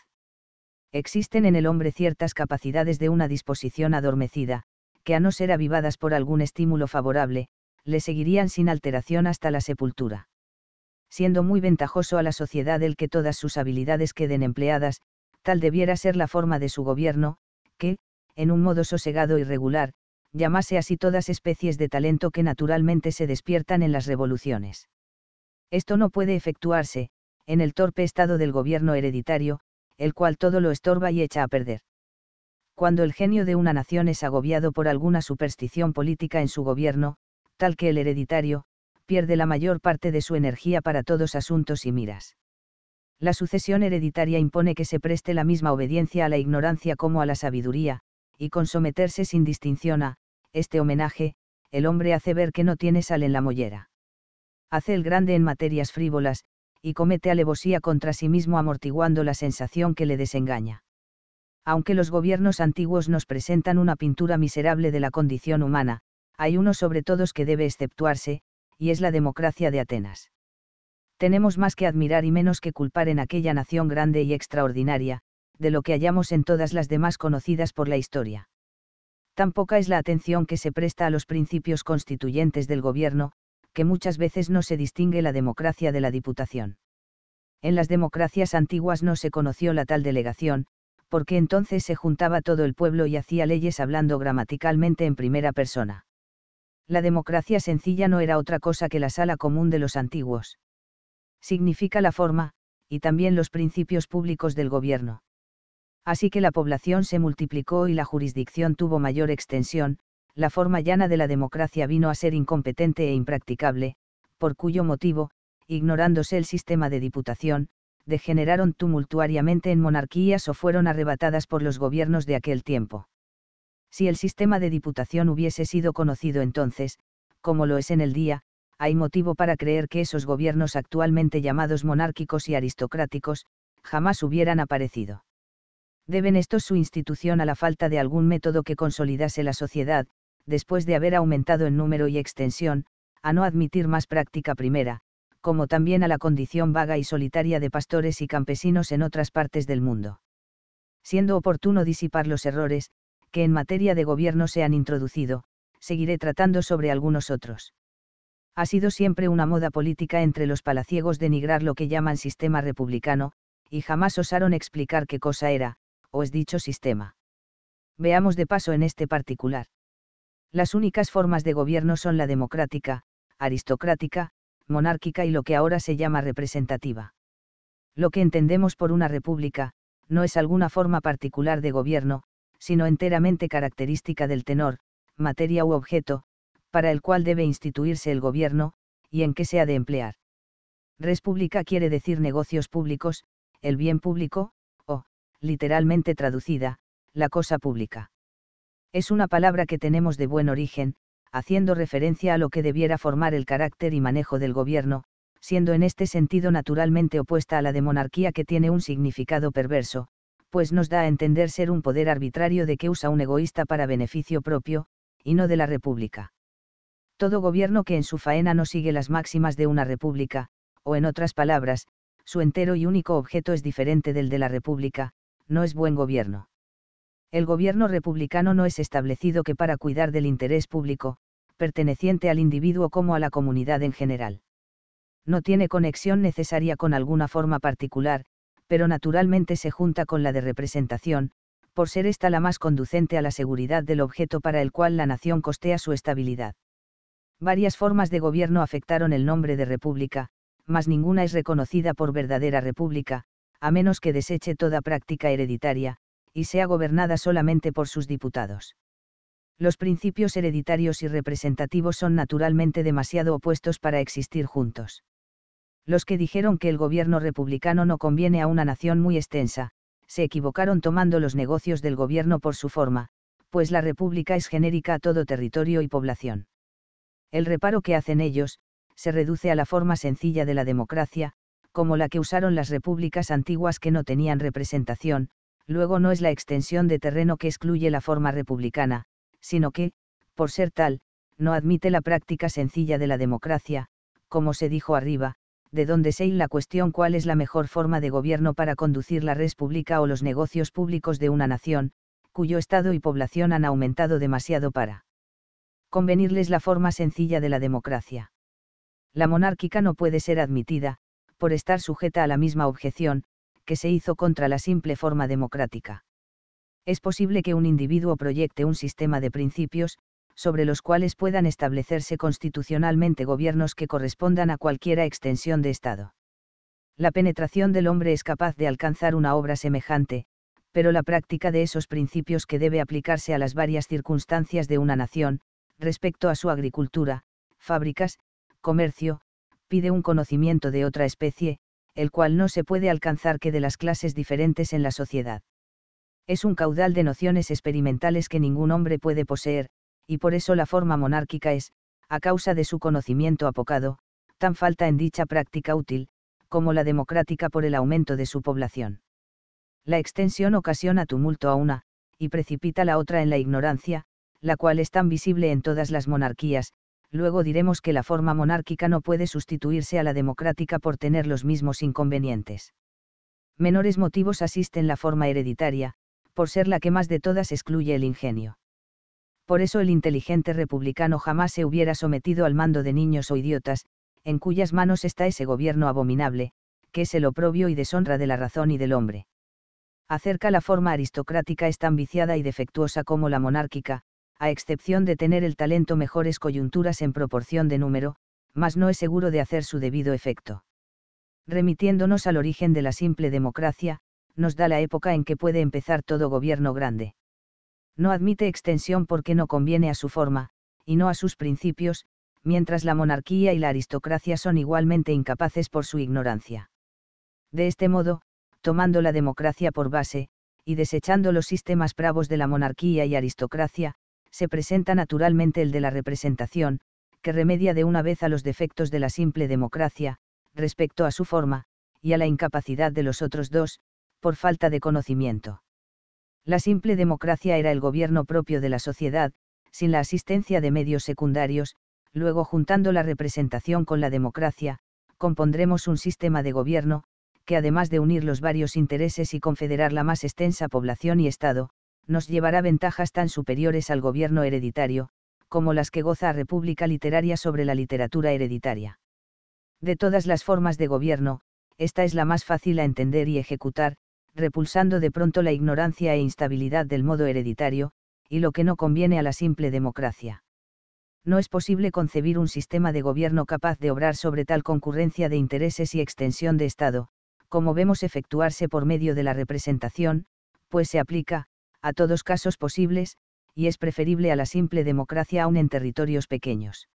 existen en el hombre ciertas capacidades de una disposición adormecida, que a no ser avivadas por algún estímulo favorable, le seguirían sin alteración hasta la sepultura. Siendo muy ventajoso a la sociedad el que todas sus habilidades queden empleadas, tal debiera ser la forma de su gobierno, que, en un modo sosegado y regular, llamase así todas especies de talento que naturalmente se despiertan en las revoluciones. Esto no puede efectuarse, en el torpe estado del gobierno hereditario, el cual todo lo estorba y echa a perder. Cuando el genio de una nación es agobiado por alguna superstición política en su gobierno, tal que el hereditario, pierde la mayor parte de su energía para todos asuntos y miras. La sucesión hereditaria impone que se preste la misma obediencia a la ignorancia como a la sabiduría, y con someterse sin distinción a, este homenaje, el hombre hace ver que no tiene sal en la mollera. Hace el grande en materias frívolas, y comete alevosía contra sí mismo amortiguando la sensación que le desengaña. Aunque los gobiernos antiguos nos presentan una pintura miserable de la condición humana, hay uno sobre todos que debe exceptuarse, y es la democracia de Atenas. Tenemos más que admirar y menos que culpar en aquella nación grande y extraordinaria, de lo que hallamos en todas las demás conocidas por la historia. Tan poca es la atención que se presta a los principios constituyentes del gobierno, muchas veces no se distingue la democracia de la Diputación. En las democracias antiguas no se conoció la tal delegación, porque entonces se juntaba todo el pueblo y hacía leyes hablando gramaticalmente en primera persona. La democracia sencilla no era otra cosa que la sala común de los antiguos. Significa la forma, y también los principios públicos del gobierno. Así que la población se multiplicó y la jurisdicción tuvo mayor extensión, la forma llana de la democracia vino a ser incompetente e impracticable, por cuyo motivo, ignorándose el sistema de diputación, degeneraron tumultuariamente en monarquías o fueron arrebatadas por los gobiernos de aquel tiempo. Si el sistema de diputación hubiese sido conocido entonces, como lo es en el día, hay motivo para creer que esos gobiernos actualmente llamados monárquicos y aristocráticos, jamás hubieran aparecido. Deben estos su institución a la falta de algún método que consolidase la sociedad, después de haber aumentado en número y extensión, a no admitir más práctica primera, como también a la condición vaga y solitaria de pastores y campesinos en otras partes del mundo. Siendo oportuno disipar los errores, que en materia de gobierno se han introducido, seguiré tratando sobre algunos otros. Ha sido siempre una moda política entre los palaciegos denigrar lo que llaman sistema republicano, y jamás osaron explicar qué cosa era, o es dicho sistema. Veamos de paso en este particular. Las únicas formas de gobierno son la democrática, aristocrática, monárquica y lo que ahora se llama representativa. Lo que entendemos por una república, no es alguna forma particular de gobierno, sino enteramente característica del tenor, materia u objeto, para el cual debe instituirse el gobierno, y en qué se ha de emplear. República quiere decir negocios públicos, el bien público, o, literalmente traducida, la cosa pública. Es una palabra que tenemos de buen origen, haciendo referencia a lo que debiera formar el carácter y manejo del gobierno, siendo en este sentido naturalmente opuesta a la de monarquía que tiene un significado perverso, pues nos da a entender ser un poder arbitrario de que usa un egoísta para beneficio propio, y no de la República. Todo gobierno que en su faena no sigue las máximas de una República, o en otras palabras, su entero y único objeto es diferente del de la República, no es buen gobierno. El gobierno republicano no es establecido que para cuidar del interés público, perteneciente al individuo como a la comunidad en general. No tiene conexión necesaria con alguna forma particular, pero naturalmente se junta con la de representación, por ser esta la más conducente a la seguridad del objeto para el cual la nación costea su estabilidad. Varias formas de gobierno afectaron el nombre de república, mas ninguna es reconocida por verdadera república, a menos que deseche toda práctica hereditaria, y sea gobernada solamente por sus diputados. Los principios hereditarios y representativos son naturalmente demasiado opuestos para existir juntos. Los que dijeron que el gobierno republicano no conviene a una nación muy extensa, se equivocaron tomando los negocios del gobierno por su forma, pues la república es genérica a todo territorio y población. El reparo que hacen ellos, se reduce a la forma sencilla de la democracia, como la que usaron las repúblicas antiguas que no tenían representación, luego no es la extensión de terreno que excluye la forma republicana, sino que, por ser tal, no admite la práctica sencilla de la democracia, como se dijo arriba, de donde se la cuestión cuál es la mejor forma de gobierno para conducir la res o los negocios públicos de una nación, cuyo estado y población han aumentado demasiado para convenirles la forma sencilla de la democracia. La monárquica no puede ser admitida, por estar sujeta a la misma objeción, que se hizo contra la simple forma democrática. Es posible que un individuo proyecte un sistema de principios, sobre los cuales puedan establecerse constitucionalmente gobiernos que correspondan a cualquiera extensión de Estado. La penetración del hombre es capaz de alcanzar una obra semejante, pero la práctica de esos principios que debe aplicarse a las varias circunstancias de una nación, respecto a su agricultura, fábricas, comercio, pide un conocimiento de otra especie, el cual no se puede alcanzar que de las clases diferentes en la sociedad. Es un caudal de nociones experimentales que ningún hombre puede poseer, y por eso la forma monárquica es, a causa de su conocimiento apocado, tan falta en dicha práctica útil, como la democrática por el aumento de su población. La extensión ocasiona tumulto a una, y precipita la otra en la ignorancia, la cual es tan visible en todas las monarquías, luego diremos que la forma monárquica no puede sustituirse a la democrática por tener los mismos inconvenientes. Menores motivos asisten la forma hereditaria, por ser la que más de todas excluye el ingenio. Por eso el inteligente republicano jamás se hubiera sometido al mando de niños o idiotas, en cuyas manos está ese gobierno abominable, que es el oprobio y deshonra de la razón y del hombre. Acerca la forma aristocrática es tan viciada y defectuosa como la monárquica, a excepción de tener el talento mejores coyunturas en proporción de número, mas no es seguro de hacer su debido efecto. Remitiéndonos al origen de la simple democracia, nos da la época en que puede empezar todo gobierno grande. No admite extensión porque no conviene a su forma, y no a sus principios, mientras la monarquía y la aristocracia son igualmente incapaces por su ignorancia. De este modo, tomando la democracia por base, y desechando los sistemas bravos de la monarquía y aristocracia, se presenta naturalmente el de la representación, que remedia de una vez a los defectos de la simple democracia, respecto a su forma, y a la incapacidad de los otros dos, por falta de conocimiento. La simple democracia era el gobierno propio de la sociedad, sin la asistencia de medios secundarios, luego juntando la representación con la democracia, compondremos un sistema de gobierno, que además de unir los varios intereses y confederar la más extensa población y Estado, nos llevará ventajas tan superiores al gobierno hereditario, como las que goza a República Literaria sobre la literatura hereditaria. De todas las formas de gobierno, esta es la más fácil a entender y ejecutar, repulsando de pronto la ignorancia e instabilidad del modo hereditario, y lo que no conviene a la simple democracia. No es posible concebir un sistema de gobierno capaz de obrar sobre tal concurrencia de intereses y extensión de Estado, como vemos efectuarse por medio de la representación, pues se aplica, a todos casos posibles, y es preferible a la simple democracia aún en territorios pequeños.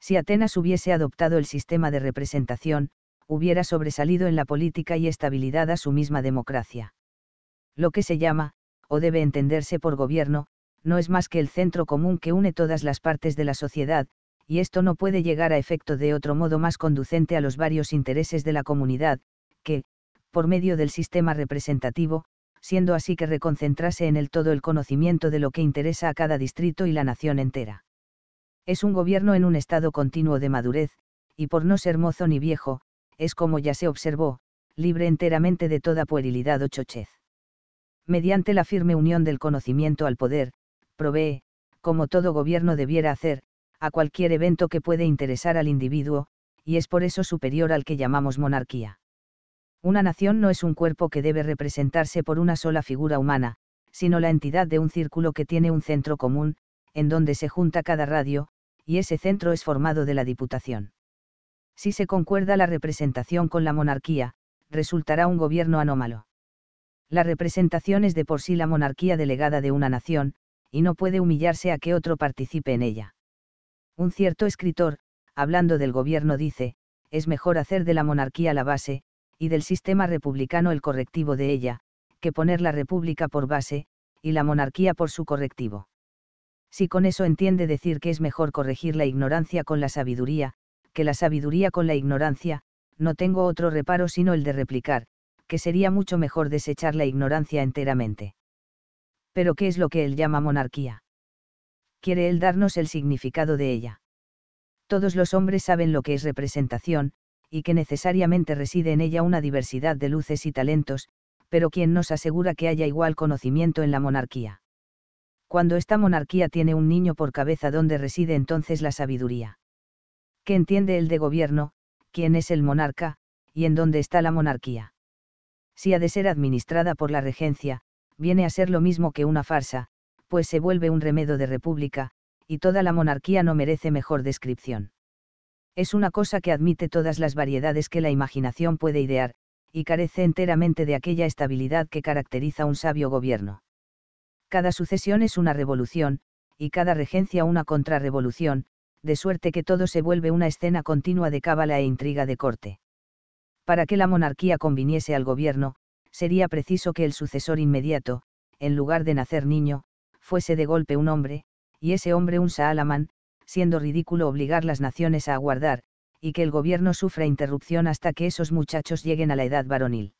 Si Atenas hubiese adoptado el sistema de representación, hubiera sobresalido en la política y estabilidad a su misma democracia. Lo que se llama, o debe entenderse por gobierno, no es más que el centro común que une todas las partes de la sociedad, y esto no puede llegar a efecto de otro modo más conducente a los varios intereses de la comunidad, que, por medio del sistema representativo, siendo así que reconcentrase en el todo el conocimiento de lo que interesa a cada distrito y la nación entera. Es un gobierno en un estado continuo de madurez, y por no ser mozo ni viejo, es como ya se observó, libre enteramente de toda puerilidad o chochez. Mediante la firme unión del conocimiento al poder, provee, como todo gobierno debiera hacer, a cualquier evento que puede interesar al individuo, y es por eso superior al que llamamos monarquía. Una nación no es un cuerpo que debe representarse por una sola figura humana, sino la entidad de un círculo que tiene un centro común, en donde se junta cada radio, y ese centro es formado de la Diputación. Si se concuerda la representación con la monarquía, resultará un gobierno anómalo. La representación es de por sí la monarquía delegada de una nación, y no puede humillarse a que otro participe en ella. Un cierto escritor, hablando del gobierno, dice, es mejor hacer de la monarquía la base, y del sistema republicano el correctivo de ella, que poner la república por base, y la monarquía por su correctivo. Si con eso entiende decir que es mejor corregir la ignorancia con la sabiduría, que la sabiduría con la ignorancia, no tengo otro reparo sino el de replicar, que sería mucho mejor desechar la ignorancia enteramente. Pero ¿qué es lo que él llama monarquía? Quiere él darnos el significado de ella. Todos los hombres saben lo que es representación, y que necesariamente reside en ella una diversidad de luces y talentos, pero quien nos asegura que haya igual conocimiento en la monarquía? Cuando esta monarquía tiene un niño por cabeza, ¿dónde reside entonces la sabiduría? ¿Qué entiende el de gobierno, quién es el monarca, y en dónde está la monarquía? Si ha de ser administrada por la regencia, viene a ser lo mismo que una farsa, pues se vuelve un remedo de república, y toda la monarquía no merece mejor descripción es una cosa que admite todas las variedades que la imaginación puede idear, y carece enteramente de aquella estabilidad que caracteriza un sabio gobierno. Cada sucesión es una revolución, y cada regencia una contrarrevolución, de suerte que todo se vuelve una escena continua de cábala e intriga de corte. Para que la monarquía conviniese al gobierno, sería preciso que el sucesor inmediato, en lugar de nacer niño, fuese de golpe un hombre, y ese hombre un Saalaman, siendo ridículo obligar las naciones a aguardar, y que el gobierno sufra interrupción hasta que esos muchachos lleguen a la edad varonil.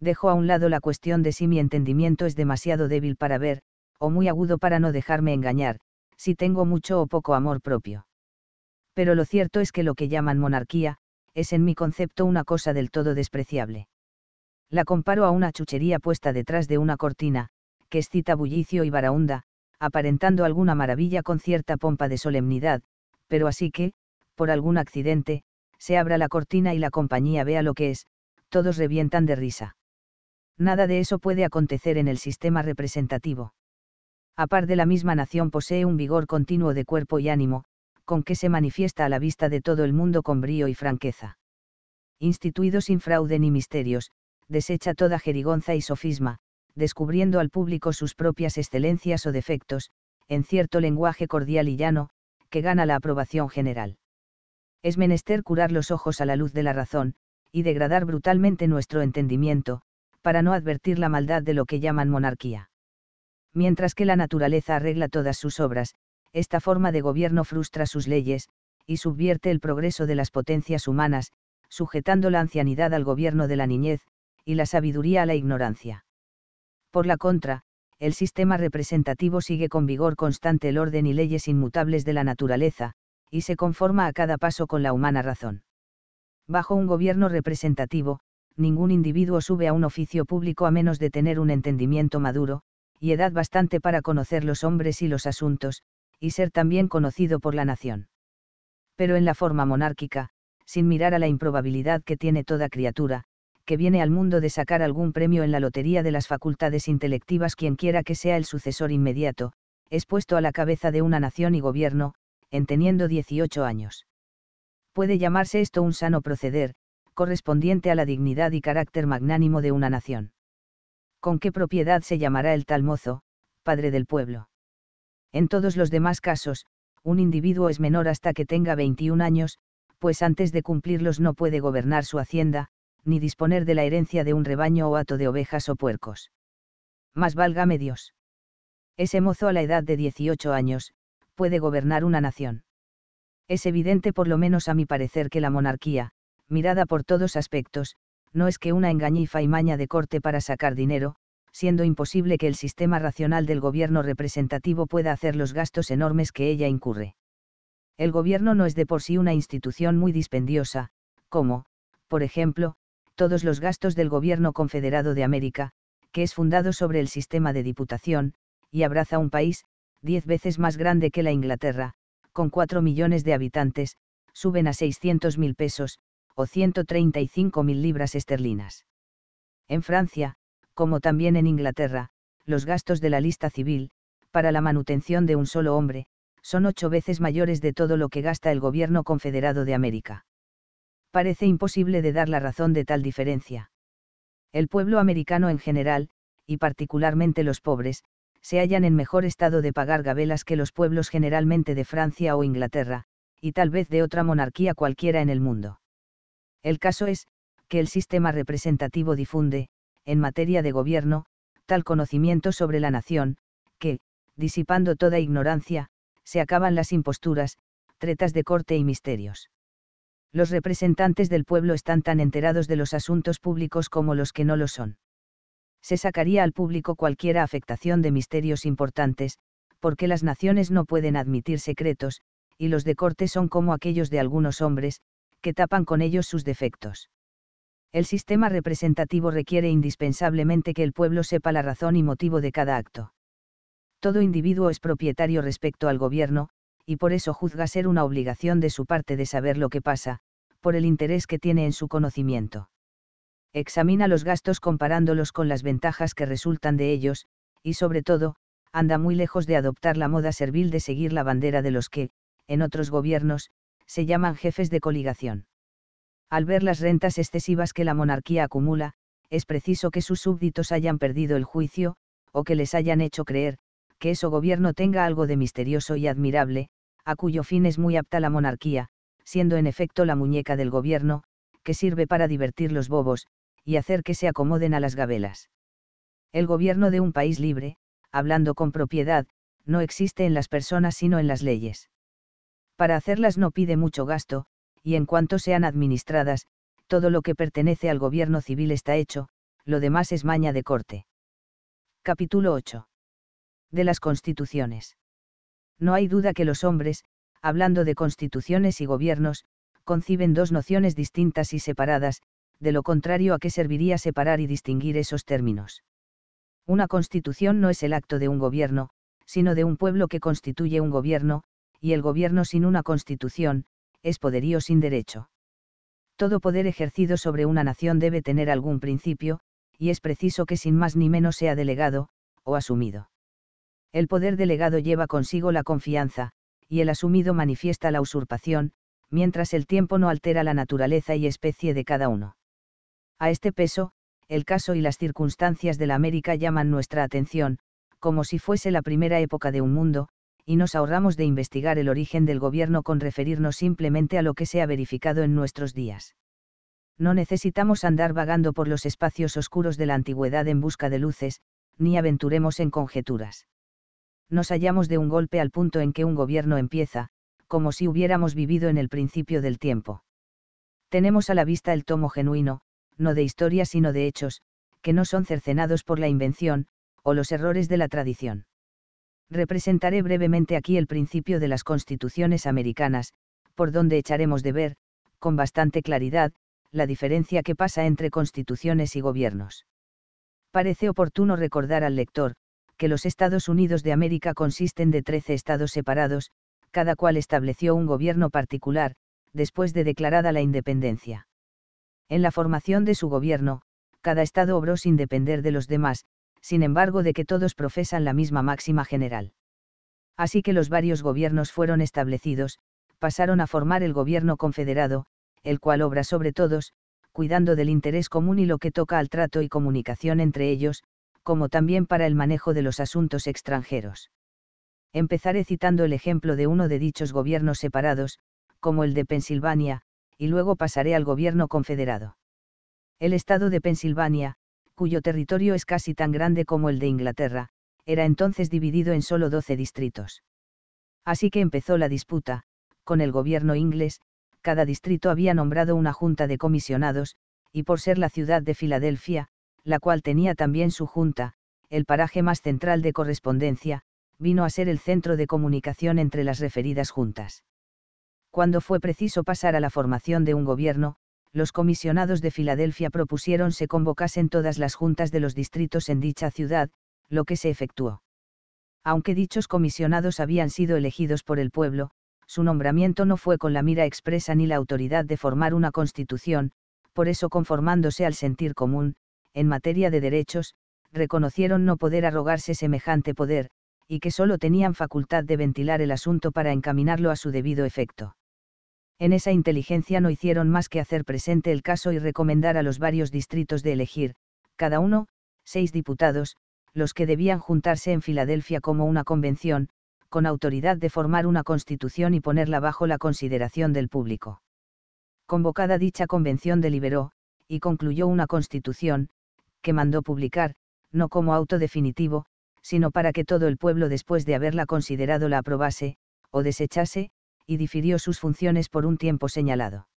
Dejo a un lado la cuestión de si mi entendimiento es demasiado débil para ver, o muy agudo para no dejarme engañar, si tengo mucho o poco amor propio. Pero lo cierto es que lo que llaman monarquía, es en mi concepto una cosa del todo despreciable. La comparo a una chuchería puesta detrás de una cortina, que excita bullicio y varaunda, aparentando alguna maravilla con cierta pompa de solemnidad, pero así que, por algún accidente, se abra la cortina y la compañía vea lo que es, todos revientan de risa. Nada de eso puede acontecer en el sistema representativo. A par de la misma nación posee un vigor continuo de cuerpo y ánimo, con que se manifiesta a la vista de todo el mundo con brío y franqueza. Instituido sin fraude ni misterios, desecha toda jerigonza y sofisma, descubriendo al público sus propias excelencias o defectos, en cierto lenguaje cordial y llano, que gana la aprobación general. Es menester curar los ojos a la luz de la razón, y degradar brutalmente nuestro entendimiento, para no advertir la maldad de lo que llaman monarquía. Mientras que la naturaleza arregla todas sus obras, esta forma de gobierno frustra sus leyes, y subvierte el progreso de las potencias humanas, sujetando la ancianidad al gobierno de la niñez, y la sabiduría a la ignorancia. Por la contra, el sistema representativo sigue con vigor constante el orden y leyes inmutables de la naturaleza, y se conforma a cada paso con la humana razón. Bajo un gobierno representativo, ningún individuo sube a un oficio público a menos de tener un entendimiento maduro, y edad bastante para conocer los hombres y los asuntos, y ser también conocido por la nación. Pero en la forma monárquica, sin mirar a la improbabilidad que tiene toda criatura, que viene al mundo de sacar algún premio en la lotería de las facultades intelectivas quien quiera que sea el sucesor inmediato, es puesto a la cabeza de una nación y gobierno, en teniendo 18 años. Puede llamarse esto un sano proceder, correspondiente a la dignidad y carácter magnánimo de una nación. ¿Con qué propiedad se llamará el tal mozo, padre del pueblo? En todos los demás casos, un individuo es menor hasta que tenga 21 años, pues antes de cumplirlos no puede gobernar su hacienda, ni disponer de la herencia de un rebaño o hato de ovejas o puercos. Más válgame Dios. Ese mozo a la edad de 18 años, puede gobernar una nación. Es evidente por lo menos a mi parecer que la monarquía, mirada por todos aspectos, no es que una engañifa y maña de corte para sacar dinero, siendo imposible que el sistema racional del gobierno representativo pueda hacer los gastos enormes que ella incurre. El gobierno no es de por sí una institución muy dispendiosa, como, por ejemplo, todos los gastos del Gobierno Confederado de América, que es fundado sobre el sistema de diputación, y abraza un país, diez veces más grande que la Inglaterra, con cuatro millones de habitantes, suben a 600 mil pesos, o 135 mil libras esterlinas. En Francia, como también en Inglaterra, los gastos de la lista civil, para la manutención de un solo hombre, son ocho veces mayores de todo lo que gasta el gobierno confederado de América parece imposible de dar la razón de tal diferencia. El pueblo americano en general, y particularmente los pobres, se hallan en mejor estado de pagar gabelas que los pueblos generalmente de Francia o Inglaterra, y tal vez de otra monarquía cualquiera en el mundo. El caso es, que el sistema representativo difunde, en materia de gobierno, tal conocimiento sobre la nación, que, disipando toda ignorancia, se acaban las imposturas, tretas de corte y misterios los representantes del pueblo están tan enterados de los asuntos públicos como los que no lo son. Se sacaría al público cualquier afectación de misterios importantes, porque las naciones no pueden admitir secretos, y los de corte son como aquellos de algunos hombres, que tapan con ellos sus defectos. El sistema representativo requiere indispensablemente que el pueblo sepa la razón y motivo de cada acto. Todo individuo es propietario respecto al gobierno, y por eso juzga ser una obligación de su parte de saber lo que pasa, por el interés que tiene en su conocimiento. Examina los gastos comparándolos con las ventajas que resultan de ellos, y sobre todo, anda muy lejos de adoptar la moda servil de seguir la bandera de los que, en otros gobiernos, se llaman jefes de coligación. Al ver las rentas excesivas que la monarquía acumula, es preciso que sus súbditos hayan perdido el juicio, o que les hayan hecho creer, que eso gobierno tenga algo de misterioso y admirable, a cuyo fin es muy apta la monarquía, siendo en efecto la muñeca del gobierno, que sirve para divertir los bobos, y hacer que se acomoden a las gabelas. El gobierno de un país libre, hablando con propiedad, no existe en las personas sino en las leyes. Para hacerlas no pide mucho gasto, y en cuanto sean administradas, todo lo que pertenece al gobierno civil está hecho, lo demás es maña de corte. Capítulo 8 de las constituciones. No hay duda que los hombres, hablando de constituciones y gobiernos, conciben dos nociones distintas y separadas, de lo contrario a qué serviría separar y distinguir esos términos. Una constitución no es el acto de un gobierno, sino de un pueblo que constituye un gobierno, y el gobierno sin una constitución, es poderío sin derecho. Todo poder ejercido sobre una nación debe tener algún principio, y es preciso que sin más ni menos sea delegado, o asumido. El poder delegado lleva consigo la confianza, y el asumido manifiesta la usurpación, mientras el tiempo no altera la naturaleza y especie de cada uno. A este peso, el caso y las circunstancias de la América llaman nuestra atención, como si fuese la primera época de un mundo, y nos ahorramos de investigar el origen del gobierno con referirnos simplemente a lo que se ha verificado en nuestros días. No necesitamos andar vagando por los espacios oscuros de la antigüedad en busca de luces, ni aventuremos en conjeturas nos hallamos de un golpe al punto en que un gobierno empieza, como si hubiéramos vivido en el principio del tiempo. Tenemos a la vista el tomo genuino, no de historia sino de hechos, que no son cercenados por la invención, o los errores de la tradición. Representaré brevemente aquí el principio de las constituciones americanas, por donde echaremos de ver, con bastante claridad, la diferencia que pasa entre constituciones y gobiernos. Parece oportuno recordar al lector, que los Estados Unidos de América consisten de 13 estados separados, cada cual estableció un gobierno particular, después de declarada la independencia. En la formación de su gobierno, cada estado obró sin depender de los demás, sin embargo de que todos profesan la misma máxima general. Así que los varios gobiernos fueron establecidos, pasaron a formar el gobierno confederado, el cual obra sobre todos, cuidando del interés común y lo que toca al trato y comunicación entre ellos, como también para el manejo de los asuntos extranjeros. Empezaré citando el ejemplo de uno de dichos gobiernos separados, como el de Pensilvania, y luego pasaré al gobierno confederado. El estado de Pensilvania, cuyo territorio es casi tan grande como el de Inglaterra, era entonces dividido en solo 12 distritos. Así que empezó la disputa, con el gobierno inglés, cada distrito había nombrado una junta de comisionados, y por ser la ciudad de Filadelfia, la cual tenía también su junta, el paraje más central de correspondencia, vino a ser el centro de comunicación entre las referidas juntas. Cuando fue preciso pasar a la formación de un gobierno, los comisionados de Filadelfia propusieron se convocasen todas las juntas de los distritos en dicha ciudad, lo que se efectuó. Aunque dichos comisionados habían sido elegidos por el pueblo, su nombramiento no fue con la mira expresa ni la autoridad de formar una constitución, por eso conformándose al sentir común, en materia de derechos, reconocieron no poder arrogarse semejante poder, y que solo tenían facultad de ventilar el asunto para encaminarlo a su debido efecto. En esa inteligencia no hicieron más que hacer presente el caso y recomendar a los varios distritos de elegir, cada uno, seis diputados, los que debían juntarse en Filadelfia como una convención, con autoridad de formar una constitución y ponerla bajo la consideración del público. Convocada dicha convención deliberó, y concluyó una constitución, que mandó publicar, no como auto definitivo, sino para que todo el pueblo después de haberla considerado la aprobase, o desechase, y difirió sus funciones por un tiempo señalado.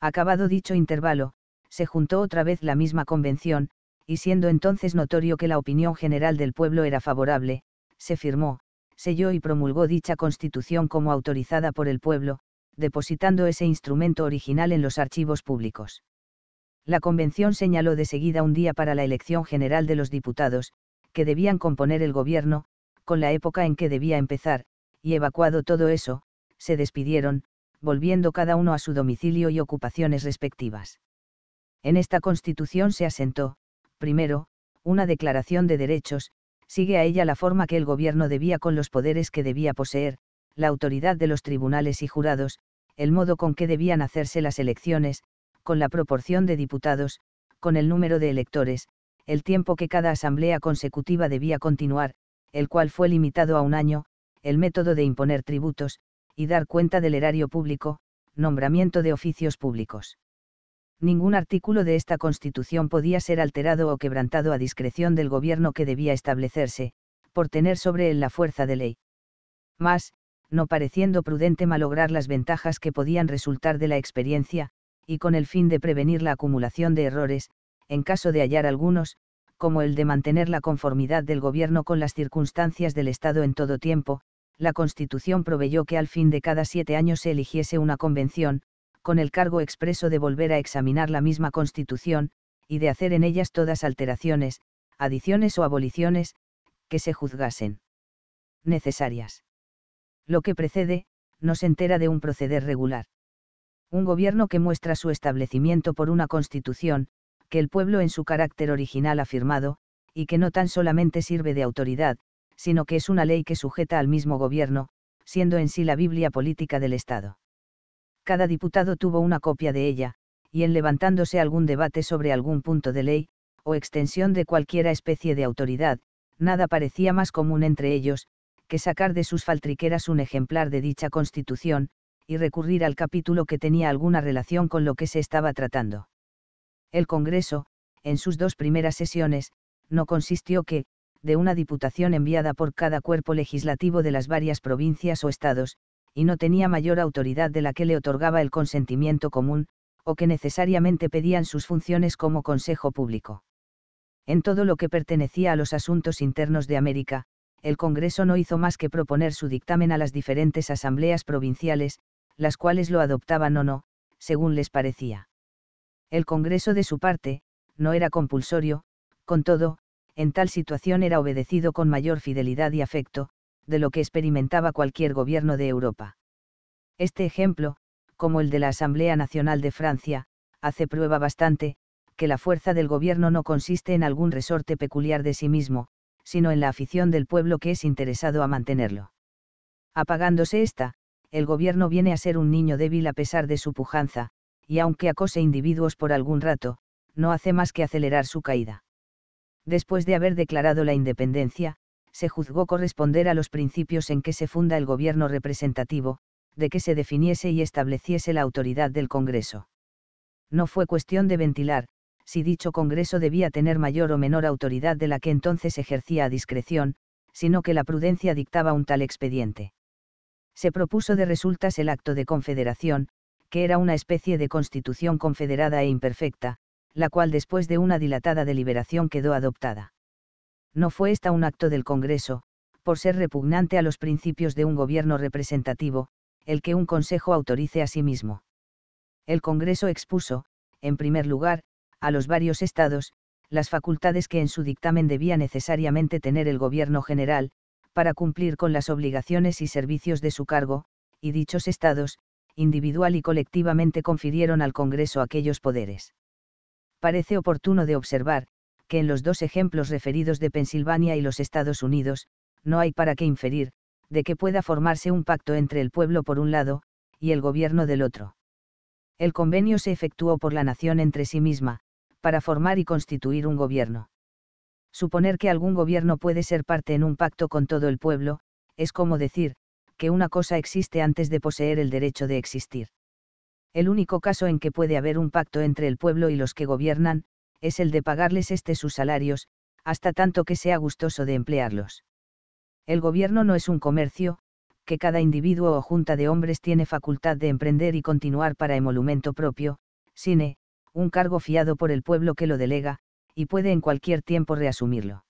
Acabado dicho intervalo, se juntó otra vez la misma convención, y siendo entonces notorio que la opinión general del pueblo era favorable, se firmó, selló y promulgó dicha constitución como autorizada por el pueblo, depositando ese instrumento original en los archivos públicos la Convención señaló de seguida un día para la elección general de los diputados, que debían componer el gobierno, con la época en que debía empezar, y evacuado todo eso, se despidieron, volviendo cada uno a su domicilio y ocupaciones respectivas. En esta Constitución se asentó, primero, una declaración de derechos, sigue a ella la forma que el gobierno debía con los poderes que debía poseer, la autoridad de los tribunales y jurados, el modo con que debían hacerse las elecciones, con la proporción de diputados, con el número de electores, el tiempo que cada asamblea consecutiva debía continuar, el cual fue limitado a un año, el método de imponer tributos, y dar cuenta del erario público, nombramiento de oficios públicos. Ningún artículo de esta Constitución podía ser alterado o quebrantado a discreción del gobierno que debía establecerse, por tener sobre él la fuerza de ley. Mas, no pareciendo prudente malograr las ventajas que podían resultar de la experiencia, y con el fin de prevenir la acumulación de errores, en caso de hallar algunos, como el de mantener la conformidad del Gobierno con las circunstancias del Estado en todo tiempo, la Constitución proveyó que al fin de cada siete años se eligiese una convención, con el cargo expreso de volver a examinar la misma Constitución, y de hacer en ellas todas alteraciones, adiciones o aboliciones, que se juzgasen necesarias. Lo que precede, no se entera de un proceder regular un gobierno que muestra su establecimiento por una constitución, que el pueblo en su carácter original ha firmado, y que no tan solamente sirve de autoridad, sino que es una ley que sujeta al mismo gobierno, siendo en sí la Biblia política del Estado. Cada diputado tuvo una copia de ella, y en levantándose algún debate sobre algún punto de ley, o extensión de cualquiera especie de autoridad, nada parecía más común entre ellos, que sacar de sus faltriqueras un ejemplar de dicha constitución, y recurrir al capítulo que tenía alguna relación con lo que se estaba tratando. El Congreso, en sus dos primeras sesiones, no consistió que, de una diputación enviada por cada cuerpo legislativo de las varias provincias o estados, y no tenía mayor autoridad de la que le otorgaba el consentimiento común, o que necesariamente pedían sus funciones como Consejo Público. En todo lo que pertenecía a los asuntos internos de América, el Congreso no hizo más que proponer su dictamen a las diferentes asambleas provinciales, las cuales lo adoptaban o no, según les parecía. El Congreso de su parte, no era compulsorio, con todo, en tal situación era obedecido con mayor fidelidad y afecto, de lo que experimentaba cualquier gobierno de Europa. Este ejemplo, como el de la Asamblea Nacional de Francia, hace prueba bastante, que la fuerza del gobierno no consiste en algún resorte peculiar de sí mismo, sino en la afición del pueblo que es interesado a mantenerlo. Apagándose esta, el gobierno viene a ser un niño débil a pesar de su pujanza, y aunque acose individuos por algún rato, no hace más que acelerar su caída. Después de haber declarado la independencia, se juzgó corresponder a los principios en que se funda el gobierno representativo, de que se definiese y estableciese la autoridad del Congreso. No fue cuestión de ventilar, si dicho Congreso debía tener mayor o menor autoridad de la que entonces ejercía a discreción, sino que la prudencia dictaba un tal expediente se propuso de resultas el acto de confederación, que era una especie de constitución confederada e imperfecta, la cual después de una dilatada deliberación quedó adoptada. No fue esta un acto del Congreso, por ser repugnante a los principios de un gobierno representativo, el que un Consejo autorice a sí mismo. El Congreso expuso, en primer lugar, a los varios estados, las facultades que en su dictamen debía necesariamente tener el gobierno general, para cumplir con las obligaciones y servicios de su cargo, y dichos estados, individual y colectivamente confirieron al Congreso aquellos poderes. Parece oportuno de observar, que en los dos ejemplos referidos de Pensilvania y los Estados Unidos, no hay para qué inferir, de que pueda formarse un pacto entre el pueblo por un lado, y el gobierno del otro. El convenio se efectuó por la nación entre sí misma, para formar y constituir un gobierno. Suponer que algún gobierno puede ser parte en un pacto con todo el pueblo, es como decir, que una cosa existe antes de poseer el derecho de existir. El único caso en que puede haber un pacto entre el pueblo y los que gobiernan, es el de pagarles este sus salarios, hasta tanto que sea gustoso de emplearlos. El gobierno no es un comercio, que cada individuo o junta de hombres tiene facultad de emprender y continuar para emolumento propio, sino un cargo fiado por el pueblo que lo delega, y puede en cualquier tiempo reasumirlo.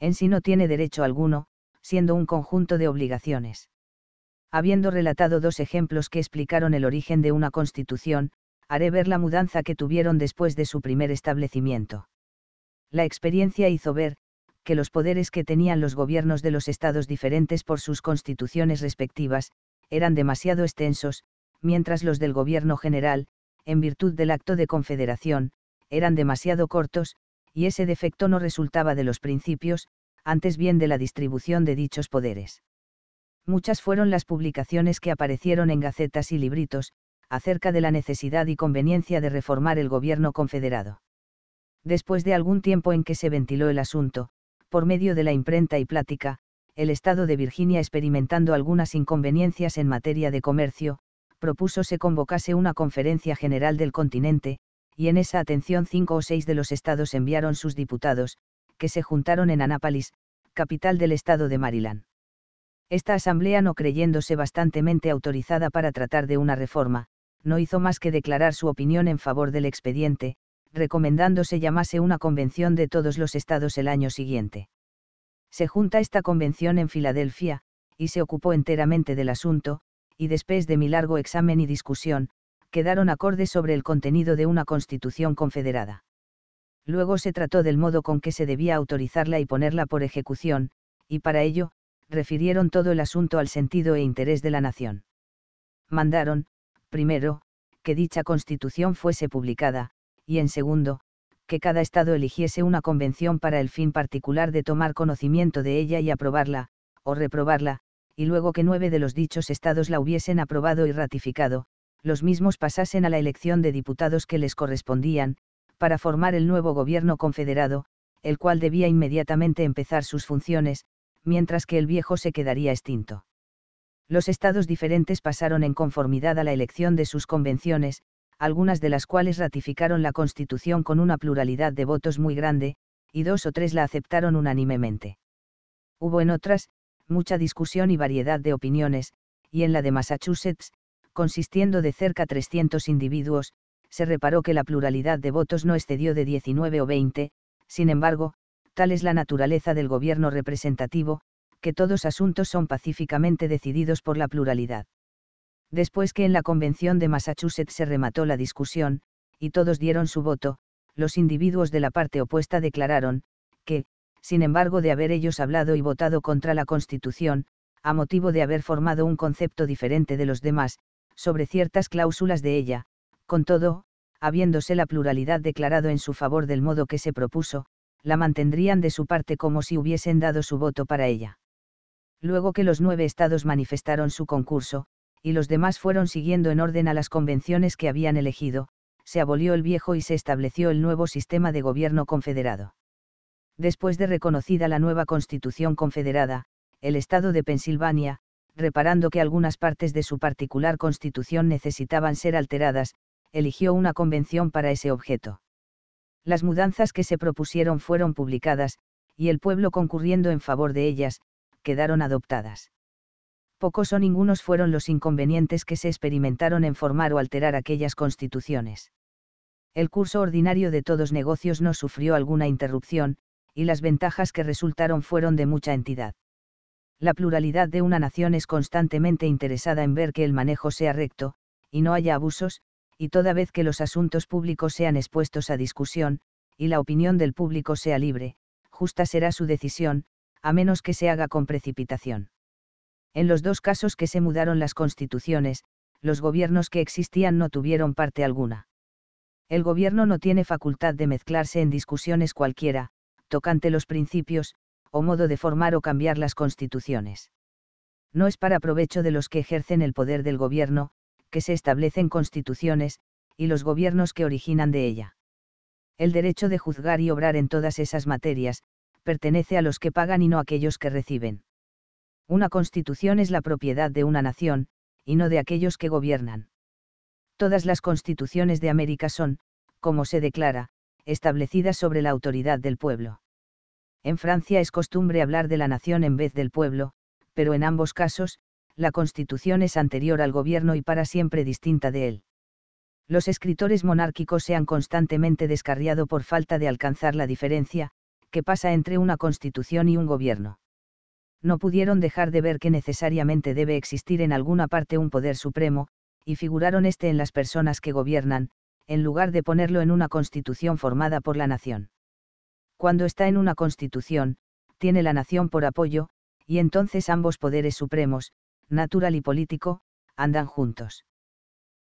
En sí no tiene derecho alguno, siendo un conjunto de obligaciones. Habiendo relatado dos ejemplos que explicaron el origen de una constitución, haré ver la mudanza que tuvieron después de su primer establecimiento. La experiencia hizo ver, que los poderes que tenían los gobiernos de los estados diferentes por sus constituciones respectivas, eran demasiado extensos, mientras los del gobierno general, en virtud del acto de confederación, eran demasiado cortos, y ese defecto no resultaba de los principios, antes bien de la distribución de dichos poderes. Muchas fueron las publicaciones que aparecieron en gacetas y libritos, acerca de la necesidad y conveniencia de reformar el gobierno confederado. Después de algún tiempo en que se ventiló el asunto, por medio de la imprenta y plática, el Estado de Virginia experimentando algunas inconveniencias en materia de comercio, propuso se convocase una conferencia general del continente, y en esa atención cinco o seis de los estados enviaron sus diputados, que se juntaron en Anápolis, capital del estado de Maryland. Esta asamblea, no creyéndose bastantemente autorizada para tratar de una reforma, no hizo más que declarar su opinión en favor del expediente, recomendando se llamase una convención de todos los estados el año siguiente. Se junta esta convención en Filadelfia, y se ocupó enteramente del asunto, y después de mi largo examen y discusión, quedaron acordes sobre el contenido de una constitución confederada. Luego se trató del modo con que se debía autorizarla y ponerla por ejecución, y para ello, refirieron todo el asunto al sentido e interés de la nación. Mandaron, primero, que dicha constitución fuese publicada, y en segundo, que cada Estado eligiese una convención para el fin particular de tomar conocimiento de ella y aprobarla, o reprobarla, y luego que nueve de los dichos Estados la hubiesen aprobado y ratificado, los mismos pasasen a la elección de diputados que les correspondían, para formar el nuevo gobierno confederado, el cual debía inmediatamente empezar sus funciones, mientras que el viejo se quedaría extinto. Los estados diferentes pasaron en conformidad a la elección de sus convenciones, algunas de las cuales ratificaron la Constitución con una pluralidad de votos muy grande, y dos o tres la aceptaron unánimemente. Hubo en otras, mucha discusión y variedad de opiniones, y en la de Massachusetts, consistiendo de cerca 300 individuos, se reparó que la pluralidad de votos no excedió de 19 o 20, sin embargo, tal es la naturaleza del gobierno representativo, que todos asuntos son pacíficamente decididos por la pluralidad. Después que en la Convención de Massachusetts se remató la discusión, y todos dieron su voto, los individuos de la parte opuesta declararon, que, sin embargo de haber ellos hablado y votado contra la Constitución, a motivo de haber formado un concepto diferente de los demás, sobre ciertas cláusulas de ella, con todo, habiéndose la pluralidad declarado en su favor del modo que se propuso, la mantendrían de su parte como si hubiesen dado su voto para ella. Luego que los nueve estados manifestaron su concurso, y los demás fueron siguiendo en orden a las convenciones que habían elegido, se abolió el viejo y se estableció el nuevo sistema de gobierno confederado. Después de reconocida la nueva constitución confederada, el estado de Pensilvania, reparando que algunas partes de su particular constitución necesitaban ser alteradas, eligió una convención para ese objeto. Las mudanzas que se propusieron fueron publicadas, y el pueblo concurriendo en favor de ellas, quedaron adoptadas. Pocos o ningunos fueron los inconvenientes que se experimentaron en formar o alterar aquellas constituciones. El curso ordinario de todos negocios no sufrió alguna interrupción, y las ventajas que resultaron fueron de mucha entidad la pluralidad de una nación es constantemente interesada en ver que el manejo sea recto, y no haya abusos, y toda vez que los asuntos públicos sean expuestos a discusión, y la opinión del público sea libre, justa será su decisión, a menos que se haga con precipitación. En los dos casos que se mudaron las constituciones, los gobiernos que existían no tuvieron parte alguna. El gobierno no tiene facultad de mezclarse en discusiones cualquiera, tocante los principios, o modo de formar o cambiar las constituciones. No es para provecho de los que ejercen el poder del gobierno, que se establecen constituciones, y los gobiernos que originan de ella. El derecho de juzgar y obrar en todas esas materias, pertenece a los que pagan y no a aquellos que reciben. Una constitución es la propiedad de una nación, y no de aquellos que gobiernan. Todas las constituciones de América son, como se declara, establecidas sobre la autoridad del pueblo. En Francia es costumbre hablar de la nación en vez del pueblo, pero en ambos casos, la constitución es anterior al gobierno y para siempre distinta de él. Los escritores monárquicos se han constantemente descarriado por falta de alcanzar la diferencia, que pasa entre una constitución y un gobierno. No pudieron dejar de ver que necesariamente debe existir en alguna parte un poder supremo, y figuraron este en las personas que gobiernan, en lugar de ponerlo en una constitución formada por la nación cuando está en una constitución, tiene la nación por apoyo, y entonces ambos poderes supremos, natural y político, andan juntos.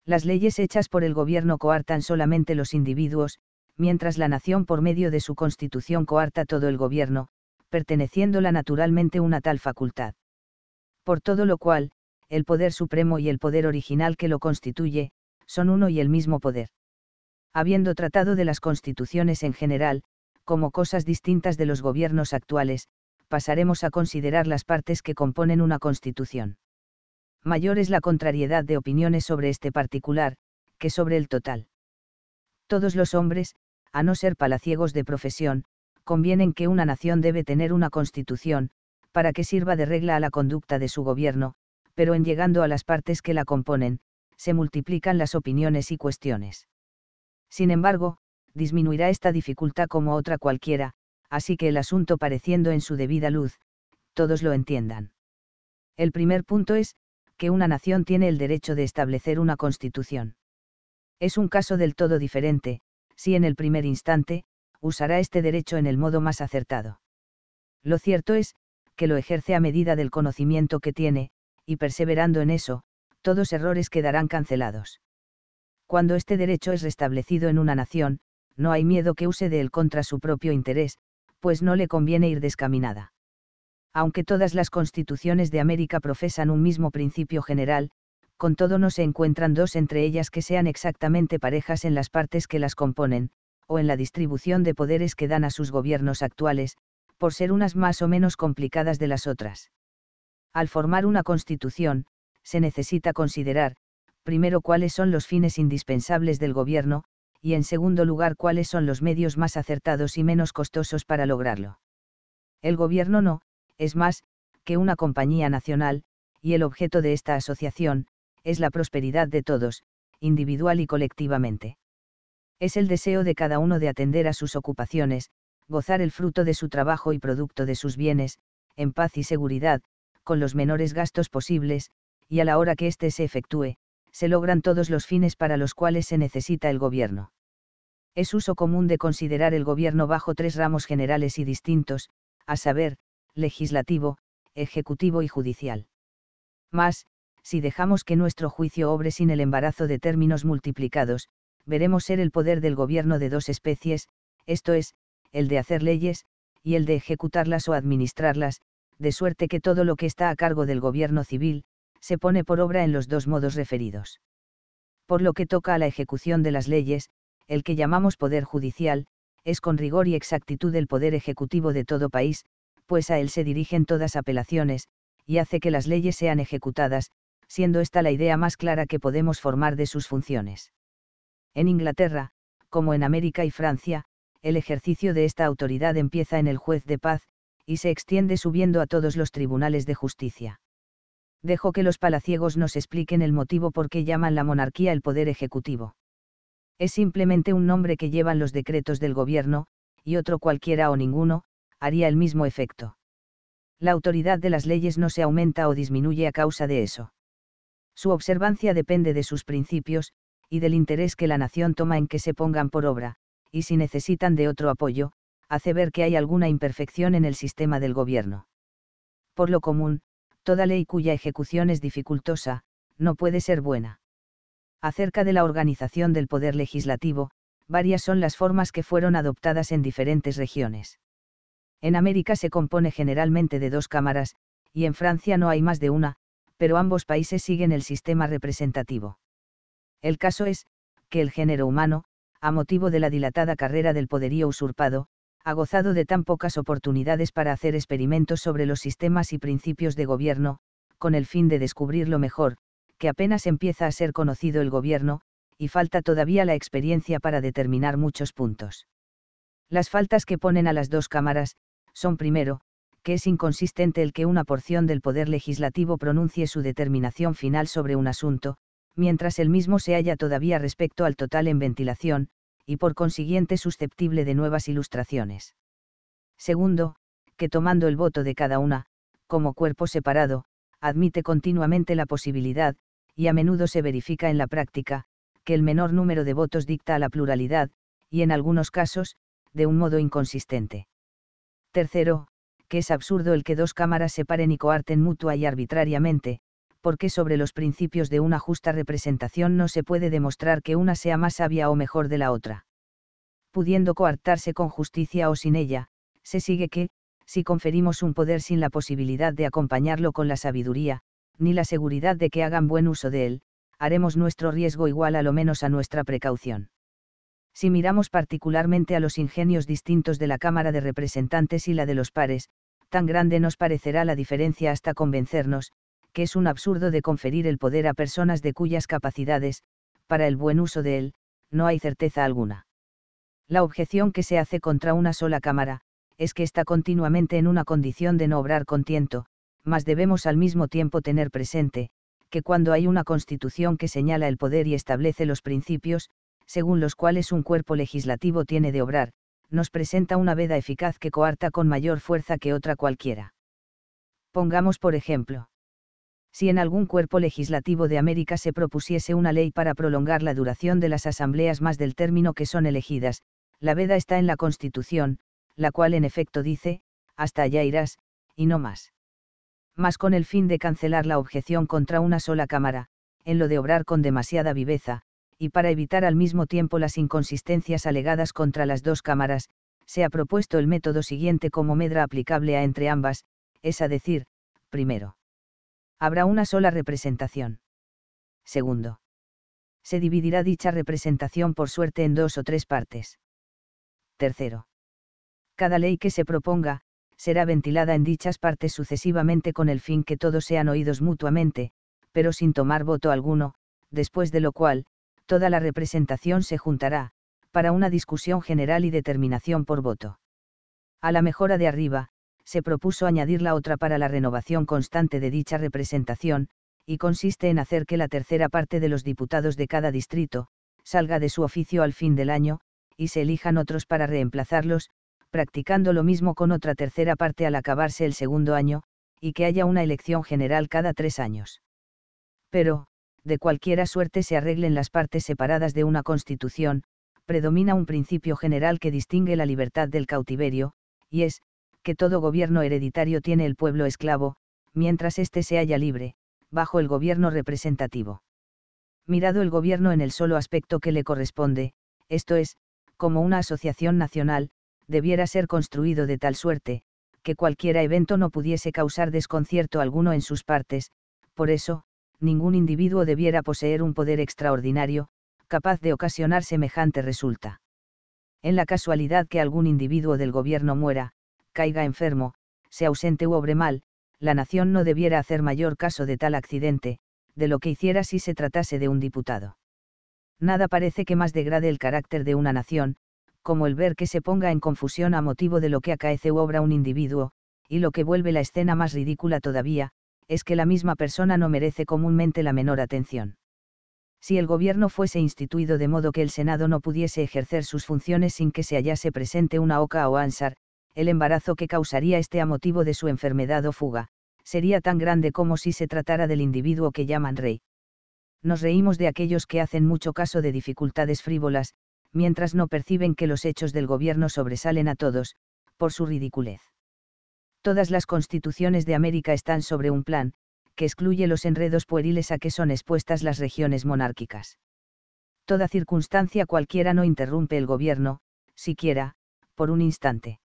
Las leyes hechas por el gobierno coartan solamente los individuos, mientras la nación por medio de su constitución coarta todo el gobierno, perteneciéndola naturalmente una tal facultad. Por todo lo cual, el poder supremo y el poder original que lo constituye, son uno y el mismo poder. Habiendo tratado de las constituciones en general, como cosas distintas de los gobiernos actuales, pasaremos a considerar las partes que componen una constitución. Mayor es la contrariedad de opiniones sobre este particular, que sobre el total. Todos los hombres, a no ser palaciegos de profesión, convienen que una nación debe tener una constitución, para que sirva de regla a la conducta de su gobierno, pero en llegando a las partes que la componen, se multiplican las opiniones y cuestiones. Sin embargo, disminuirá esta dificultad como otra cualquiera, así que el asunto pareciendo en su debida luz, todos lo entiendan. El primer punto es, que una nación tiene el derecho de establecer una constitución. Es un caso del todo diferente, si en el primer instante, usará este derecho en el modo más acertado. Lo cierto es, que lo ejerce a medida del conocimiento que tiene, y perseverando en eso, todos errores quedarán cancelados. Cuando este derecho es restablecido en una nación, no hay miedo que use de él contra su propio interés, pues no le conviene ir descaminada. Aunque todas las constituciones de América profesan un mismo principio general, con todo no se encuentran dos entre ellas que sean exactamente parejas en las partes que las componen, o en la distribución de poderes que dan a sus gobiernos actuales, por ser unas más o menos complicadas de las otras. Al formar una constitución, se necesita considerar, primero cuáles son los fines indispensables del gobierno, y en segundo lugar cuáles son los medios más acertados y menos costosos para lograrlo. El gobierno no, es más, que una compañía nacional, y el objeto de esta asociación, es la prosperidad de todos, individual y colectivamente. Es el deseo de cada uno de atender a sus ocupaciones, gozar el fruto de su trabajo y producto de sus bienes, en paz y seguridad, con los menores gastos posibles, y a la hora que éste se efectúe, se logran todos los fines para los cuales se necesita el gobierno. Es uso común de considerar el gobierno bajo tres ramos generales y distintos, a saber, legislativo, ejecutivo y judicial. Mas, si dejamos que nuestro juicio obre sin el embarazo de términos multiplicados, veremos ser el poder del gobierno de dos especies, esto es, el de hacer leyes, y el de ejecutarlas o administrarlas, de suerte que todo lo que está a cargo del gobierno civil, se pone por obra en los dos modos referidos. Por lo que toca a la ejecución de las leyes, el que llamamos poder judicial, es con rigor y exactitud el poder ejecutivo de todo país, pues a él se dirigen todas apelaciones, y hace que las leyes sean ejecutadas, siendo esta la idea más clara que podemos formar de sus funciones. En Inglaterra, como en América y Francia, el ejercicio de esta autoridad empieza en el juez de paz, y se extiende subiendo a todos los tribunales de justicia dejo que los palaciegos nos expliquen el motivo por qué llaman la monarquía el poder ejecutivo. Es simplemente un nombre que llevan los decretos del gobierno, y otro cualquiera o ninguno, haría el mismo efecto. La autoridad de las leyes no se aumenta o disminuye a causa de eso. Su observancia depende de sus principios, y del interés que la nación toma en que se pongan por obra, y si necesitan de otro apoyo, hace ver que hay alguna imperfección en el sistema del gobierno. Por lo común, toda ley cuya ejecución es dificultosa, no puede ser buena. Acerca de la organización del poder legislativo, varias son las formas que fueron adoptadas en diferentes regiones. En América se compone generalmente de dos cámaras, y en Francia no hay más de una, pero ambos países siguen el sistema representativo. El caso es, que el género humano, a motivo de la dilatada carrera del poderío usurpado, ha gozado de tan pocas oportunidades para hacer experimentos sobre los sistemas y principios de gobierno, con el fin de descubrir lo mejor, que apenas empieza a ser conocido el gobierno, y falta todavía la experiencia para determinar muchos puntos. Las faltas que ponen a las dos cámaras, son primero, que es inconsistente el que una porción del poder legislativo pronuncie su determinación final sobre un asunto, mientras el mismo se halla todavía respecto al total en ventilación, y por consiguiente susceptible de nuevas ilustraciones. Segundo, que tomando el voto de cada una, como cuerpo separado, admite continuamente la posibilidad, y a menudo se verifica en la práctica, que el menor número de votos dicta a la pluralidad, y en algunos casos, de un modo inconsistente. Tercero, que es absurdo el que dos cámaras separen y coarten mutua y arbitrariamente, porque sobre los principios de una justa representación no se puede demostrar que una sea más sabia o mejor de la otra. Pudiendo coartarse con justicia o sin ella, se sigue que, si conferimos un poder sin la posibilidad de acompañarlo con la sabiduría, ni la seguridad de que hagan buen uso de él, haremos nuestro riesgo igual a lo menos a nuestra precaución. Si miramos particularmente a los ingenios distintos de la Cámara de Representantes y la de los pares, tan grande nos parecerá la diferencia hasta convencernos, que es un absurdo de conferir el poder a personas de cuyas capacidades, para el buen uso de él, no hay certeza alguna. La objeción que se hace contra una sola cámara, es que está continuamente en una condición de no obrar con tiento, mas debemos al mismo tiempo tener presente, que cuando hay una constitución que señala el poder y establece los principios, según los cuales un cuerpo legislativo tiene de obrar, nos presenta una veda eficaz que coarta con mayor fuerza que otra cualquiera. Pongamos por ejemplo si en algún cuerpo legislativo de América se propusiese una ley para prolongar la duración de las asambleas más del término que son elegidas, la veda está en la Constitución, la cual en efecto dice, hasta allá irás, y no más. Mas con el fin de cancelar la objeción contra una sola Cámara, en lo de obrar con demasiada viveza, y para evitar al mismo tiempo las inconsistencias alegadas contra las dos cámaras, se ha propuesto el método siguiente como medra aplicable a entre ambas, es a decir, primero habrá una sola representación. Segundo. Se dividirá dicha representación por suerte en dos o tres partes. Tercero. Cada ley que se proponga, será ventilada en dichas partes sucesivamente con el fin que todos sean oídos mutuamente, pero sin tomar voto alguno, después de lo cual, toda la representación se juntará, para una discusión general y determinación por voto. A la mejora de arriba, se propuso añadir la otra para la renovación constante de dicha representación, y consiste en hacer que la tercera parte de los diputados de cada distrito, salga de su oficio al fin del año, y se elijan otros para reemplazarlos, practicando lo mismo con otra tercera parte al acabarse el segundo año, y que haya una elección general cada tres años. Pero, de cualquiera suerte se arreglen las partes separadas de una constitución, predomina un principio general que distingue la libertad del cautiverio, y es, que todo gobierno hereditario tiene el pueblo esclavo, mientras éste se halla libre, bajo el gobierno representativo. Mirado el gobierno en el solo aspecto que le corresponde, esto es, como una asociación nacional, debiera ser construido de tal suerte, que cualquiera evento no pudiese causar desconcierto alguno en sus partes, por eso, ningún individuo debiera poseer un poder extraordinario, capaz de ocasionar semejante resulta. En la casualidad que algún individuo del gobierno muera, caiga enfermo, se ausente u obre mal, la nación no debiera hacer mayor caso de tal accidente, de lo que hiciera si se tratase de un diputado. Nada parece que más degrade el carácter de una nación, como el ver que se ponga en confusión a motivo de lo que acaece u obra un individuo, y lo que vuelve la escena más ridícula todavía, es que la misma persona no merece comúnmente la menor atención. Si el gobierno fuese instituido de modo que el Senado no pudiese ejercer sus funciones sin que se hallase presente una oca o ansar, el embarazo que causaría este a motivo de su enfermedad o fuga, sería tan grande como si se tratara del individuo que llaman rey. Nos reímos de aquellos que hacen mucho caso de dificultades frívolas, mientras no perciben que los hechos del gobierno sobresalen a todos, por su ridiculez. Todas las constituciones de América están sobre un plan, que excluye los enredos pueriles a que son expuestas las regiones monárquicas. Toda circunstancia cualquiera no interrumpe el gobierno, siquiera, por un instante.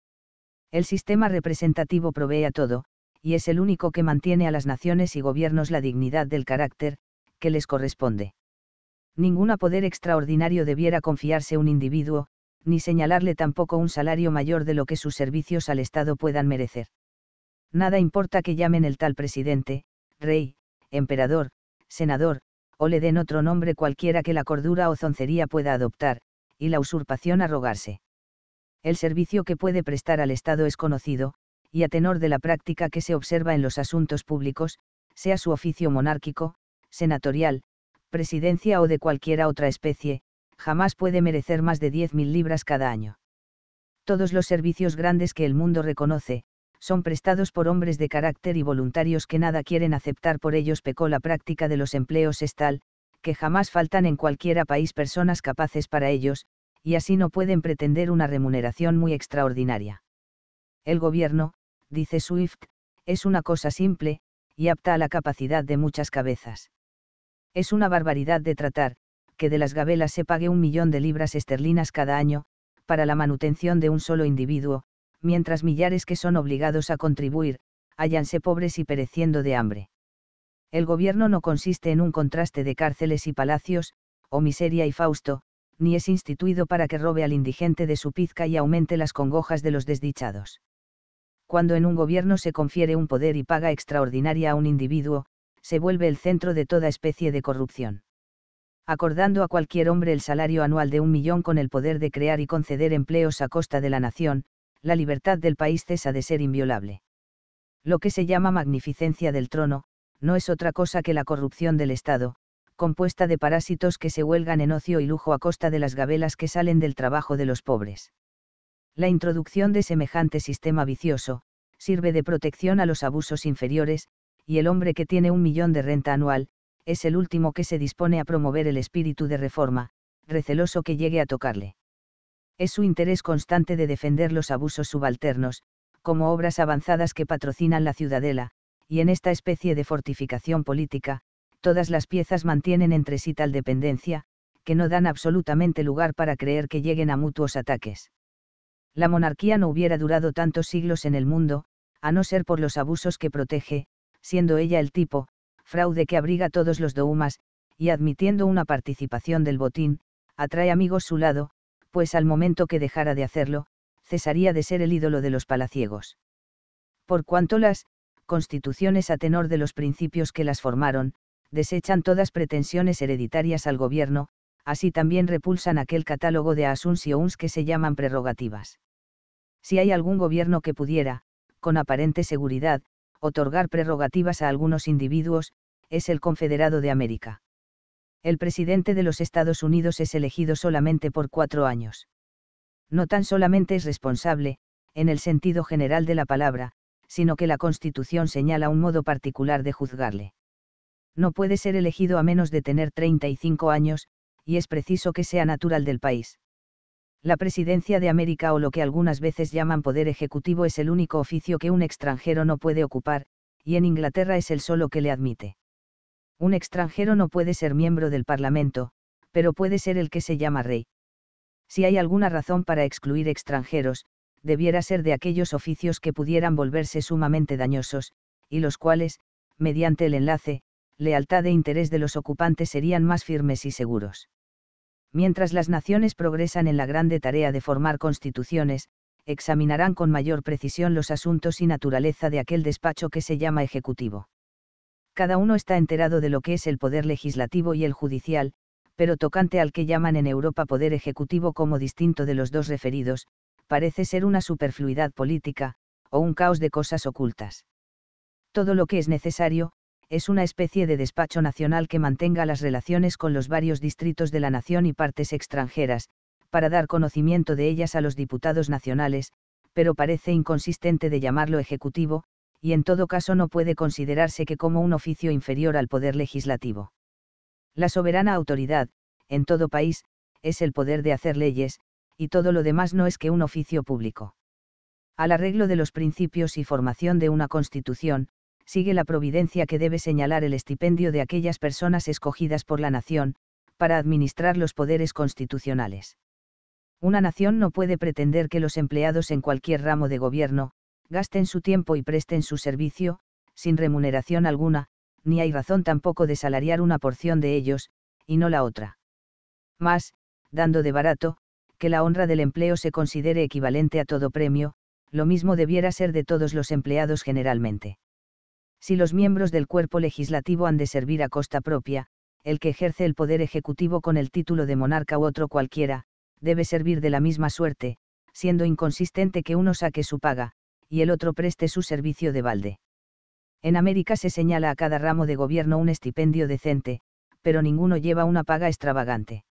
El sistema representativo provee a todo, y es el único que mantiene a las naciones y gobiernos la dignidad del carácter, que les corresponde. Ningún poder extraordinario debiera confiarse un individuo, ni señalarle tampoco un salario mayor de lo que sus servicios al Estado puedan merecer. Nada importa que llamen el tal presidente, rey, emperador, senador, o le den otro nombre cualquiera que la cordura o zoncería pueda adoptar, y la usurpación arrogarse el servicio que puede prestar al Estado es conocido, y a tenor de la práctica que se observa en los asuntos públicos, sea su oficio monárquico, senatorial, presidencia o de cualquiera otra especie, jamás puede merecer más de 10.000 libras cada año. Todos los servicios grandes que el mundo reconoce, son prestados por hombres de carácter y voluntarios que nada quieren aceptar por ellos pecó la práctica de los empleos es tal, que jamás faltan en cualquiera país personas capaces para ellos, y así no pueden pretender una remuneración muy extraordinaria. El gobierno, dice Swift, es una cosa simple, y apta a la capacidad de muchas cabezas. Es una barbaridad de tratar, que de las gabelas se pague un millón de libras esterlinas cada año, para la manutención de un solo individuo, mientras millares que son obligados a contribuir, hállanse pobres y pereciendo de hambre. El gobierno no consiste en un contraste de cárceles y palacios, o miseria y Fausto, ni es instituido para que robe al indigente de su pizca y aumente las congojas de los desdichados. Cuando en un gobierno se confiere un poder y paga extraordinaria a un individuo, se vuelve el centro de toda especie de corrupción. Acordando a cualquier hombre el salario anual de un millón con el poder de crear y conceder empleos a costa de la nación, la libertad del país cesa de ser inviolable. Lo que se llama magnificencia del trono, no es otra cosa que la corrupción del Estado, compuesta de parásitos que se huelgan en ocio y lujo a costa de las gabelas que salen del trabajo de los pobres. La introducción de semejante sistema vicioso, sirve de protección a los abusos inferiores, y el hombre que tiene un millón de renta anual, es el último que se dispone a promover el espíritu de reforma, receloso que llegue a tocarle. Es su interés constante de defender los abusos subalternos, como obras avanzadas que patrocinan la ciudadela, y en esta especie de fortificación política, todas las piezas mantienen entre sí tal dependencia, que no dan absolutamente lugar para creer que lleguen a mutuos ataques. La monarquía no hubiera durado tantos siglos en el mundo, a no ser por los abusos que protege, siendo ella el tipo, fraude que abriga todos los doumas, y admitiendo una participación del botín, atrae amigos su lado, pues al momento que dejara de hacerlo, cesaría de ser el ídolo de los palaciegos. Por cuanto las, constituciones a tenor de los principios que las formaron, desechan todas pretensiones hereditarias al gobierno, así también repulsan aquel catálogo de asunciones que se llaman prerrogativas. Si hay algún gobierno que pudiera, con aparente seguridad, otorgar prerrogativas a algunos individuos, es el Confederado de América. El presidente de los Estados Unidos es elegido solamente por cuatro años. No tan solamente es responsable, en el sentido general de la palabra, sino que la Constitución señala un modo particular de juzgarle no puede ser elegido a menos de tener 35 años, y es preciso que sea natural del país. La presidencia de América o lo que algunas veces llaman poder ejecutivo es el único oficio que un extranjero no puede ocupar, y en Inglaterra es el solo que le admite. Un extranjero no puede ser miembro del Parlamento, pero puede ser el que se llama rey. Si hay alguna razón para excluir extranjeros, debiera ser de aquellos oficios que pudieran volverse sumamente dañosos, y los cuales, mediante el enlace, lealtad e interés de los ocupantes serían más firmes y seguros. Mientras las naciones progresan en la grande tarea de formar constituciones, examinarán con mayor precisión los asuntos y naturaleza de aquel despacho que se llama Ejecutivo. Cada uno está enterado de lo que es el poder legislativo y el judicial, pero tocante al que llaman en Europa poder ejecutivo como distinto de los dos referidos, parece ser una superfluidad política, o un caos de cosas ocultas. Todo lo que es necesario, es una especie de despacho nacional que mantenga las relaciones con los varios distritos de la nación y partes extranjeras, para dar conocimiento de ellas a los diputados nacionales, pero parece inconsistente de llamarlo Ejecutivo, y en todo caso no puede considerarse que como un oficio inferior al poder legislativo. La soberana autoridad, en todo país, es el poder de hacer leyes, y todo lo demás no es que un oficio público. Al arreglo de los principios y formación de una constitución, sigue la providencia que debe señalar el estipendio de aquellas personas escogidas por la nación, para administrar los poderes constitucionales. Una nación no puede pretender que los empleados en cualquier ramo de gobierno, gasten su tiempo y presten su servicio, sin remuneración alguna, ni hay razón tampoco de salariar una porción de ellos, y no la otra. Más, dando de barato, que la honra del empleo se considere equivalente a todo premio, lo mismo debiera ser de todos los empleados generalmente si los miembros del cuerpo legislativo han de servir a costa propia, el que ejerce el poder ejecutivo con el título de monarca u otro cualquiera, debe servir de la misma suerte, siendo inconsistente que uno saque su paga, y el otro preste su servicio de balde. En América se señala a cada ramo de gobierno un estipendio decente, pero ninguno lleva una paga extravagante.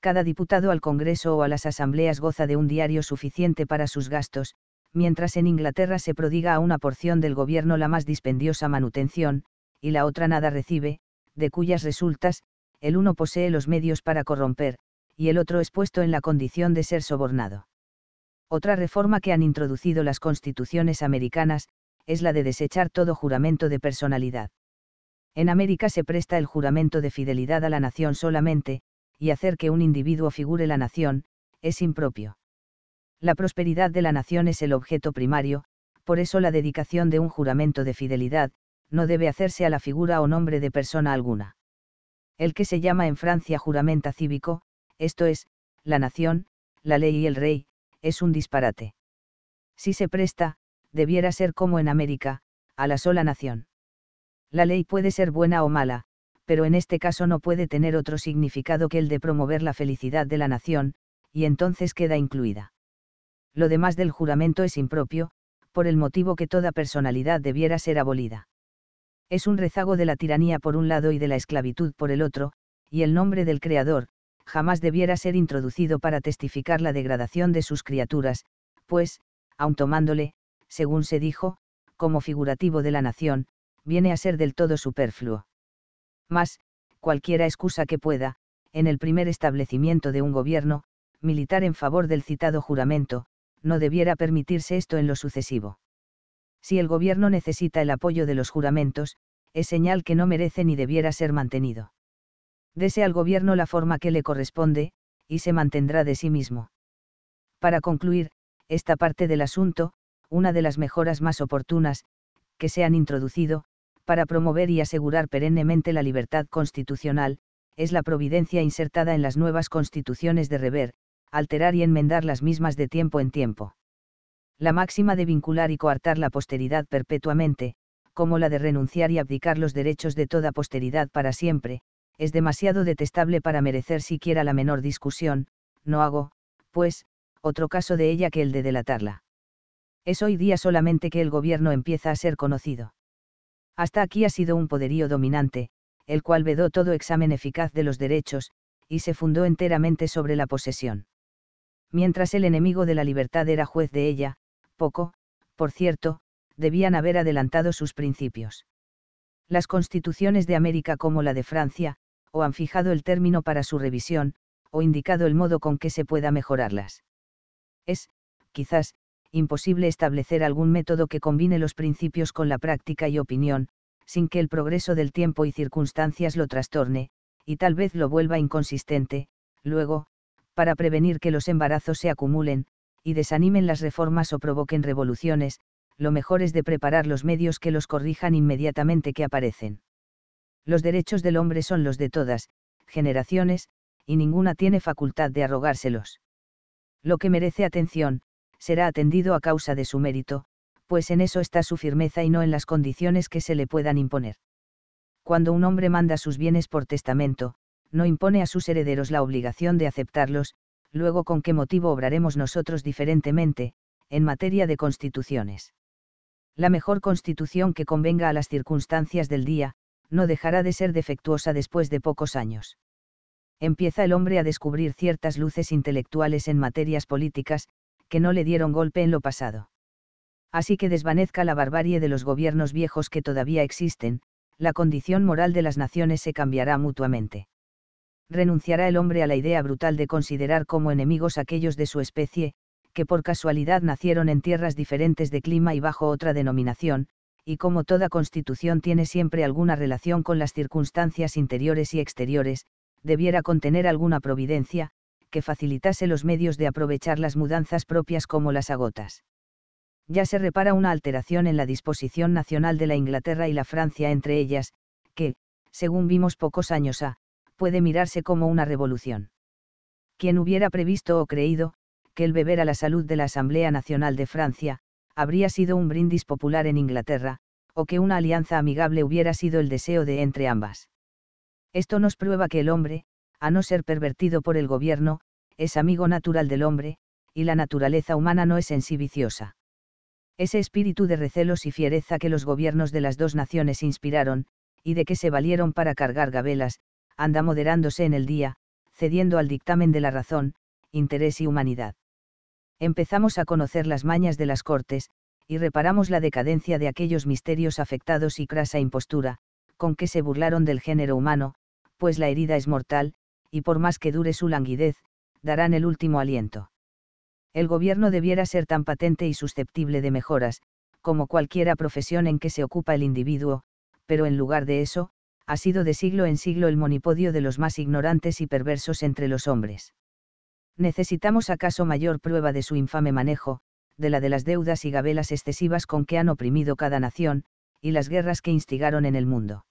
Cada diputado al Congreso o a las asambleas goza de un diario suficiente para sus gastos, mientras en Inglaterra se prodiga a una porción del gobierno la más dispendiosa manutención, y la otra nada recibe, de cuyas resultas, el uno posee los medios para corromper, y el otro es puesto en la condición de ser sobornado. Otra reforma que han introducido las constituciones americanas, es la de desechar todo juramento de personalidad. En América se presta el juramento de fidelidad a la nación solamente, y hacer que un individuo figure la nación, es impropio. La prosperidad de la nación es el objeto primario, por eso la dedicación de un juramento de fidelidad, no debe hacerse a la figura o nombre de persona alguna. El que se llama en Francia juramenta cívico, esto es, la nación, la ley y el rey, es un disparate. Si se presta, debiera ser como en América, a la sola nación. La ley puede ser buena o mala, pero en este caso no puede tener otro significado que el de promover la felicidad de la nación, y entonces queda incluida lo demás del juramento es impropio, por el motivo que toda personalidad debiera ser abolida. Es un rezago de la tiranía por un lado y de la esclavitud por el otro, y el nombre del Creador, jamás debiera ser introducido para testificar la degradación de sus criaturas, pues, aun tomándole, según se dijo, como figurativo de la nación, viene a ser del todo superfluo. Mas, cualquiera excusa que pueda, en el primer establecimiento de un gobierno, militar en favor del citado juramento, no debiera permitirse esto en lo sucesivo. Si el gobierno necesita el apoyo de los juramentos, es señal que no merece ni debiera ser mantenido. Dese al gobierno la forma que le corresponde, y se mantendrá de sí mismo. Para concluir, esta parte del asunto, una de las mejoras más oportunas, que se han introducido, para promover y asegurar perennemente la libertad constitucional, es la providencia insertada en las nuevas constituciones de Rever, alterar y enmendar las mismas de tiempo en tiempo. La máxima de vincular y coartar la posteridad perpetuamente, como la de renunciar y abdicar los derechos de toda posteridad para siempre, es demasiado detestable para merecer siquiera la menor discusión, no hago, pues, otro caso de ella que el de delatarla. Es hoy día solamente que el gobierno empieza a ser conocido. Hasta aquí ha sido un poderío dominante, el cual vedó todo examen eficaz de los derechos, y se fundó enteramente sobre la posesión mientras el enemigo de la libertad era juez de ella, poco, por cierto, debían haber adelantado sus principios. Las constituciones de América como la de Francia, o han fijado el término para su revisión, o indicado el modo con que se pueda mejorarlas. Es, quizás, imposible establecer algún método que combine los principios con la práctica y opinión, sin que el progreso del tiempo y circunstancias lo trastorne, y tal vez lo vuelva inconsistente, luego, para prevenir que los embarazos se acumulen, y desanimen las reformas o provoquen revoluciones, lo mejor es de preparar los medios que los corrijan inmediatamente que aparecen. Los derechos del hombre son los de todas, generaciones, y ninguna tiene facultad de arrogárselos. Lo que merece atención, será atendido a causa de su mérito, pues en eso está su firmeza y no en las condiciones que se le puedan imponer. Cuando un hombre manda sus bienes por testamento, no impone a sus herederos la obligación de aceptarlos, luego con qué motivo obraremos nosotros diferentemente, en materia de constituciones. La mejor constitución que convenga a las circunstancias del día, no dejará de ser defectuosa después de pocos años. Empieza el hombre a descubrir ciertas luces intelectuales en materias políticas, que no le dieron golpe en lo pasado. Así que desvanezca la barbarie de los gobiernos viejos que todavía existen, la condición moral de las naciones se cambiará mutuamente renunciará el hombre a la idea brutal de considerar como enemigos aquellos de su especie, que por casualidad nacieron en tierras diferentes de clima y bajo otra denominación, y como toda constitución tiene siempre alguna relación con las circunstancias interiores y exteriores, debiera contener alguna providencia, que facilitase los medios de aprovechar las mudanzas propias como las agotas. Ya se repara una alteración en la disposición nacional de la Inglaterra y la Francia entre ellas, que, según vimos pocos años a, puede mirarse como una revolución. Quien hubiera previsto o creído, que el beber a la salud de la Asamblea Nacional de Francia, habría sido un brindis popular en Inglaterra, o que una alianza amigable hubiera sido el deseo de entre ambas. Esto nos prueba que el hombre, a no ser pervertido por el gobierno, es amigo natural del hombre, y la naturaleza humana no es en sí viciosa. Ese espíritu de recelos y fiereza que los gobiernos de las dos naciones inspiraron, y de que se valieron para cargar gabelas, anda moderándose en el día, cediendo al dictamen de la razón, interés y humanidad. Empezamos a conocer las mañas de las cortes, y reparamos la decadencia de aquellos misterios afectados y crasa impostura, con que se burlaron del género humano, pues la herida es mortal, y por más que dure su languidez, darán el último aliento. El gobierno debiera ser tan patente y susceptible de mejoras, como cualquiera profesión en que se ocupa el individuo, pero en lugar de eso, ha sido de siglo en siglo el monipodio de los más ignorantes y perversos entre los hombres. ¿Necesitamos acaso mayor prueba de su infame manejo, de la de las deudas y gabelas excesivas con que han oprimido cada nación, y las guerras que instigaron en el mundo?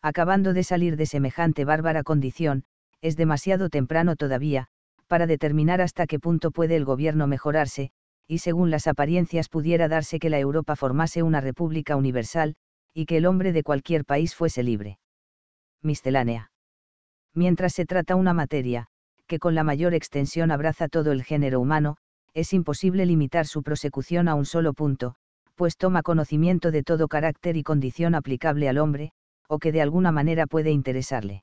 Acabando de salir de semejante bárbara condición, es demasiado temprano todavía, para determinar hasta qué punto puede el gobierno mejorarse, y según las apariencias pudiera darse que la Europa formase una república universal, y que el hombre de cualquier país fuese libre. Miscelánea. Mientras se trata una materia, que con la mayor extensión abraza todo el género humano, es imposible limitar su prosecución a un solo punto, pues toma conocimiento de todo carácter y condición aplicable al hombre, o que de alguna manera puede interesarle.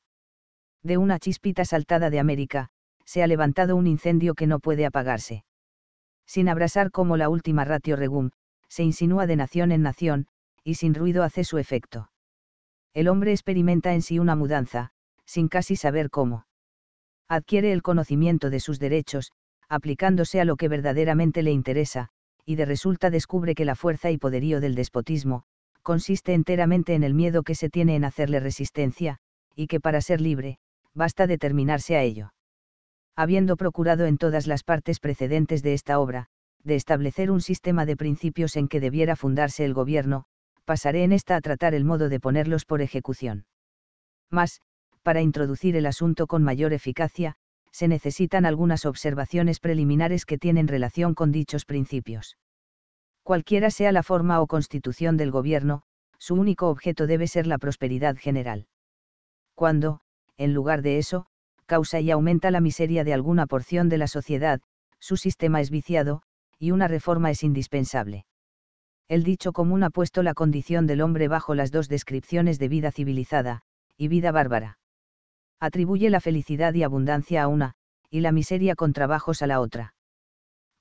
De una chispita saltada de América, se ha levantado un incendio que no puede apagarse. Sin abrasar como la última ratio regum, se insinúa de nación en nación, y sin ruido hace su efecto. El hombre experimenta en sí una mudanza, sin casi saber cómo. Adquiere el conocimiento de sus derechos, aplicándose a lo que verdaderamente le interesa, y de resulta descubre que la fuerza y poderío del despotismo, consiste enteramente en el miedo que se tiene en hacerle resistencia, y que para ser libre, basta determinarse a ello. Habiendo procurado en todas las partes precedentes de esta obra, de establecer un sistema de principios en que debiera fundarse el gobierno, pasaré en esta a tratar el modo de ponerlos por ejecución. Mas, para introducir el asunto con mayor eficacia, se necesitan algunas observaciones preliminares que tienen relación con dichos principios. Cualquiera sea la forma o constitución del gobierno, su único objeto debe ser la prosperidad general. Cuando, en lugar de eso, causa y aumenta la miseria de alguna porción de la sociedad, su sistema es viciado, y una reforma es indispensable el dicho común ha puesto la condición del hombre bajo las dos descripciones de vida civilizada, y vida bárbara. Atribuye la felicidad y abundancia a una, y la miseria con trabajos a la otra.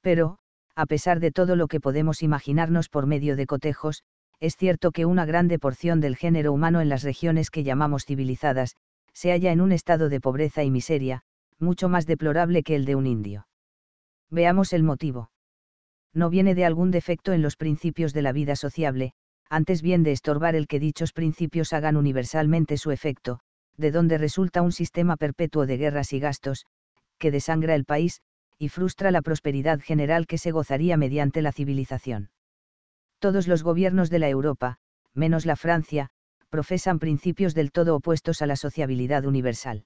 Pero, a pesar de todo lo que podemos imaginarnos por medio de cotejos, es cierto que una grande porción del género humano en las regiones que llamamos civilizadas, se halla en un estado de pobreza y miseria, mucho más deplorable que el de un indio. Veamos el motivo no viene de algún defecto en los principios de la vida sociable, antes bien de estorbar el que dichos principios hagan universalmente su efecto, de donde resulta un sistema perpetuo de guerras y gastos, que desangra el país, y frustra la prosperidad general que se gozaría mediante la civilización. Todos los gobiernos de la Europa, menos la Francia, profesan principios del todo opuestos a la sociabilidad universal.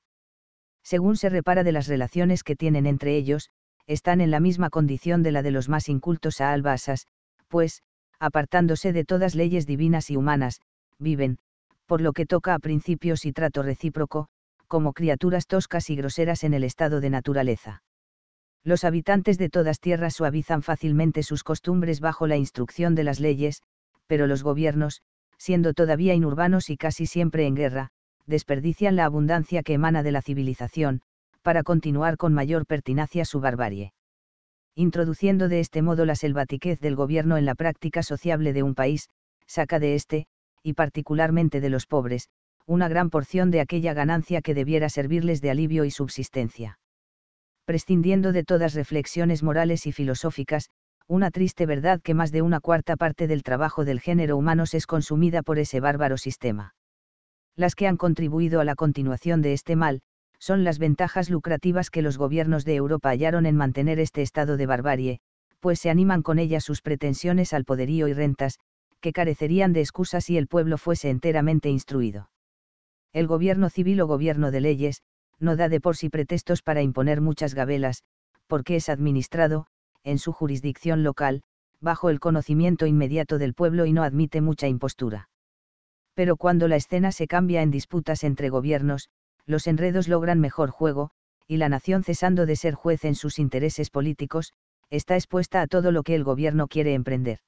Según se repara de las relaciones que tienen entre ellos, están en la misma condición de la de los más incultos a albasas, pues, apartándose de todas leyes divinas y humanas, viven, por lo que toca a principios y trato recíproco, como criaturas toscas y groseras en el estado de naturaleza. Los habitantes de todas tierras suavizan fácilmente sus costumbres bajo la instrucción de las leyes, pero los gobiernos, siendo todavía inurbanos y casi siempre en guerra, desperdician la abundancia que emana de la civilización, para continuar con mayor pertinacia su barbarie. Introduciendo de este modo la selvatiquez del gobierno en la práctica sociable de un país, saca de éste, y particularmente de los pobres, una gran porción de aquella ganancia que debiera servirles de alivio y subsistencia. Prescindiendo de todas reflexiones morales y filosóficas, una triste verdad que más de una cuarta parte del trabajo del género humano es consumida por ese bárbaro sistema. Las que han contribuido a la continuación de este mal, son las ventajas lucrativas que los gobiernos de Europa hallaron en mantener este estado de barbarie, pues se animan con ellas sus pretensiones al poderío y rentas, que carecerían de excusas si el pueblo fuese enteramente instruido. El gobierno civil o gobierno de leyes, no da de por sí pretextos para imponer muchas gabelas, porque es administrado, en su jurisdicción local, bajo el conocimiento inmediato del pueblo y no admite mucha impostura. Pero cuando la escena se cambia en disputas entre gobiernos, los enredos logran mejor juego, y la nación cesando de ser juez en sus intereses políticos, está expuesta a todo lo que el gobierno quiere emprender.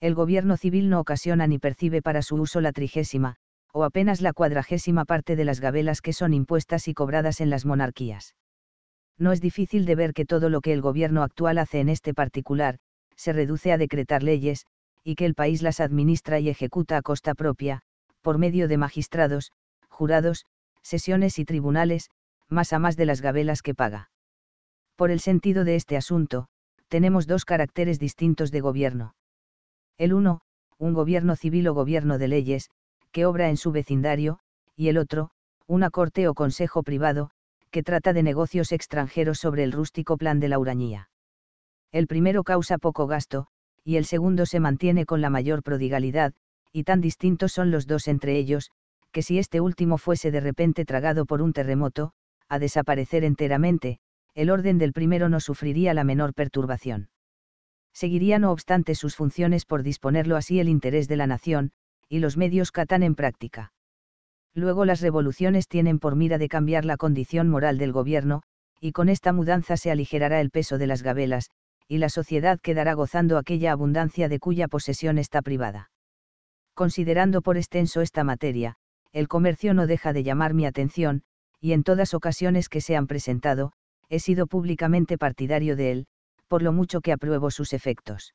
El gobierno civil no ocasiona ni percibe para su uso la trigésima, o apenas la cuadragésima parte de las gabelas que son impuestas y cobradas en las monarquías. No es difícil de ver que todo lo que el gobierno actual hace en este particular, se reduce a decretar leyes, y que el país las administra y ejecuta a costa propia, por medio de magistrados, jurados, sesiones y tribunales, más a más de las gabelas que paga. Por el sentido de este asunto, tenemos dos caracteres distintos de gobierno. El uno, un gobierno civil o gobierno de leyes, que obra en su vecindario, y el otro, una corte o consejo privado, que trata de negocios extranjeros sobre el rústico plan de la urañía. El primero causa poco gasto, y el segundo se mantiene con la mayor prodigalidad, y tan distintos son los dos entre ellos, que si este último fuese de repente tragado por un terremoto, a desaparecer enteramente, el orden del primero no sufriría la menor perturbación. Seguiría no obstante sus funciones por disponerlo así el interés de la nación, y los medios catán en práctica. Luego las revoluciones tienen por mira de cambiar la condición moral del gobierno, y con esta mudanza se aligerará el peso de las gabelas, y la sociedad quedará gozando aquella abundancia de cuya posesión está privada. Considerando por extenso esta materia, el comercio no deja de llamar mi atención, y en todas ocasiones que se han presentado, he sido públicamente partidario de él, por lo mucho que apruebo sus efectos.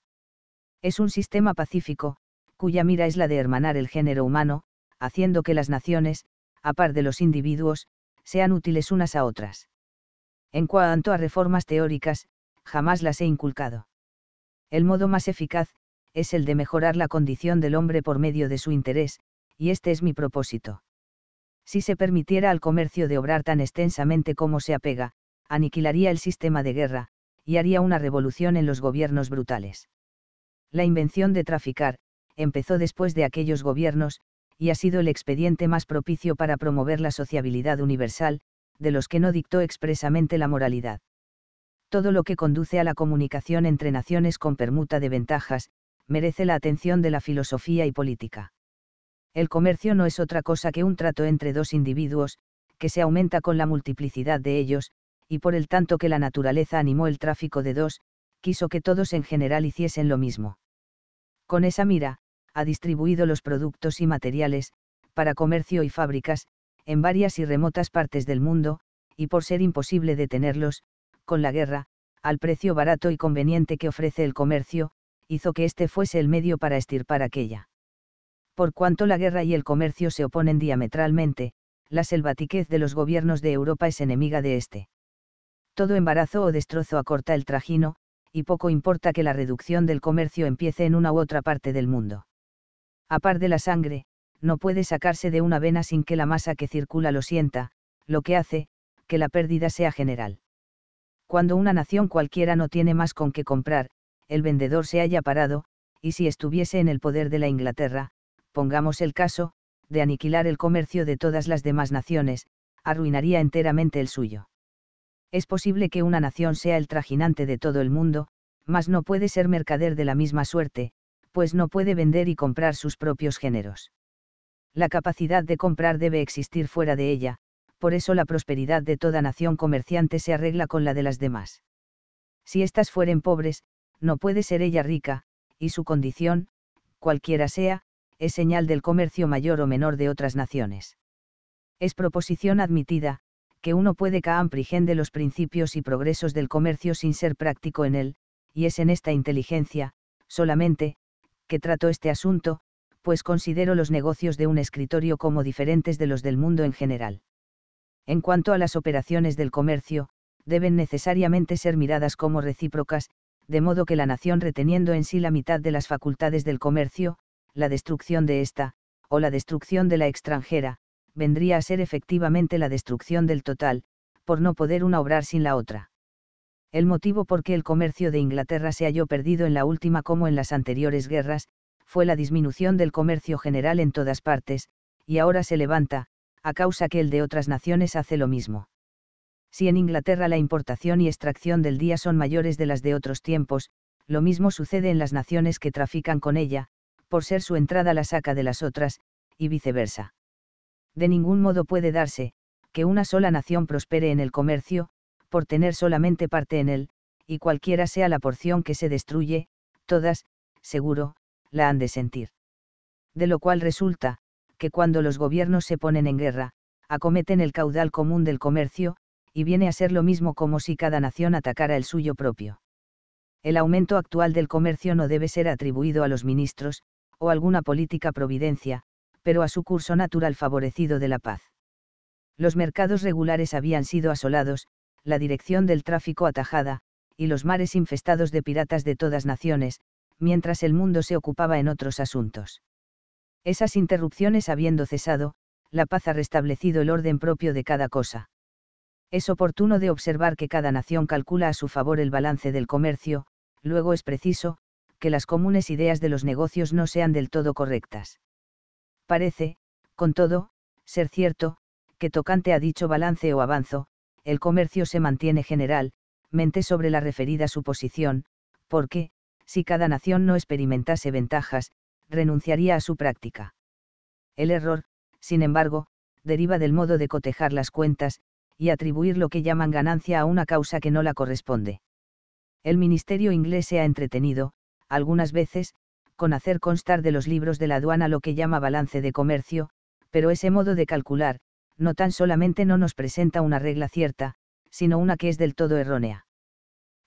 Es un sistema pacífico, cuya mira es la de hermanar el género humano, haciendo que las naciones, a par de los individuos, sean útiles unas a otras. En cuanto a reformas teóricas, jamás las he inculcado. El modo más eficaz, es el de mejorar la condición del hombre por medio de su interés, y este es mi propósito. Si se permitiera al comercio de obrar tan extensamente como se apega, aniquilaría el sistema de guerra, y haría una revolución en los gobiernos brutales. La invención de traficar, empezó después de aquellos gobiernos, y ha sido el expediente más propicio para promover la sociabilidad universal, de los que no dictó expresamente la moralidad. Todo lo que conduce a la comunicación entre naciones con permuta de ventajas, merece la atención de la filosofía y política. El comercio no es otra cosa que un trato entre dos individuos, que se aumenta con la multiplicidad de ellos, y por el tanto que la naturaleza animó el tráfico de dos, quiso que todos en general hiciesen lo mismo. Con esa mira, ha distribuido los productos y materiales, para comercio y fábricas, en varias y remotas partes del mundo, y por ser imposible detenerlos, con la guerra, al precio barato y conveniente que ofrece el comercio, hizo que este fuese el medio para estirpar aquella. Por cuanto la guerra y el comercio se oponen diametralmente, la selvatiquez de los gobiernos de Europa es enemiga de este. Todo embarazo o destrozo acorta el trajino, y poco importa que la reducción del comercio empiece en una u otra parte del mundo. A par de la sangre, no puede sacarse de una vena sin que la masa que circula lo sienta, lo que hace, que la pérdida sea general. Cuando una nación cualquiera no tiene más con qué comprar, el vendedor se haya parado, y si estuviese en el poder de la Inglaterra, pongamos el caso, de aniquilar el comercio de todas las demás naciones, arruinaría enteramente el suyo. Es posible que una nación sea el trajinante de todo el mundo, mas no puede ser mercader de la misma suerte, pues no puede vender y comprar sus propios géneros. La capacidad de comprar debe existir fuera de ella, por eso la prosperidad de toda nación comerciante se arregla con la de las demás. Si éstas fueren pobres, no puede ser ella rica, y su condición, cualquiera sea, es señal del comercio mayor o menor de otras naciones. Es proposición admitida, que uno puede caer prigén de los principios y progresos del comercio sin ser práctico en él, y es en esta inteligencia, solamente, que trato este asunto, pues considero los negocios de un escritorio como diferentes de los del mundo en general. En cuanto a las operaciones del comercio, deben necesariamente ser miradas como recíprocas, de modo que la nación reteniendo en sí la mitad de las facultades del comercio, la destrucción de esta, o la destrucción de la extranjera, vendría a ser efectivamente la destrucción del total, por no poder una obrar sin la otra. El motivo por qué el comercio de Inglaterra se halló perdido en la última como en las anteriores guerras, fue la disminución del comercio general en todas partes, y ahora se levanta, a causa que el de otras naciones hace lo mismo. Si en Inglaterra la importación y extracción del día son mayores de las de otros tiempos, lo mismo sucede en las naciones que trafican con ella, por ser su entrada la saca de las otras, y viceversa. De ningún modo puede darse, que una sola nación prospere en el comercio, por tener solamente parte en él, y cualquiera sea la porción que se destruye, todas, seguro, la han de sentir. De lo cual resulta, que cuando los gobiernos se ponen en guerra, acometen el caudal común del comercio, y viene a ser lo mismo como si cada nación atacara el suyo propio. El aumento actual del comercio no debe ser atribuido a los ministros, o alguna política providencia, pero a su curso natural favorecido de la paz. Los mercados regulares habían sido asolados, la dirección del tráfico atajada, y los mares infestados de piratas de todas naciones, mientras el mundo se ocupaba en otros asuntos. Esas interrupciones habiendo cesado, la paz ha restablecido el orden propio de cada cosa. Es oportuno de observar que cada nación calcula a su favor el balance del comercio, luego es preciso, que las comunes ideas de los negocios no sean del todo correctas. Parece, con todo, ser cierto, que tocante a dicho balance o avanzo, el comercio se mantiene generalmente sobre la referida suposición, porque, si cada nación no experimentase ventajas, renunciaría a su práctica. El error, sin embargo, deriva del modo de cotejar las cuentas, y atribuir lo que llaman ganancia a una causa que no la corresponde. El ministerio inglés se ha entretenido, algunas veces, con hacer constar de los libros de la aduana lo que llama balance de comercio, pero ese modo de calcular, no tan solamente no nos presenta una regla cierta, sino una que es del todo errónea.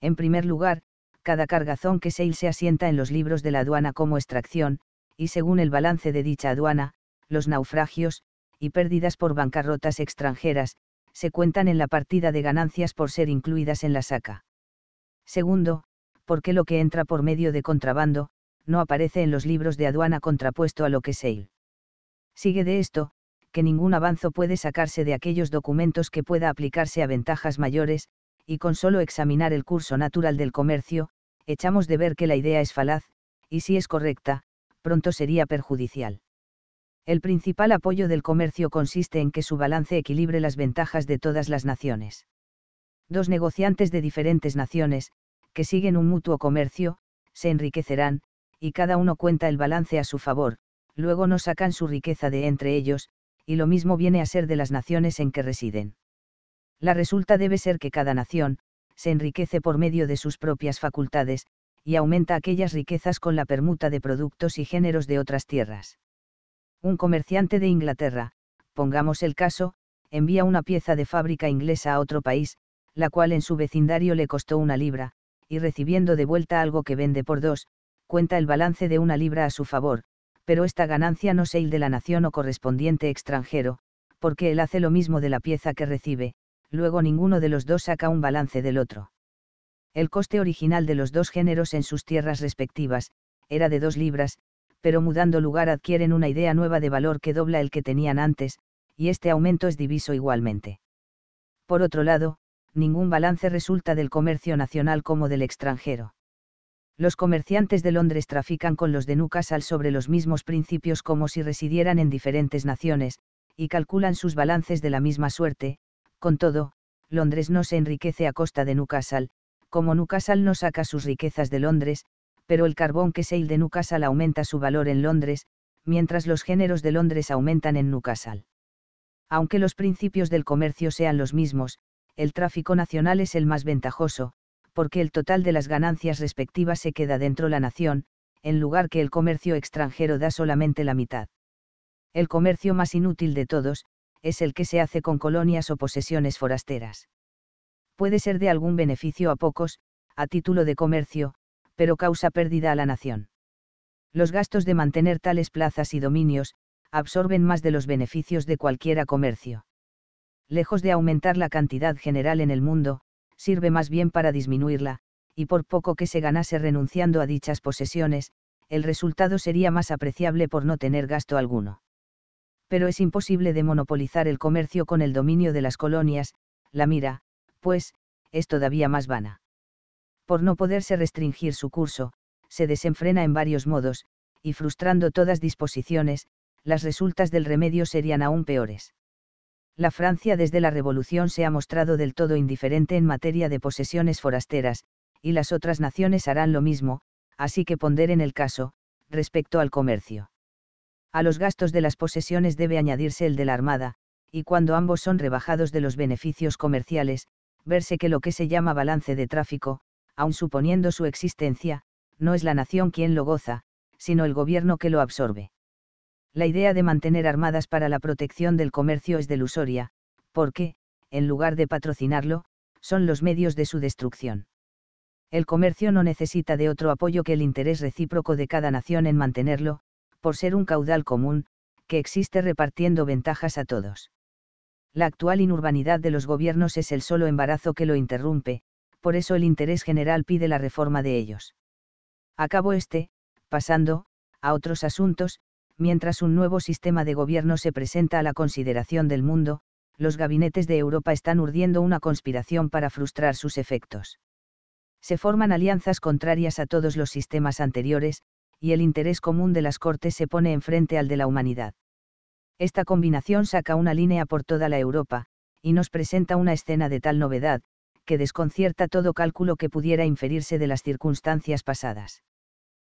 En primer lugar, cada cargazón que il se asienta en los libros de la aduana como extracción, y según el balance de dicha aduana, los naufragios, y pérdidas por bancarrotas extranjeras, se cuentan en la partida de ganancias por ser incluidas en la saca. Segundo, porque lo que entra por medio de contrabando, no aparece en los libros de aduana contrapuesto a lo que Sale. Sigue de esto, que ningún avanzo puede sacarse de aquellos documentos que pueda aplicarse a ventajas mayores, y con solo examinar el curso natural del comercio, echamos de ver que la idea es falaz, y si es correcta, pronto sería perjudicial. El principal apoyo del comercio consiste en que su balance equilibre las ventajas de todas las naciones. Dos negociantes de diferentes naciones, que siguen un mutuo comercio, se enriquecerán, y cada uno cuenta el balance a su favor, luego no sacan su riqueza de entre ellos, y lo mismo viene a ser de las naciones en que residen. La resulta debe ser que cada nación, se enriquece por medio de sus propias facultades, y aumenta aquellas riquezas con la permuta de productos y géneros de otras tierras. Un comerciante de Inglaterra, pongamos el caso, envía una pieza de fábrica inglesa a otro país, la cual en su vecindario le costó una libra, y recibiendo de vuelta algo que vende por dos, cuenta el balance de una libra a su favor, pero esta ganancia no se de la nación o correspondiente extranjero, porque él hace lo mismo de la pieza que recibe, luego ninguno de los dos saca un balance del otro. El coste original de los dos géneros en sus tierras respectivas, era de dos libras, pero mudando lugar adquieren una idea nueva de valor que dobla el que tenían antes, y este aumento es diviso igualmente. Por otro lado, ningún balance resulta del comercio nacional como del extranjero. Los comerciantes de Londres trafican con los de Newcastle sobre los mismos principios como si residieran en diferentes naciones, y calculan sus balances de la misma suerte, con todo, Londres no se enriquece a costa de Newcastle, como Newcastle no saca sus riquezas de Londres, pero el carbón que sale de Newcastle aumenta su valor en Londres, mientras los géneros de Londres aumentan en Newcastle. Aunque los principios del comercio sean los mismos, el tráfico nacional es el más ventajoso, porque el total de las ganancias respectivas se queda dentro la nación, en lugar que el comercio extranjero da solamente la mitad. El comercio más inútil de todos, es el que se hace con colonias o posesiones forasteras. Puede ser de algún beneficio a pocos, a título de comercio, pero causa pérdida a la nación. Los gastos de mantener tales plazas y dominios, absorben más de los beneficios de cualquiera comercio lejos de aumentar la cantidad general en el mundo, sirve más bien para disminuirla, y por poco que se ganase renunciando a dichas posesiones, el resultado sería más apreciable por no tener gasto alguno. Pero es imposible de monopolizar el comercio con el dominio de las colonias, la mira, pues, es todavía más vana. Por no poderse restringir su curso, se desenfrena en varios modos, y frustrando todas disposiciones, las resultas del remedio serían aún peores la Francia desde la Revolución se ha mostrado del todo indiferente en materia de posesiones forasteras, y las otras naciones harán lo mismo, así que en el caso, respecto al comercio. A los gastos de las posesiones debe añadirse el de la Armada, y cuando ambos son rebajados de los beneficios comerciales, verse que lo que se llama balance de tráfico, aun suponiendo su existencia, no es la nación quien lo goza, sino el gobierno que lo absorbe la idea de mantener armadas para la protección del comercio es delusoria, porque, en lugar de patrocinarlo, son los medios de su destrucción. El comercio no necesita de otro apoyo que el interés recíproco de cada nación en mantenerlo, por ser un caudal común, que existe repartiendo ventajas a todos. La actual inurbanidad de los gobiernos es el solo embarazo que lo interrumpe, por eso el interés general pide la reforma de ellos. Acabo este, pasando, a otros asuntos, mientras un nuevo sistema de gobierno se presenta a la consideración del mundo, los gabinetes de Europa están urdiendo una conspiración para frustrar sus efectos. Se forman alianzas contrarias a todos los sistemas anteriores, y el interés común de las Cortes se pone enfrente al de la humanidad. Esta combinación saca una línea por toda la Europa, y nos presenta una escena de tal novedad, que desconcierta todo cálculo que pudiera inferirse de las circunstancias pasadas.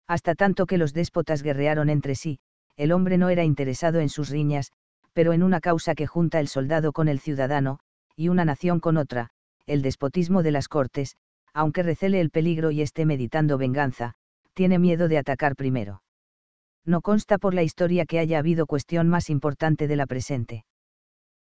Hasta tanto que los déspotas guerrearon entre sí, el hombre no era interesado en sus riñas, pero en una causa que junta el soldado con el ciudadano, y una nación con otra, el despotismo de las cortes, aunque recele el peligro y esté meditando venganza, tiene miedo de atacar primero. No consta por la historia que haya habido cuestión más importante de la presente.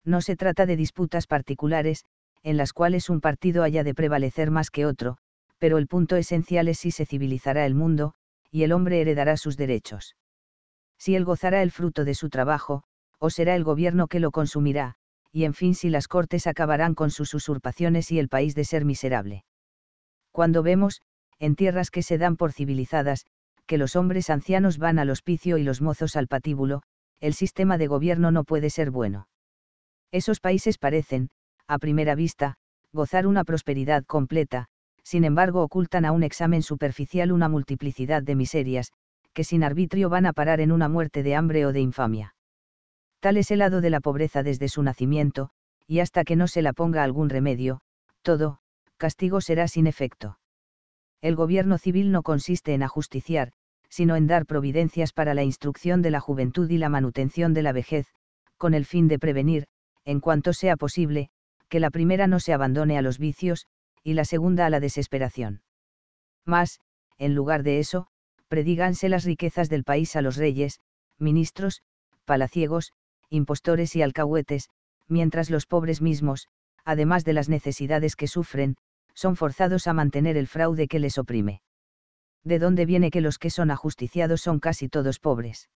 No se trata de disputas particulares, en las cuales un partido haya de prevalecer más que otro, pero el punto esencial es si se civilizará el mundo, y el hombre heredará sus derechos si él gozará el fruto de su trabajo, o será el gobierno que lo consumirá, y en fin si las cortes acabarán con sus usurpaciones y el país de ser miserable. Cuando vemos, en tierras que se dan por civilizadas, que los hombres ancianos van al hospicio y los mozos al patíbulo, el sistema de gobierno no puede ser bueno. Esos países parecen, a primera vista, gozar una prosperidad completa, sin embargo ocultan a un examen superficial una multiplicidad de miserias, que sin arbitrio van a parar en una muerte de hambre o de infamia. Tal es el lado de la pobreza desde su nacimiento, y hasta que no se la ponga algún remedio, todo, castigo será sin efecto. El gobierno civil no consiste en ajusticiar, sino en dar providencias para la instrucción de la juventud y la manutención de la vejez, con el fin de prevenir, en cuanto sea posible, que la primera no se abandone a los vicios, y la segunda a la desesperación. Mas, en lugar de eso, predíganse las riquezas del país a los reyes, ministros, palaciegos, impostores y alcahuetes, mientras los pobres mismos, además de las necesidades que sufren, son forzados a mantener el fraude que les oprime. ¿De dónde viene que los que son ajusticiados son casi todos pobres?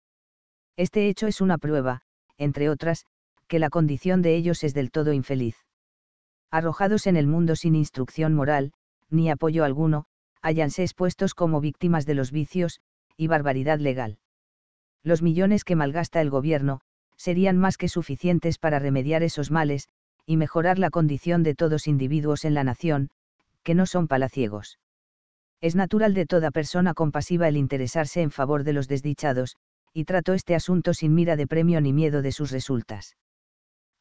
Este hecho es una prueba, entre otras, que la condición de ellos es del todo infeliz. Arrojados en el mundo sin instrucción moral, ni apoyo alguno, háyanse expuestos como víctimas de los vicios, y barbaridad legal. Los millones que malgasta el gobierno, serían más que suficientes para remediar esos males, y mejorar la condición de todos individuos en la nación, que no son palaciegos. Es natural de toda persona compasiva el interesarse en favor de los desdichados, y trató este asunto sin mira de premio ni miedo de sus resultas.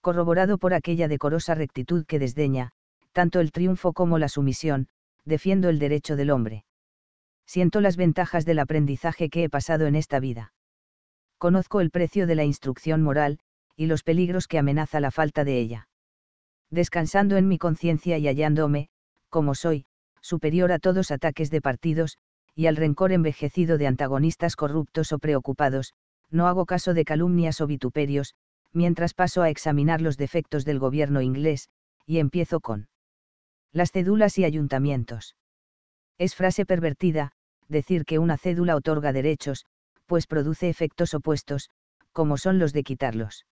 Corroborado por aquella decorosa rectitud que desdeña, tanto el triunfo como la sumisión, defiendo el derecho del hombre. Siento las ventajas del aprendizaje que he pasado en esta vida. Conozco el precio de la instrucción moral, y los peligros que amenaza la falta de ella. Descansando en mi conciencia y hallándome, como soy, superior a todos ataques de partidos, y al rencor envejecido de antagonistas corruptos o preocupados, no hago caso de calumnias o vituperios, mientras paso a examinar los defectos del gobierno inglés, y empiezo con las cédulas y ayuntamientos. Es frase pervertida, decir que una cédula otorga derechos, pues produce efectos opuestos, como son los de quitarlos.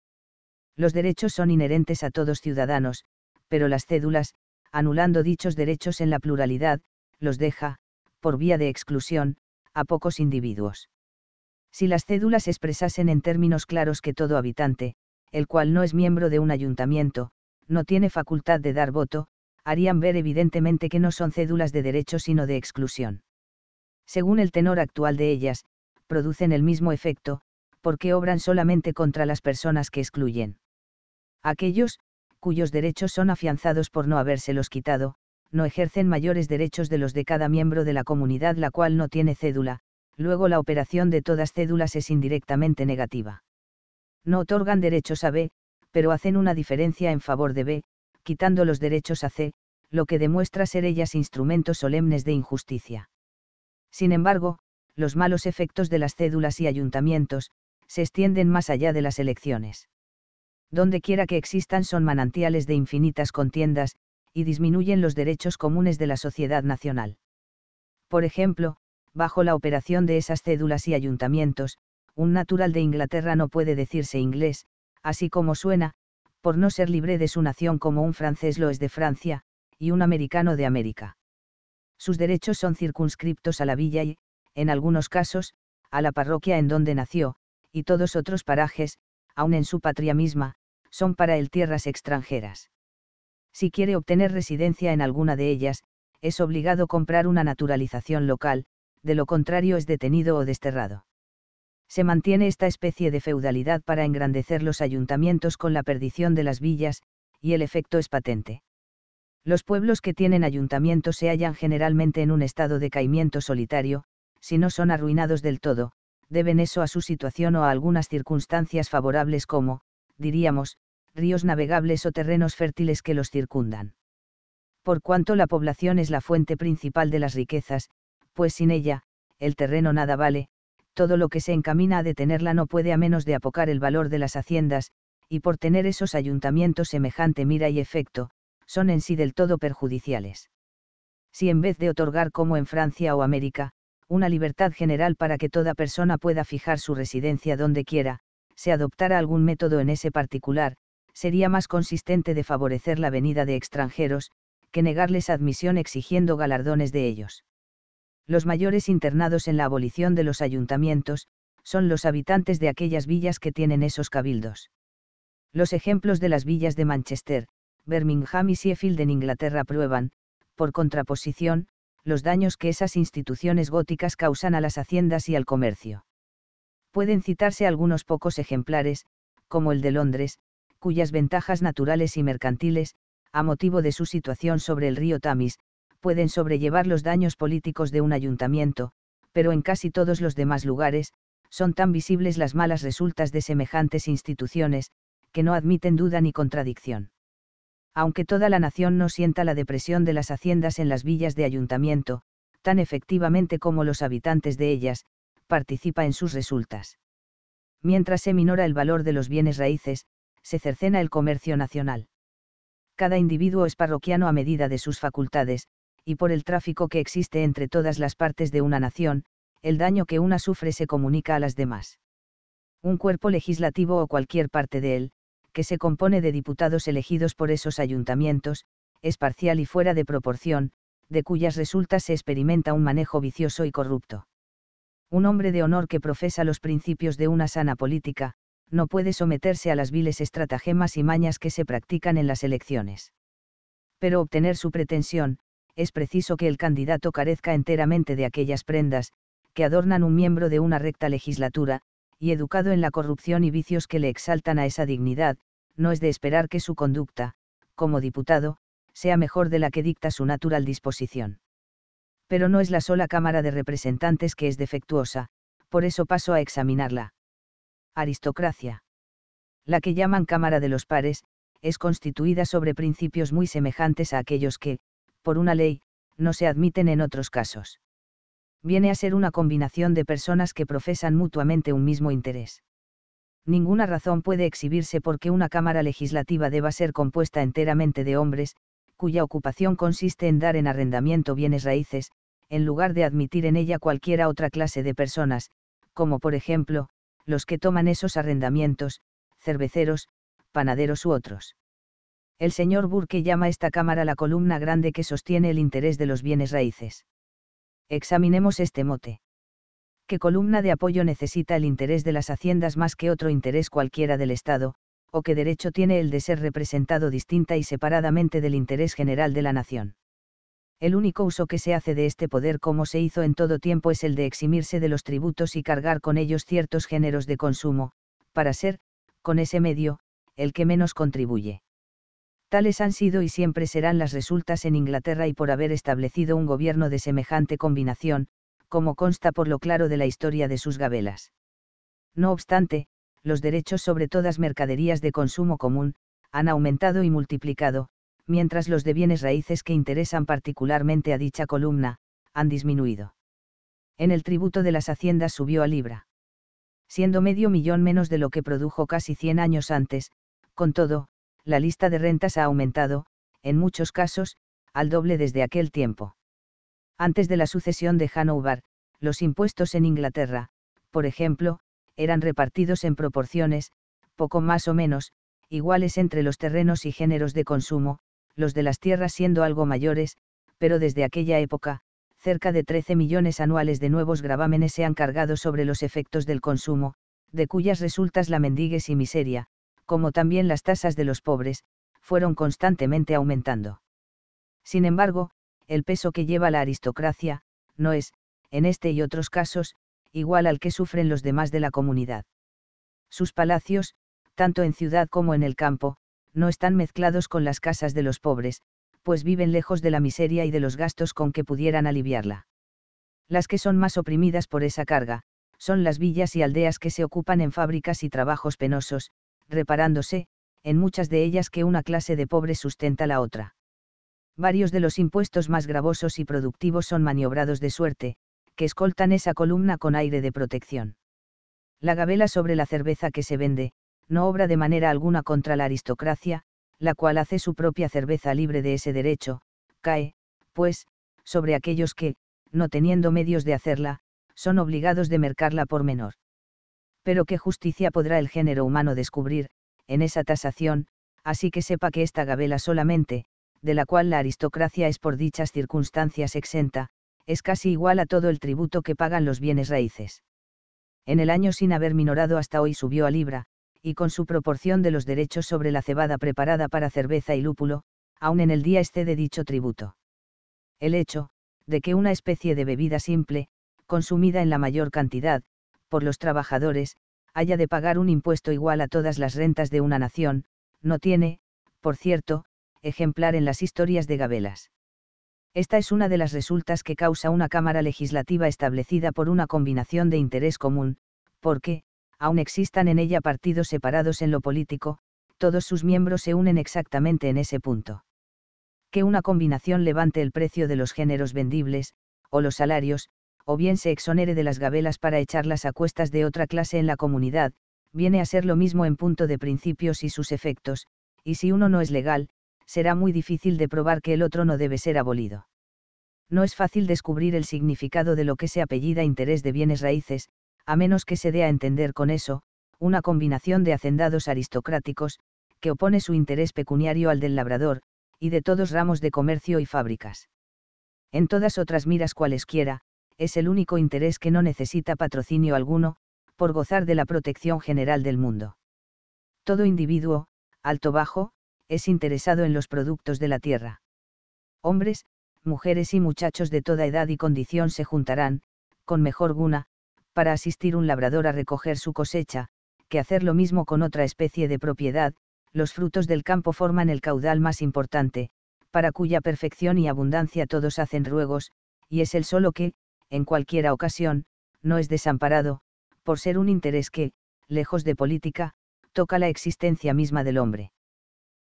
Los derechos son inherentes a todos ciudadanos, pero las cédulas, anulando dichos derechos en la pluralidad, los deja, por vía de exclusión, a pocos individuos. Si las cédulas expresasen en términos claros que todo habitante, el cual no es miembro de un ayuntamiento, no tiene facultad de dar voto, harían ver evidentemente que no son cédulas de derecho sino de exclusión. Según el tenor actual de ellas, producen el mismo efecto, porque obran solamente contra las personas que excluyen. Aquellos, cuyos derechos son afianzados por no habérselos quitado, no ejercen mayores derechos de los de cada miembro de la comunidad la cual no tiene cédula, luego la operación de todas cédulas es indirectamente negativa. No otorgan derechos a B, pero hacen una diferencia en favor de B, quitando los derechos a C, lo que demuestra ser ellas instrumentos solemnes de injusticia. Sin embargo, los malos efectos de las cédulas y ayuntamientos, se extienden más allá de las elecciones. Donde quiera que existan son manantiales de infinitas contiendas, y disminuyen los derechos comunes de la sociedad nacional. Por ejemplo, bajo la operación de esas cédulas y ayuntamientos, un natural de Inglaterra no puede decirse inglés, así como suena, por no ser libre de su nación como un francés lo es de Francia, y un americano de América. Sus derechos son circunscriptos a la villa y, en algunos casos, a la parroquia en donde nació, y todos otros parajes, aun en su patria misma, son para él tierras extranjeras. Si quiere obtener residencia en alguna de ellas, es obligado comprar una naturalización local, de lo contrario es detenido o desterrado se mantiene esta especie de feudalidad para engrandecer los ayuntamientos con la perdición de las villas, y el efecto es patente. Los pueblos que tienen ayuntamientos se hallan generalmente en un estado de caimiento solitario, si no son arruinados del todo, deben eso a su situación o a algunas circunstancias favorables como, diríamos, ríos navegables o terrenos fértiles que los circundan. Por cuanto la población es la fuente principal de las riquezas, pues sin ella, el terreno nada vale, todo lo que se encamina a detenerla no puede a menos de apocar el valor de las haciendas, y por tener esos ayuntamientos semejante mira y efecto, son en sí del todo perjudiciales. Si en vez de otorgar como en Francia o América, una libertad general para que toda persona pueda fijar su residencia donde quiera, se adoptara algún método en ese particular, sería más consistente de favorecer la venida de extranjeros, que negarles admisión exigiendo galardones de ellos los mayores internados en la abolición de los ayuntamientos, son los habitantes de aquellas villas que tienen esos cabildos. Los ejemplos de las villas de Manchester, Birmingham y Sheffield en Inglaterra prueban, por contraposición, los daños que esas instituciones góticas causan a las haciendas y al comercio. Pueden citarse algunos pocos ejemplares, como el de Londres, cuyas ventajas naturales y mercantiles, a motivo de su situación sobre el río Tamis, pueden sobrellevar los daños políticos de un ayuntamiento, pero en casi todos los demás lugares, son tan visibles las malas resultas de semejantes instituciones, que no admiten duda ni contradicción. Aunque toda la nación no sienta la depresión de las haciendas en las villas de ayuntamiento, tan efectivamente como los habitantes de ellas, participa en sus resultas. Mientras se minora el valor de los bienes raíces, se cercena el comercio nacional. Cada individuo es parroquiano a medida de sus facultades, y por el tráfico que existe entre todas las partes de una nación, el daño que una sufre se comunica a las demás. Un cuerpo legislativo o cualquier parte de él, que se compone de diputados elegidos por esos ayuntamientos, es parcial y fuera de proporción, de cuyas resultas se experimenta un manejo vicioso y corrupto. Un hombre de honor que profesa los principios de una sana política, no puede someterse a las viles estratagemas y mañas que se practican en las elecciones. Pero obtener su pretensión, es preciso que el candidato carezca enteramente de aquellas prendas, que adornan un miembro de una recta legislatura, y educado en la corrupción y vicios que le exaltan a esa dignidad, no es de esperar que su conducta, como diputado, sea mejor de la que dicta su natural disposición. Pero no es la sola Cámara de Representantes que es defectuosa, por eso paso a examinarla. Aristocracia. La que llaman Cámara de los Pares, es constituida sobre principios muy semejantes a aquellos que, por una ley, no se admiten en otros casos. Viene a ser una combinación de personas que profesan mutuamente un mismo interés. Ninguna razón puede exhibirse porque una Cámara Legislativa deba ser compuesta enteramente de hombres, cuya ocupación consiste en dar en arrendamiento bienes raíces, en lugar de admitir en ella cualquiera otra clase de personas, como por ejemplo, los que toman esos arrendamientos, cerveceros, panaderos u otros el señor Burke llama esta cámara la columna grande que sostiene el interés de los bienes raíces. Examinemos este mote. ¿Qué columna de apoyo necesita el interés de las haciendas más que otro interés cualquiera del Estado, o qué derecho tiene el de ser representado distinta y separadamente del interés general de la nación? el único uso que se hace de este poder como se hizo en todo tiempo es el de eximirse de los tributos y cargar con ellos ciertos géneros de consumo, para ser, con ese medio, el que menos contribuye. Tales han sido y siempre serán las resultas en Inglaterra y por haber establecido un gobierno de semejante combinación, como consta por lo claro de la historia de sus gabelas. No obstante, los derechos sobre todas mercaderías de consumo común, han aumentado y multiplicado, mientras los de bienes raíces que interesan particularmente a dicha columna, han disminuido. En el tributo de las haciendas subió a libra. Siendo medio millón menos de lo que produjo casi 100 años antes, con todo, la lista de rentas ha aumentado, en muchos casos, al doble desde aquel tiempo. Antes de la sucesión de Hanover, los impuestos en Inglaterra, por ejemplo, eran repartidos en proporciones, poco más o menos, iguales entre los terrenos y géneros de consumo, los de las tierras siendo algo mayores, pero desde aquella época, cerca de 13 millones anuales de nuevos gravámenes se han cargado sobre los efectos del consumo, de cuyas resultas la mendigues y miseria, como también las tasas de los pobres, fueron constantemente aumentando. Sin embargo, el peso que lleva la aristocracia, no es, en este y otros casos, igual al que sufren los demás de la comunidad. Sus palacios, tanto en ciudad como en el campo, no están mezclados con las casas de los pobres, pues viven lejos de la miseria y de los gastos con que pudieran aliviarla. Las que son más oprimidas por esa carga, son las villas y aldeas que se ocupan en fábricas y trabajos penosos, reparándose, en muchas de ellas que una clase de pobres sustenta la otra. Varios de los impuestos más gravosos y productivos son maniobrados de suerte, que escoltan esa columna con aire de protección. La gabela sobre la cerveza que se vende, no obra de manera alguna contra la aristocracia, la cual hace su propia cerveza libre de ese derecho, cae, pues, sobre aquellos que, no teniendo medios de hacerla, son obligados de mercarla por menor. Pero qué justicia podrá el género humano descubrir, en esa tasación, así que sepa que esta gabela solamente, de la cual la aristocracia es por dichas circunstancias exenta, es casi igual a todo el tributo que pagan los bienes raíces. En el año sin haber minorado hasta hoy subió a libra, y con su proporción de los derechos sobre la cebada preparada para cerveza y lúpulo, aún en el día este de dicho tributo. El hecho, de que una especie de bebida simple, consumida en la mayor cantidad, por los trabajadores, haya de pagar un impuesto igual a todas las rentas de una nación, no tiene, por cierto, ejemplar en las historias de Gabelas. Esta es una de las resultas que causa una Cámara Legislativa establecida por una combinación de interés común, porque, aun existan en ella partidos separados en lo político, todos sus miembros se unen exactamente en ese punto. Que una combinación levante el precio de los géneros vendibles, o los salarios, o bien se exonere de las gabelas para echarlas a cuestas de otra clase en la comunidad, viene a ser lo mismo en punto de principios y sus efectos, y si uno no es legal, será muy difícil de probar que el otro no debe ser abolido. No es fácil descubrir el significado de lo que se apellida interés de bienes raíces, a menos que se dé a entender con eso, una combinación de hacendados aristocráticos, que opone su interés pecuniario al del labrador, y de todos ramos de comercio y fábricas. En todas otras miras cualesquiera, es el único interés que no necesita patrocinio alguno, por gozar de la protección general del mundo. Todo individuo, alto bajo, es interesado en los productos de la tierra. Hombres, mujeres y muchachos de toda edad y condición se juntarán, con mejor guna, para asistir un labrador a recoger su cosecha, que hacer lo mismo con otra especie de propiedad, los frutos del campo forman el caudal más importante, para cuya perfección y abundancia todos hacen ruegos, y es el solo que, en cualquiera ocasión, no es desamparado, por ser un interés que, lejos de política, toca la existencia misma del hombre.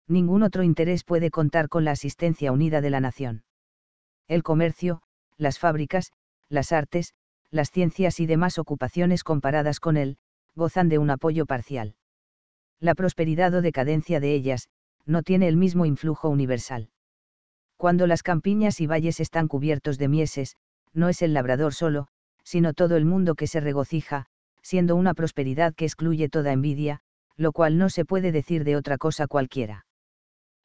Ningún otro interés puede contar con la asistencia unida de la nación. El comercio, las fábricas, las artes, las ciencias y demás ocupaciones comparadas con él, gozan de un apoyo parcial. La prosperidad o decadencia de ellas, no tiene el mismo influjo universal. Cuando las campiñas y valles están cubiertos de mieses, no es el labrador solo, sino todo el mundo que se regocija, siendo una prosperidad que excluye toda envidia, lo cual no se puede decir de otra cosa cualquiera.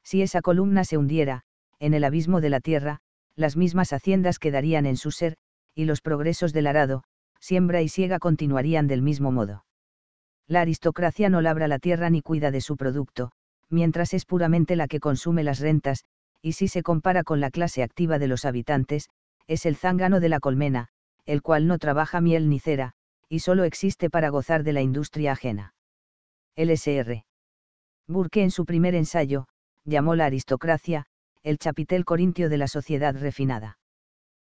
Si esa columna se hundiera, en el abismo de la tierra, las mismas haciendas quedarían en su ser, y los progresos del arado, siembra y siega continuarían del mismo modo. La aristocracia no labra la tierra ni cuida de su producto, mientras es puramente la que consume las rentas, y si se compara con la clase activa de los habitantes, es el zángano de la colmena, el cual no trabaja miel ni cera, y solo existe para gozar de la industria ajena. LSR. Burke en su primer ensayo, llamó la aristocracia, el chapitel corintio de la sociedad refinada.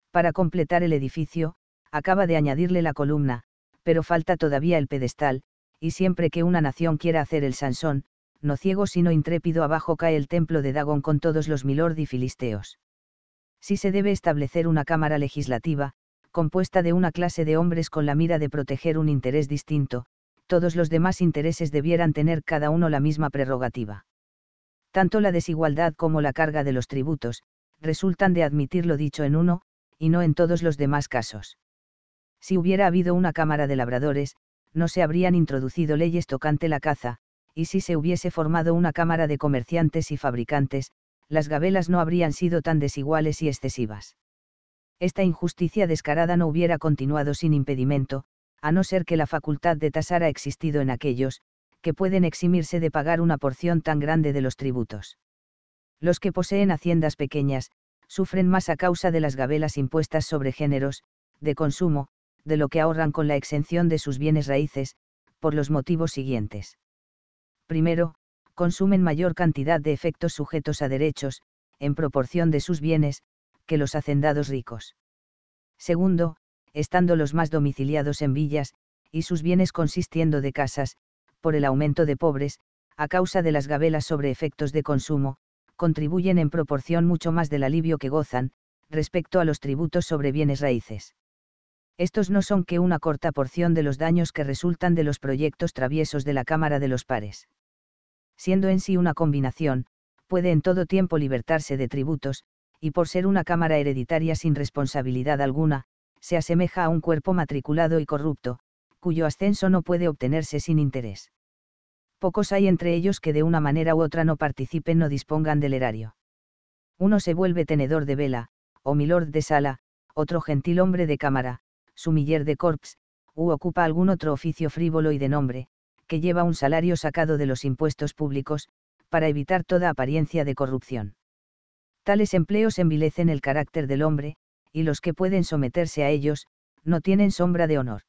Para completar el edificio, acaba de añadirle la columna, pero falta todavía el pedestal, y siempre que una nación quiera hacer el Sansón, no ciego sino intrépido abajo cae el templo de Dagón con todos los milord y filisteos si se debe establecer una Cámara Legislativa, compuesta de una clase de hombres con la mira de proteger un interés distinto, todos los demás intereses debieran tener cada uno la misma prerrogativa. Tanto la desigualdad como la carga de los tributos, resultan de admitir lo dicho en uno, y no en todos los demás casos. Si hubiera habido una Cámara de Labradores, no se habrían introducido leyes tocante la caza, y si se hubiese formado una Cámara de Comerciantes y Fabricantes, las gabelas no habrían sido tan desiguales y excesivas. Esta injusticia descarada no hubiera continuado sin impedimento, a no ser que la facultad de tasar ha existido en aquellos, que pueden eximirse de pagar una porción tan grande de los tributos. Los que poseen haciendas pequeñas, sufren más a causa de las gabelas impuestas sobre géneros, de consumo, de lo que ahorran con la exención de sus bienes raíces, por los motivos siguientes. Primero, consumen mayor cantidad de efectos sujetos a derechos, en proporción de sus bienes, que los hacendados ricos. Segundo, estando los más domiciliados en villas, y sus bienes consistiendo de casas, por el aumento de pobres, a causa de las gabelas sobre efectos de consumo, contribuyen en proporción mucho más del alivio que gozan, respecto a los tributos sobre bienes raíces. Estos no son que una corta porción de los daños que resultan de los proyectos traviesos de la Cámara de los Pares siendo en sí una combinación, puede en todo tiempo libertarse de tributos, y por ser una cámara hereditaria sin responsabilidad alguna, se asemeja a un cuerpo matriculado y corrupto, cuyo ascenso no puede obtenerse sin interés. Pocos hay entre ellos que de una manera u otra no participen o dispongan del erario. Uno se vuelve tenedor de vela, o milord de sala, otro gentil hombre de cámara, sumiller de corps, u ocupa algún otro oficio frívolo y de nombre, que lleva un salario sacado de los impuestos públicos, para evitar toda apariencia de corrupción. Tales empleos envilecen el carácter del hombre, y los que pueden someterse a ellos, no tienen sombra de honor.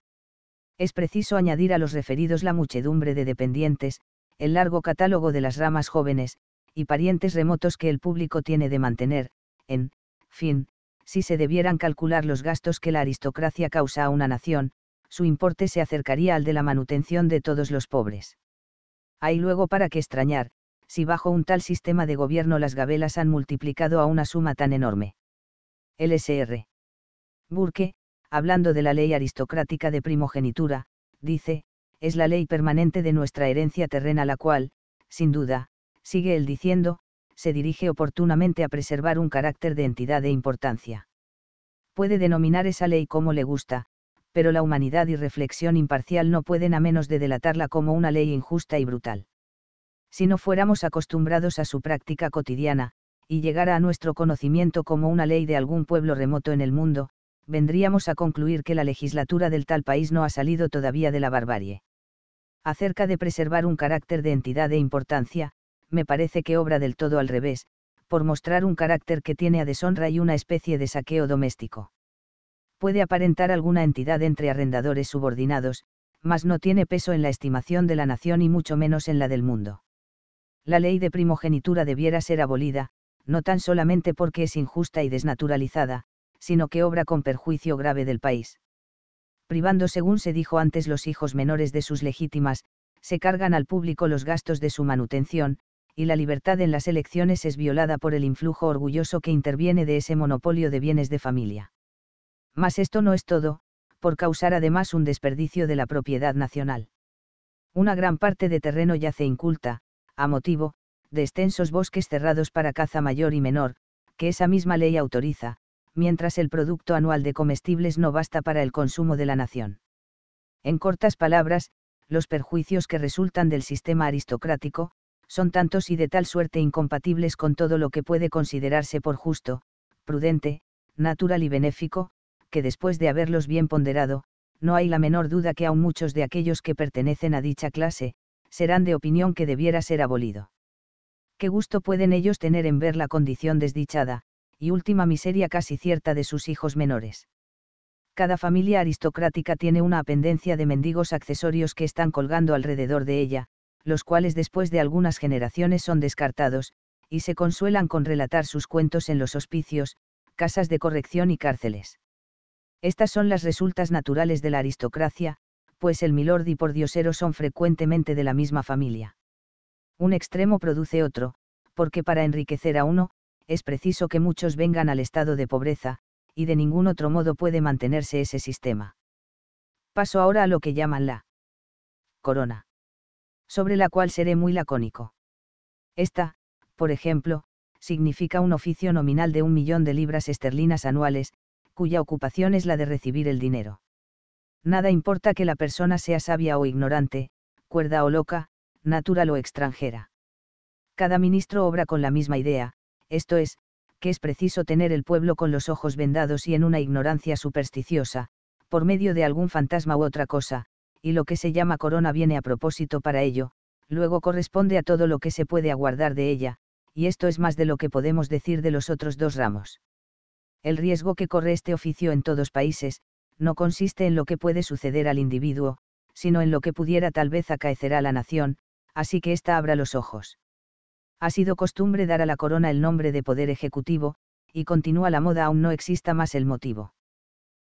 Es preciso añadir a los referidos la muchedumbre de dependientes, el largo catálogo de las ramas jóvenes, y parientes remotos que el público tiene de mantener, en fin, si se debieran calcular los gastos que la aristocracia causa a una nación, su importe se acercaría al de la manutención de todos los pobres. Hay luego para qué extrañar, si bajo un tal sistema de gobierno las gabelas han multiplicado a una suma tan enorme. LSR. Burke, hablando de la ley aristocrática de primogenitura, dice, es la ley permanente de nuestra herencia terrena la cual, sin duda, sigue él diciendo, se dirige oportunamente a preservar un carácter de entidad e importancia. Puede denominar esa ley como le gusta, pero la humanidad y reflexión imparcial no pueden a menos de delatarla como una ley injusta y brutal. Si no fuéramos acostumbrados a su práctica cotidiana, y llegara a nuestro conocimiento como una ley de algún pueblo remoto en el mundo, vendríamos a concluir que la legislatura del tal país no ha salido todavía de la barbarie. Acerca de preservar un carácter de entidad e importancia, me parece que obra del todo al revés, por mostrar un carácter que tiene a deshonra y una especie de saqueo doméstico puede aparentar alguna entidad entre arrendadores subordinados, mas no tiene peso en la estimación de la nación y mucho menos en la del mundo. La ley de primogenitura debiera ser abolida, no tan solamente porque es injusta y desnaturalizada, sino que obra con perjuicio grave del país. Privando, según se dijo antes, los hijos menores de sus legítimas, se cargan al público los gastos de su manutención, y la libertad en las elecciones es violada por el influjo orgulloso que interviene de ese monopolio de bienes de familia. Mas esto no es todo, por causar además un desperdicio de la propiedad nacional. Una gran parte de terreno yace inculta, a motivo, de extensos bosques cerrados para caza mayor y menor, que esa misma ley autoriza, mientras el producto anual de comestibles no basta para el consumo de la nación. En cortas palabras, los perjuicios que resultan del sistema aristocrático, son tantos y de tal suerte incompatibles con todo lo que puede considerarse por justo, prudente, natural y benéfico, que después de haberlos bien ponderado, no hay la menor duda que aún muchos de aquellos que pertenecen a dicha clase, serán de opinión que debiera ser abolido. Qué gusto pueden ellos tener en ver la condición desdichada, y última miseria casi cierta de sus hijos menores. Cada familia aristocrática tiene una apendencia de mendigos accesorios que están colgando alrededor de ella, los cuales después de algunas generaciones son descartados, y se consuelan con relatar sus cuentos en los hospicios, casas de corrección y cárceles. Estas son las resultas naturales de la aristocracia, pues el milord y diosero son frecuentemente de la misma familia. Un extremo produce otro, porque para enriquecer a uno, es preciso que muchos vengan al estado de pobreza, y de ningún otro modo puede mantenerse ese sistema. Paso ahora a lo que llaman la corona, sobre la cual seré muy lacónico. Esta, por ejemplo, significa un oficio nominal de un millón de libras esterlinas anuales, cuya ocupación es la de recibir el dinero. Nada importa que la persona sea sabia o ignorante, cuerda o loca, natural o extranjera. Cada ministro obra con la misma idea, esto es, que es preciso tener el pueblo con los ojos vendados y en una ignorancia supersticiosa, por medio de algún fantasma u otra cosa, y lo que se llama corona viene a propósito para ello, luego corresponde a todo lo que se puede aguardar de ella, y esto es más de lo que podemos decir de los otros dos ramos. El riesgo que corre este oficio en todos países, no consiste en lo que puede suceder al individuo, sino en lo que pudiera tal vez acaecer a la nación, así que ésta abra los ojos. Ha sido costumbre dar a la corona el nombre de poder ejecutivo, y continúa la moda aún no exista más el motivo.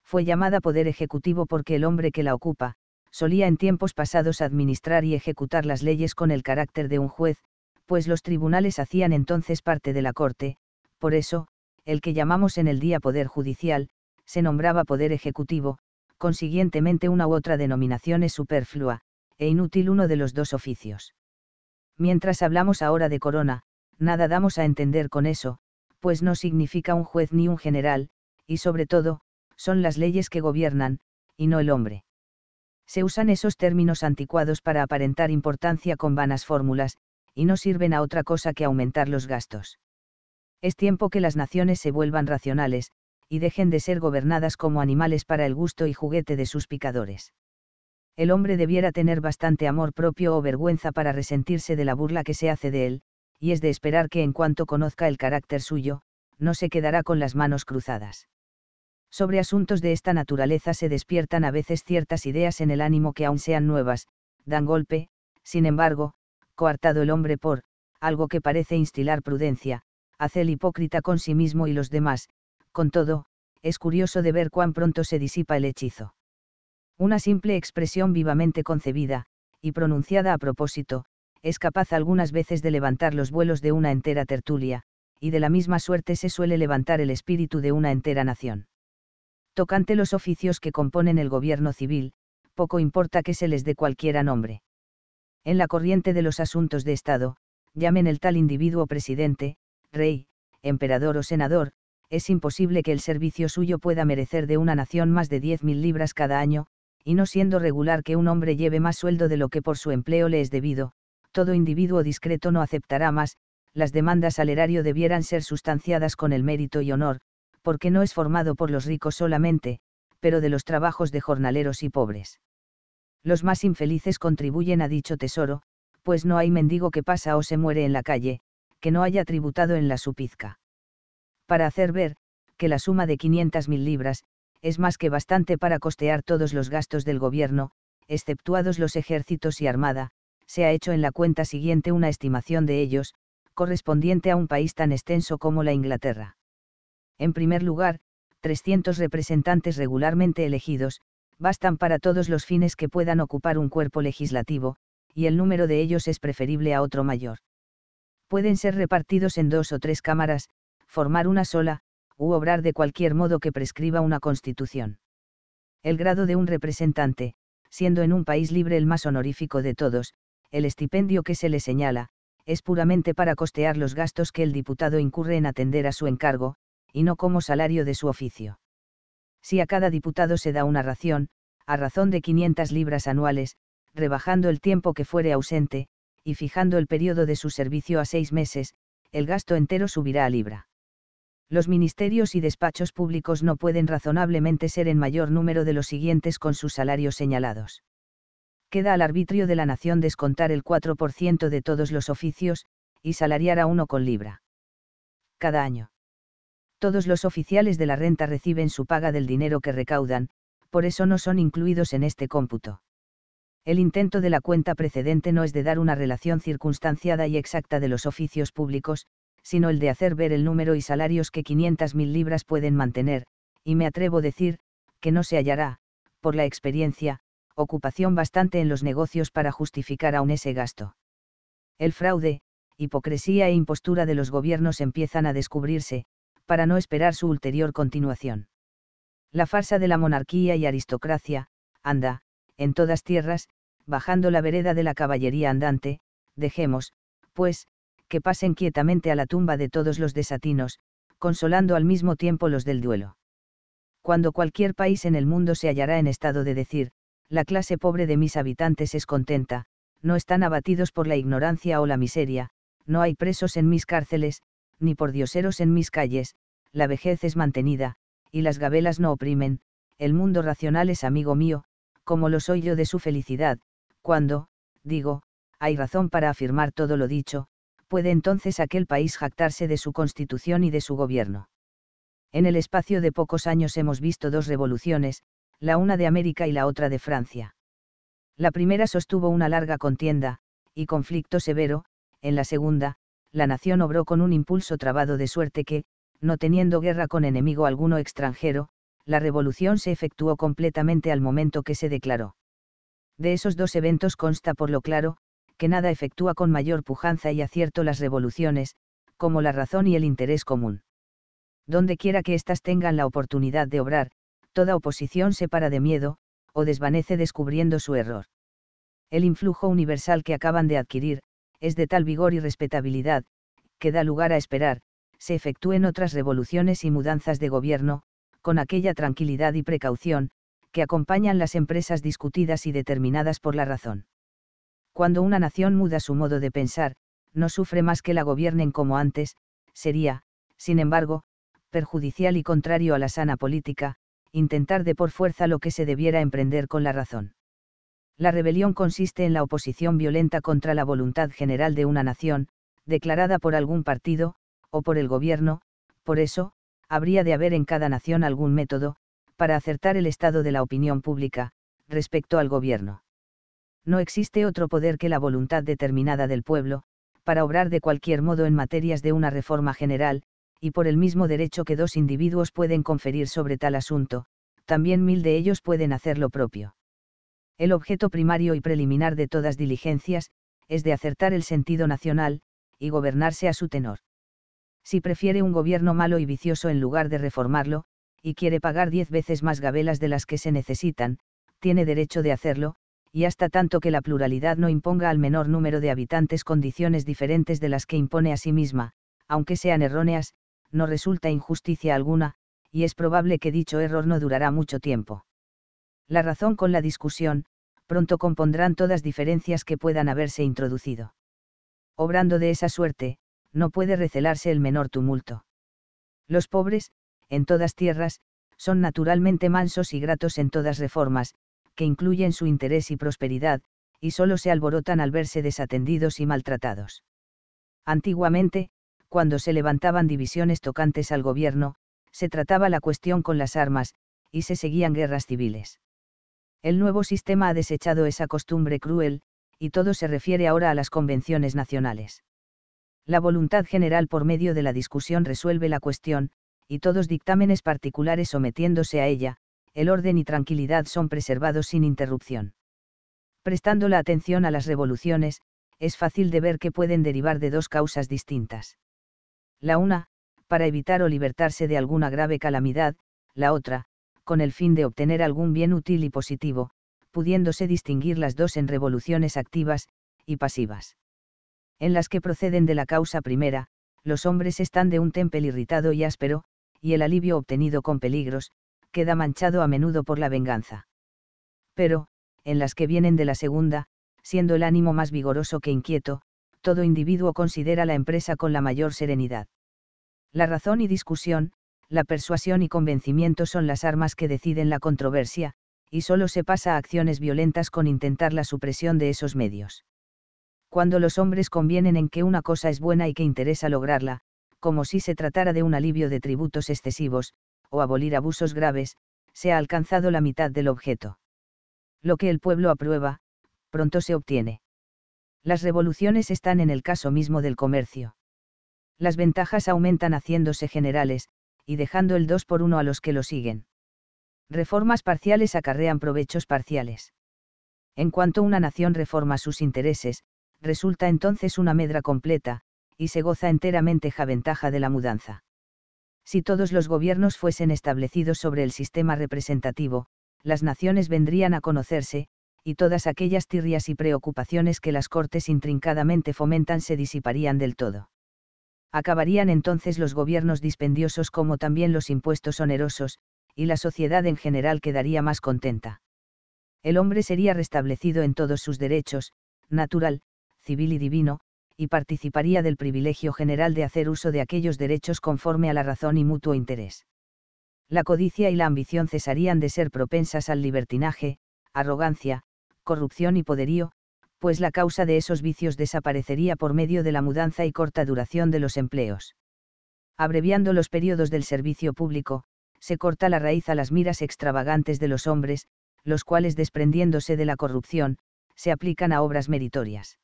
Fue llamada poder ejecutivo porque el hombre que la ocupa, solía en tiempos pasados administrar y ejecutar las leyes con el carácter de un juez, pues los tribunales hacían entonces parte de la corte, por eso, el que llamamos en el día poder judicial, se nombraba poder ejecutivo, consiguientemente una u otra denominación es superflua, e inútil uno de los dos oficios. Mientras hablamos ahora de corona, nada damos a entender con eso, pues no significa un juez ni un general, y sobre todo, son las leyes que gobiernan, y no el hombre. Se usan esos términos anticuados para aparentar importancia con vanas fórmulas, y no sirven a otra cosa que aumentar los gastos. Es tiempo que las naciones se vuelvan racionales, y dejen de ser gobernadas como animales para el gusto y juguete de sus picadores. El hombre debiera tener bastante amor propio o vergüenza para resentirse de la burla que se hace de él, y es de esperar que en cuanto conozca el carácter suyo, no se quedará con las manos cruzadas. Sobre asuntos de esta naturaleza se despiertan a veces ciertas ideas en el ánimo que aun sean nuevas, dan golpe, sin embargo, coartado el hombre por, algo que parece instilar prudencia, hace el hipócrita con sí mismo y los demás, con todo, es curioso de ver cuán pronto se disipa el hechizo. Una simple expresión vivamente concebida, y pronunciada a propósito, es capaz algunas veces de levantar los vuelos de una entera tertulia, y de la misma suerte se suele levantar el espíritu de una entera nación. Tocante los oficios que componen el gobierno civil, poco importa que se les dé cualquiera nombre. En la corriente de los asuntos de Estado, llamen el tal individuo presidente, rey, emperador o senador, es imposible que el servicio suyo pueda merecer de una nación más de 10.000 libras cada año, y no siendo regular que un hombre lleve más sueldo de lo que por su empleo le es debido, todo individuo discreto no aceptará más, las demandas al erario debieran ser sustanciadas con el mérito y honor, porque no es formado por los ricos solamente, pero de los trabajos de jornaleros y pobres. Los más infelices contribuyen a dicho tesoro, pues no hay mendigo que pasa o se muere en la calle, no haya tributado en la supizca. Para hacer ver, que la suma de 500.000 libras, es más que bastante para costear todos los gastos del gobierno, exceptuados los ejércitos y armada, se ha hecho en la cuenta siguiente una estimación de ellos, correspondiente a un país tan extenso como la Inglaterra. En primer lugar, 300 representantes regularmente elegidos, bastan para todos los fines que puedan ocupar un cuerpo legislativo, y el número de ellos es preferible a otro mayor pueden ser repartidos en dos o tres cámaras, formar una sola, u obrar de cualquier modo que prescriba una constitución. El grado de un representante, siendo en un país libre el más honorífico de todos, el estipendio que se le señala, es puramente para costear los gastos que el diputado incurre en atender a su encargo, y no como salario de su oficio. Si a cada diputado se da una ración, a razón de 500 libras anuales, rebajando el tiempo que fuere ausente, y fijando el periodo de su servicio a seis meses, el gasto entero subirá a libra. Los ministerios y despachos públicos no pueden razonablemente ser en mayor número de los siguientes con sus salarios señalados. Queda al arbitrio de la nación descontar el 4% de todos los oficios, y salariar a uno con libra. Cada año. Todos los oficiales de la renta reciben su paga del dinero que recaudan, por eso no son incluidos en este cómputo el intento de la cuenta precedente no es de dar una relación circunstanciada y exacta de los oficios públicos, sino el de hacer ver el número y salarios que 500.000 libras pueden mantener, y me atrevo a decir, que no se hallará, por la experiencia, ocupación bastante en los negocios para justificar aún ese gasto. El fraude, hipocresía e impostura de los gobiernos empiezan a descubrirse, para no esperar su ulterior continuación. La farsa de la monarquía y aristocracia, anda, en todas tierras, bajando la vereda de la caballería andante, dejemos, pues, que pasen quietamente a la tumba de todos los desatinos, consolando al mismo tiempo los del duelo. Cuando cualquier país en el mundo se hallará en estado de decir, la clase pobre de mis habitantes es contenta, no están abatidos por la ignorancia o la miseria, no hay presos en mis cárceles, ni por dioseros en mis calles, la vejez es mantenida, y las gabelas no oprimen, el mundo racional es amigo mío, como lo soy yo de su felicidad, cuando, digo, hay razón para afirmar todo lo dicho, puede entonces aquel país jactarse de su constitución y de su gobierno. En el espacio de pocos años hemos visto dos revoluciones, la una de América y la otra de Francia. La primera sostuvo una larga contienda, y conflicto severo, en la segunda, la nación obró con un impulso trabado de suerte que, no teniendo guerra con enemigo alguno extranjero, la revolución se efectuó completamente al momento que se declaró de esos dos eventos consta por lo claro, que nada efectúa con mayor pujanza y acierto las revoluciones, como la razón y el interés común. Donde quiera que éstas tengan la oportunidad de obrar, toda oposición se para de miedo, o desvanece descubriendo su error. El influjo universal que acaban de adquirir, es de tal vigor y respetabilidad, que da lugar a esperar, se efectúen otras revoluciones y mudanzas de gobierno, con aquella tranquilidad y precaución, que acompañan las empresas discutidas y determinadas por la razón. Cuando una nación muda su modo de pensar, no sufre más que la gobiernen como antes, sería, sin embargo, perjudicial y contrario a la sana política, intentar de por fuerza lo que se debiera emprender con la razón. La rebelión consiste en la oposición violenta contra la voluntad general de una nación, declarada por algún partido, o por el gobierno, por eso, habría de haber en cada nación algún método, para acertar el estado de la opinión pública, respecto al gobierno. No existe otro poder que la voluntad determinada del pueblo, para obrar de cualquier modo en materias de una reforma general, y por el mismo derecho que dos individuos pueden conferir sobre tal asunto, también mil de ellos pueden hacer lo propio. El objeto primario y preliminar de todas diligencias, es de acertar el sentido nacional, y gobernarse a su tenor. Si prefiere un gobierno malo y vicioso en lugar de reformarlo, y quiere pagar diez veces más gabelas de las que se necesitan, tiene derecho de hacerlo, y hasta tanto que la pluralidad no imponga al menor número de habitantes condiciones diferentes de las que impone a sí misma, aunque sean erróneas, no resulta injusticia alguna, y es probable que dicho error no durará mucho tiempo. La razón con la discusión, pronto compondrán todas diferencias que puedan haberse introducido. Obrando de esa suerte, no puede recelarse el menor tumulto. Los pobres, en todas tierras, son naturalmente mansos y gratos en todas reformas, que incluyen su interés y prosperidad, y solo se alborotan al verse desatendidos y maltratados. Antiguamente, cuando se levantaban divisiones tocantes al gobierno, se trataba la cuestión con las armas, y se seguían guerras civiles. El nuevo sistema ha desechado esa costumbre cruel, y todo se refiere ahora a las convenciones nacionales. La voluntad general por medio de la discusión resuelve la cuestión, y todos dictámenes particulares sometiéndose a ella, el orden y tranquilidad son preservados sin interrupción. Prestando la atención a las revoluciones, es fácil de ver que pueden derivar de dos causas distintas. La una, para evitar o libertarse de alguna grave calamidad, la otra, con el fin de obtener algún bien útil y positivo, pudiéndose distinguir las dos en revoluciones activas y pasivas. En las que proceden de la causa primera, los hombres están de un temple irritado y áspero, y el alivio obtenido con peligros, queda manchado a menudo por la venganza. Pero, en las que vienen de la segunda, siendo el ánimo más vigoroso que inquieto, todo individuo considera la empresa con la mayor serenidad. La razón y discusión, la persuasión y convencimiento son las armas que deciden la controversia, y solo se pasa a acciones violentas con intentar la supresión de esos medios. Cuando los hombres convienen en que una cosa es buena y que interesa lograrla, como si se tratara de un alivio de tributos excesivos, o abolir abusos graves, se ha alcanzado la mitad del objeto. Lo que el pueblo aprueba, pronto se obtiene. Las revoluciones están en el caso mismo del comercio. Las ventajas aumentan haciéndose generales, y dejando el 2 por 1 a los que lo siguen. Reformas parciales acarrean provechos parciales. En cuanto una nación reforma sus intereses, resulta entonces una medra completa, y se goza enteramente ja ventaja de la mudanza. Si todos los gobiernos fuesen establecidos sobre el sistema representativo, las naciones vendrían a conocerse, y todas aquellas tirrias y preocupaciones que las cortes intrincadamente fomentan se disiparían del todo. Acabarían entonces los gobiernos dispendiosos como también los impuestos onerosos, y la sociedad en general quedaría más contenta. El hombre sería restablecido en todos sus derechos, natural, civil y divino, y participaría del privilegio general de hacer uso de aquellos derechos conforme a la razón y mutuo interés. La codicia y la ambición cesarían de ser propensas al libertinaje, arrogancia, corrupción y poderío, pues la causa de esos vicios desaparecería por medio de la mudanza y corta duración de los empleos. Abreviando los periodos del servicio público, se corta la raíz a las miras extravagantes de los hombres, los cuales desprendiéndose de la corrupción, se aplican a obras meritorias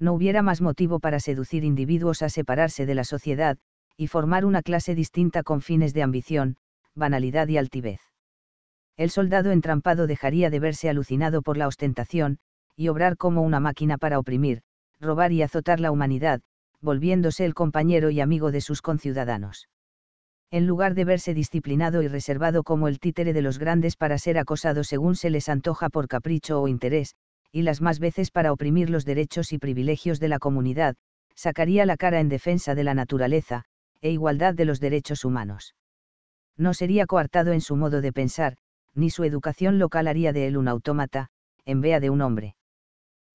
no hubiera más motivo para seducir individuos a separarse de la sociedad, y formar una clase distinta con fines de ambición, banalidad y altivez. El soldado entrampado dejaría de verse alucinado por la ostentación, y obrar como una máquina para oprimir, robar y azotar la humanidad, volviéndose el compañero y amigo de sus conciudadanos. En lugar de verse disciplinado y reservado como el títere de los grandes para ser acosado según se les antoja por capricho o interés, y las más veces para oprimir los derechos y privilegios de la comunidad, sacaría la cara en defensa de la naturaleza, e igualdad de los derechos humanos. No sería coartado en su modo de pensar, ni su educación local haría de él un autómata, en vea de un hombre.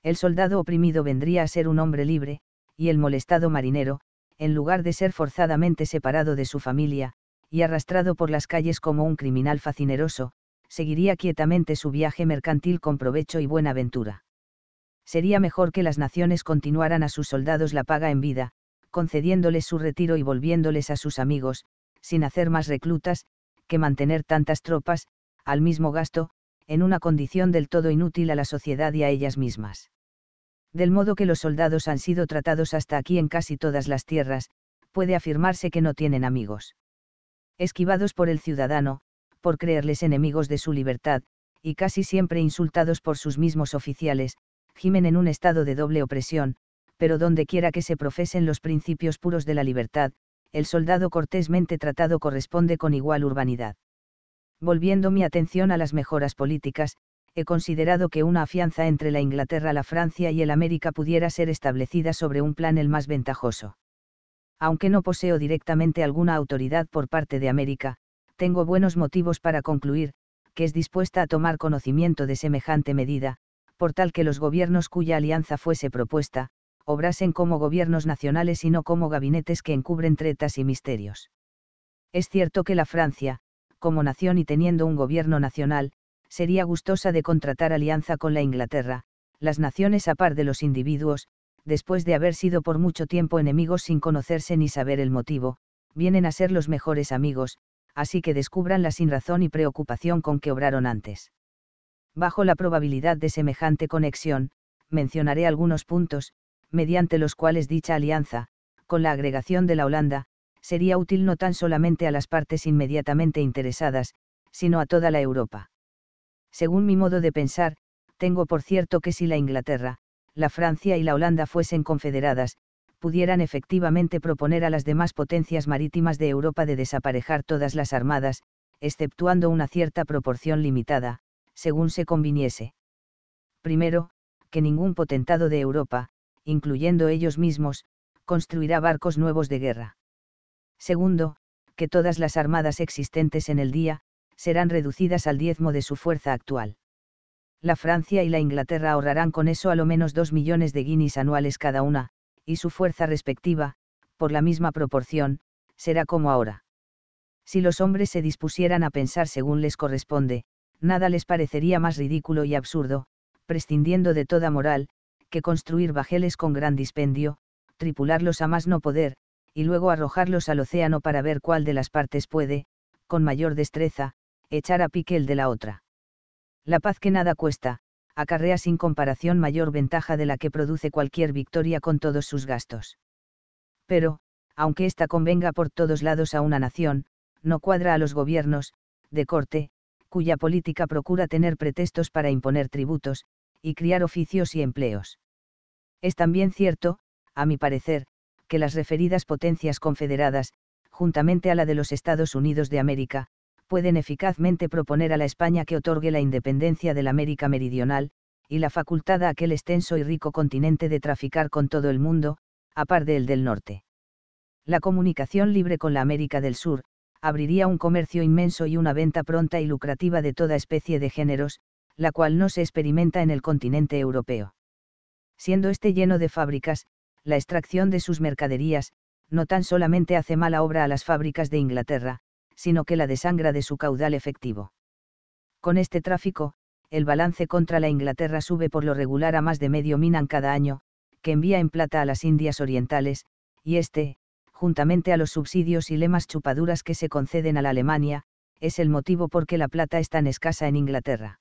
El soldado oprimido vendría a ser un hombre libre, y el molestado marinero, en lugar de ser forzadamente separado de su familia, y arrastrado por las calles como un criminal facineroso, seguiría quietamente su viaje mercantil con provecho y buena ventura. Sería mejor que las naciones continuaran a sus soldados la paga en vida, concediéndoles su retiro y volviéndoles a sus amigos, sin hacer más reclutas, que mantener tantas tropas, al mismo gasto, en una condición del todo inútil a la sociedad y a ellas mismas. Del modo que los soldados han sido tratados hasta aquí en casi todas las tierras, puede afirmarse que no tienen amigos. Esquivados por el ciudadano, por creerles enemigos de su libertad, y casi siempre insultados por sus mismos oficiales, gimen en un estado de doble opresión, pero donde quiera que se profesen los principios puros de la libertad, el soldado cortésmente tratado corresponde con igual urbanidad. Volviendo mi atención a las mejoras políticas, he considerado que una afianza entre la Inglaterra, la Francia y el América pudiera ser establecida sobre un plan el más ventajoso. Aunque no poseo directamente alguna autoridad por parte de América, tengo buenos motivos para concluir, que es dispuesta a tomar conocimiento de semejante medida, por tal que los gobiernos cuya alianza fuese propuesta, obrasen como gobiernos nacionales y no como gabinetes que encubren tretas y misterios. Es cierto que la Francia, como nación y teniendo un gobierno nacional, sería gustosa de contratar alianza con la Inglaterra, las naciones a par de los individuos, después de haber sido por mucho tiempo enemigos sin conocerse ni saber el motivo, vienen a ser los mejores amigos, así que descubran la sinrazón y preocupación con que obraron antes. Bajo la probabilidad de semejante conexión, mencionaré algunos puntos, mediante los cuales dicha alianza, con la agregación de la Holanda, sería útil no tan solamente a las partes inmediatamente interesadas, sino a toda la Europa. Según mi modo de pensar, tengo por cierto que si la Inglaterra, la Francia y la Holanda fuesen confederadas, pudieran efectivamente proponer a las demás potencias marítimas de Europa de desaparejar todas las armadas, exceptuando una cierta proporción limitada, según se conviniese. Primero, que ningún potentado de Europa, incluyendo ellos mismos, construirá barcos nuevos de guerra. Segundo, que todas las armadas existentes en el día, serán reducidas al diezmo de su fuerza actual. La Francia y la Inglaterra ahorrarán con eso a lo menos dos millones de guineas anuales cada una, y su fuerza respectiva, por la misma proporción, será como ahora. Si los hombres se dispusieran a pensar según les corresponde, nada les parecería más ridículo y absurdo, prescindiendo de toda moral, que construir bajeles con gran dispendio, tripularlos a más no poder, y luego arrojarlos al océano para ver cuál de las partes puede, con mayor destreza, echar a pique el de la otra. La paz que nada cuesta, acarrea sin comparación mayor ventaja de la que produce cualquier victoria con todos sus gastos. Pero, aunque ésta convenga por todos lados a una nación, no cuadra a los gobiernos, de corte, cuya política procura tener pretextos para imponer tributos, y criar oficios y empleos. Es también cierto, a mi parecer, que las referidas potencias confederadas, juntamente a la de los Estados Unidos de América, pueden eficazmente proponer a la España que otorgue la independencia de la América Meridional, y la facultad a aquel extenso y rico continente de traficar con todo el mundo, aparte el del norte. La comunicación libre con la América del Sur, abriría un comercio inmenso y una venta pronta y lucrativa de toda especie de géneros, la cual no se experimenta en el continente europeo. Siendo este lleno de fábricas, la extracción de sus mercaderías, no tan solamente hace mala obra a las fábricas de Inglaterra, sino que la desangra de su caudal efectivo. Con este tráfico, el balance contra la Inglaterra sube por lo regular a más de medio minan cada año, que envía en plata a las Indias Orientales, y este, juntamente a los subsidios y lemas chupaduras que se conceden a la Alemania, es el motivo por que la plata es tan escasa en Inglaterra.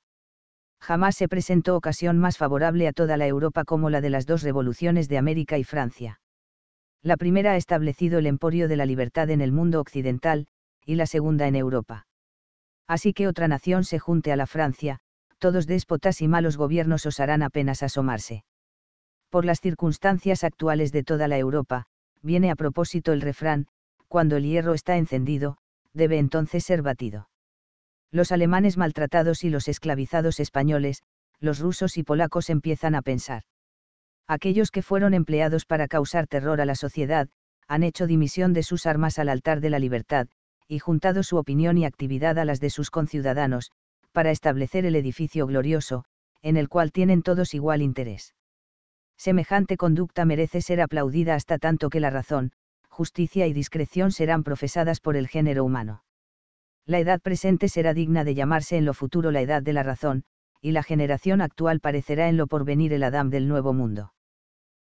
Jamás se presentó ocasión más favorable a toda la Europa como la de las dos revoluciones de América y Francia. La primera ha establecido el emporio de la libertad en el mundo occidental, y la segunda en Europa. Así que otra nación se junte a la Francia, todos déspotas y malos gobiernos osarán apenas asomarse. Por las circunstancias actuales de toda la Europa, viene a propósito el refrán, cuando el hierro está encendido, debe entonces ser batido. Los alemanes maltratados y los esclavizados españoles, los rusos y polacos empiezan a pensar. Aquellos que fueron empleados para causar terror a la sociedad, han hecho dimisión de sus armas al altar de la libertad, y juntado su opinión y actividad a las de sus conciudadanos, para establecer el edificio glorioso, en el cual tienen todos igual interés. Semejante conducta merece ser aplaudida hasta tanto que la razón, justicia y discreción serán profesadas por el género humano. La edad presente será digna de llamarse en lo futuro la edad de la razón, y la generación actual parecerá en lo porvenir el Adam del nuevo mundo.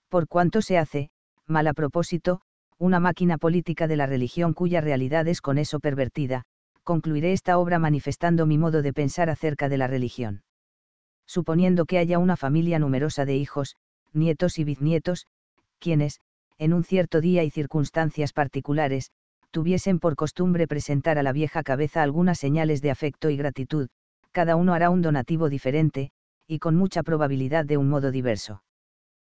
Por cuanto se hace, mal a propósito, una máquina política de la religión cuya realidad es con eso pervertida, concluiré esta obra manifestando mi modo de pensar acerca de la religión. Suponiendo que haya una familia numerosa de hijos, nietos y bisnietos, quienes, en un cierto día y circunstancias particulares, tuviesen por costumbre presentar a la vieja cabeza algunas señales de afecto y gratitud, cada uno hará un donativo diferente, y con mucha probabilidad de un modo diverso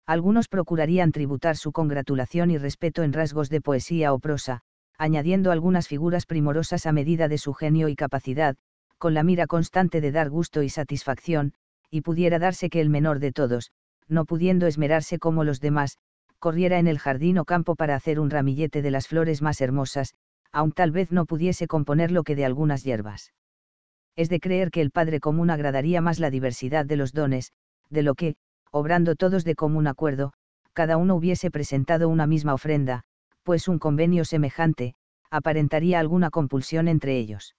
algunos procurarían tributar su congratulación y respeto en rasgos de poesía o prosa, añadiendo algunas figuras primorosas a medida de su genio y capacidad, con la mira constante de dar gusto y satisfacción, y pudiera darse que el menor de todos, no pudiendo esmerarse como los demás, corriera en el jardín o campo para hacer un ramillete de las flores más hermosas, aun tal vez no pudiese componer lo que de algunas hierbas. Es de creer que el padre común agradaría más la diversidad de los dones, de lo que, obrando todos de común acuerdo, cada uno hubiese presentado una misma ofrenda, pues un convenio semejante, aparentaría alguna compulsión entre ellos.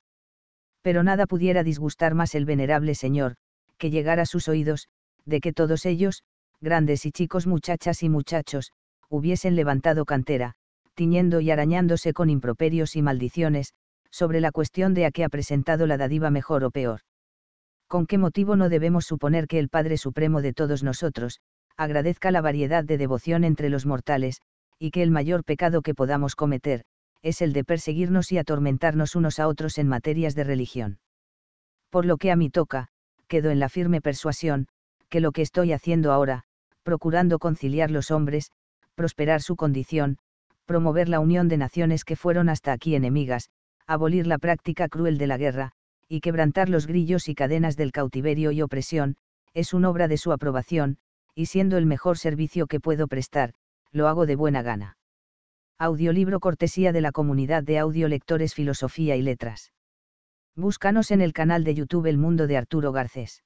Pero nada pudiera disgustar más el venerable señor, que llegara a sus oídos, de que todos ellos, grandes y chicos muchachas y muchachos, hubiesen levantado cantera, tiñendo y arañándose con improperios y maldiciones, sobre la cuestión de a qué ha presentado la dadiva mejor o peor. ¿con qué motivo no debemos suponer que el Padre Supremo de todos nosotros, agradezca la variedad de devoción entre los mortales, y que el mayor pecado que podamos cometer, es el de perseguirnos y atormentarnos unos a otros en materias de religión? Por lo que a mí toca, quedo en la firme persuasión, que lo que estoy haciendo ahora, procurando conciliar los hombres, prosperar su condición, promover la unión de naciones que fueron hasta aquí enemigas, abolir la práctica cruel de la guerra, y quebrantar los grillos y cadenas del cautiverio y opresión, es una obra de su aprobación, y siendo el mejor servicio que puedo prestar, lo hago de buena gana. Audiolibro cortesía de la comunidad de audiolectores Filosofía y Letras. Búscanos en el canal de YouTube El Mundo de Arturo Garcés.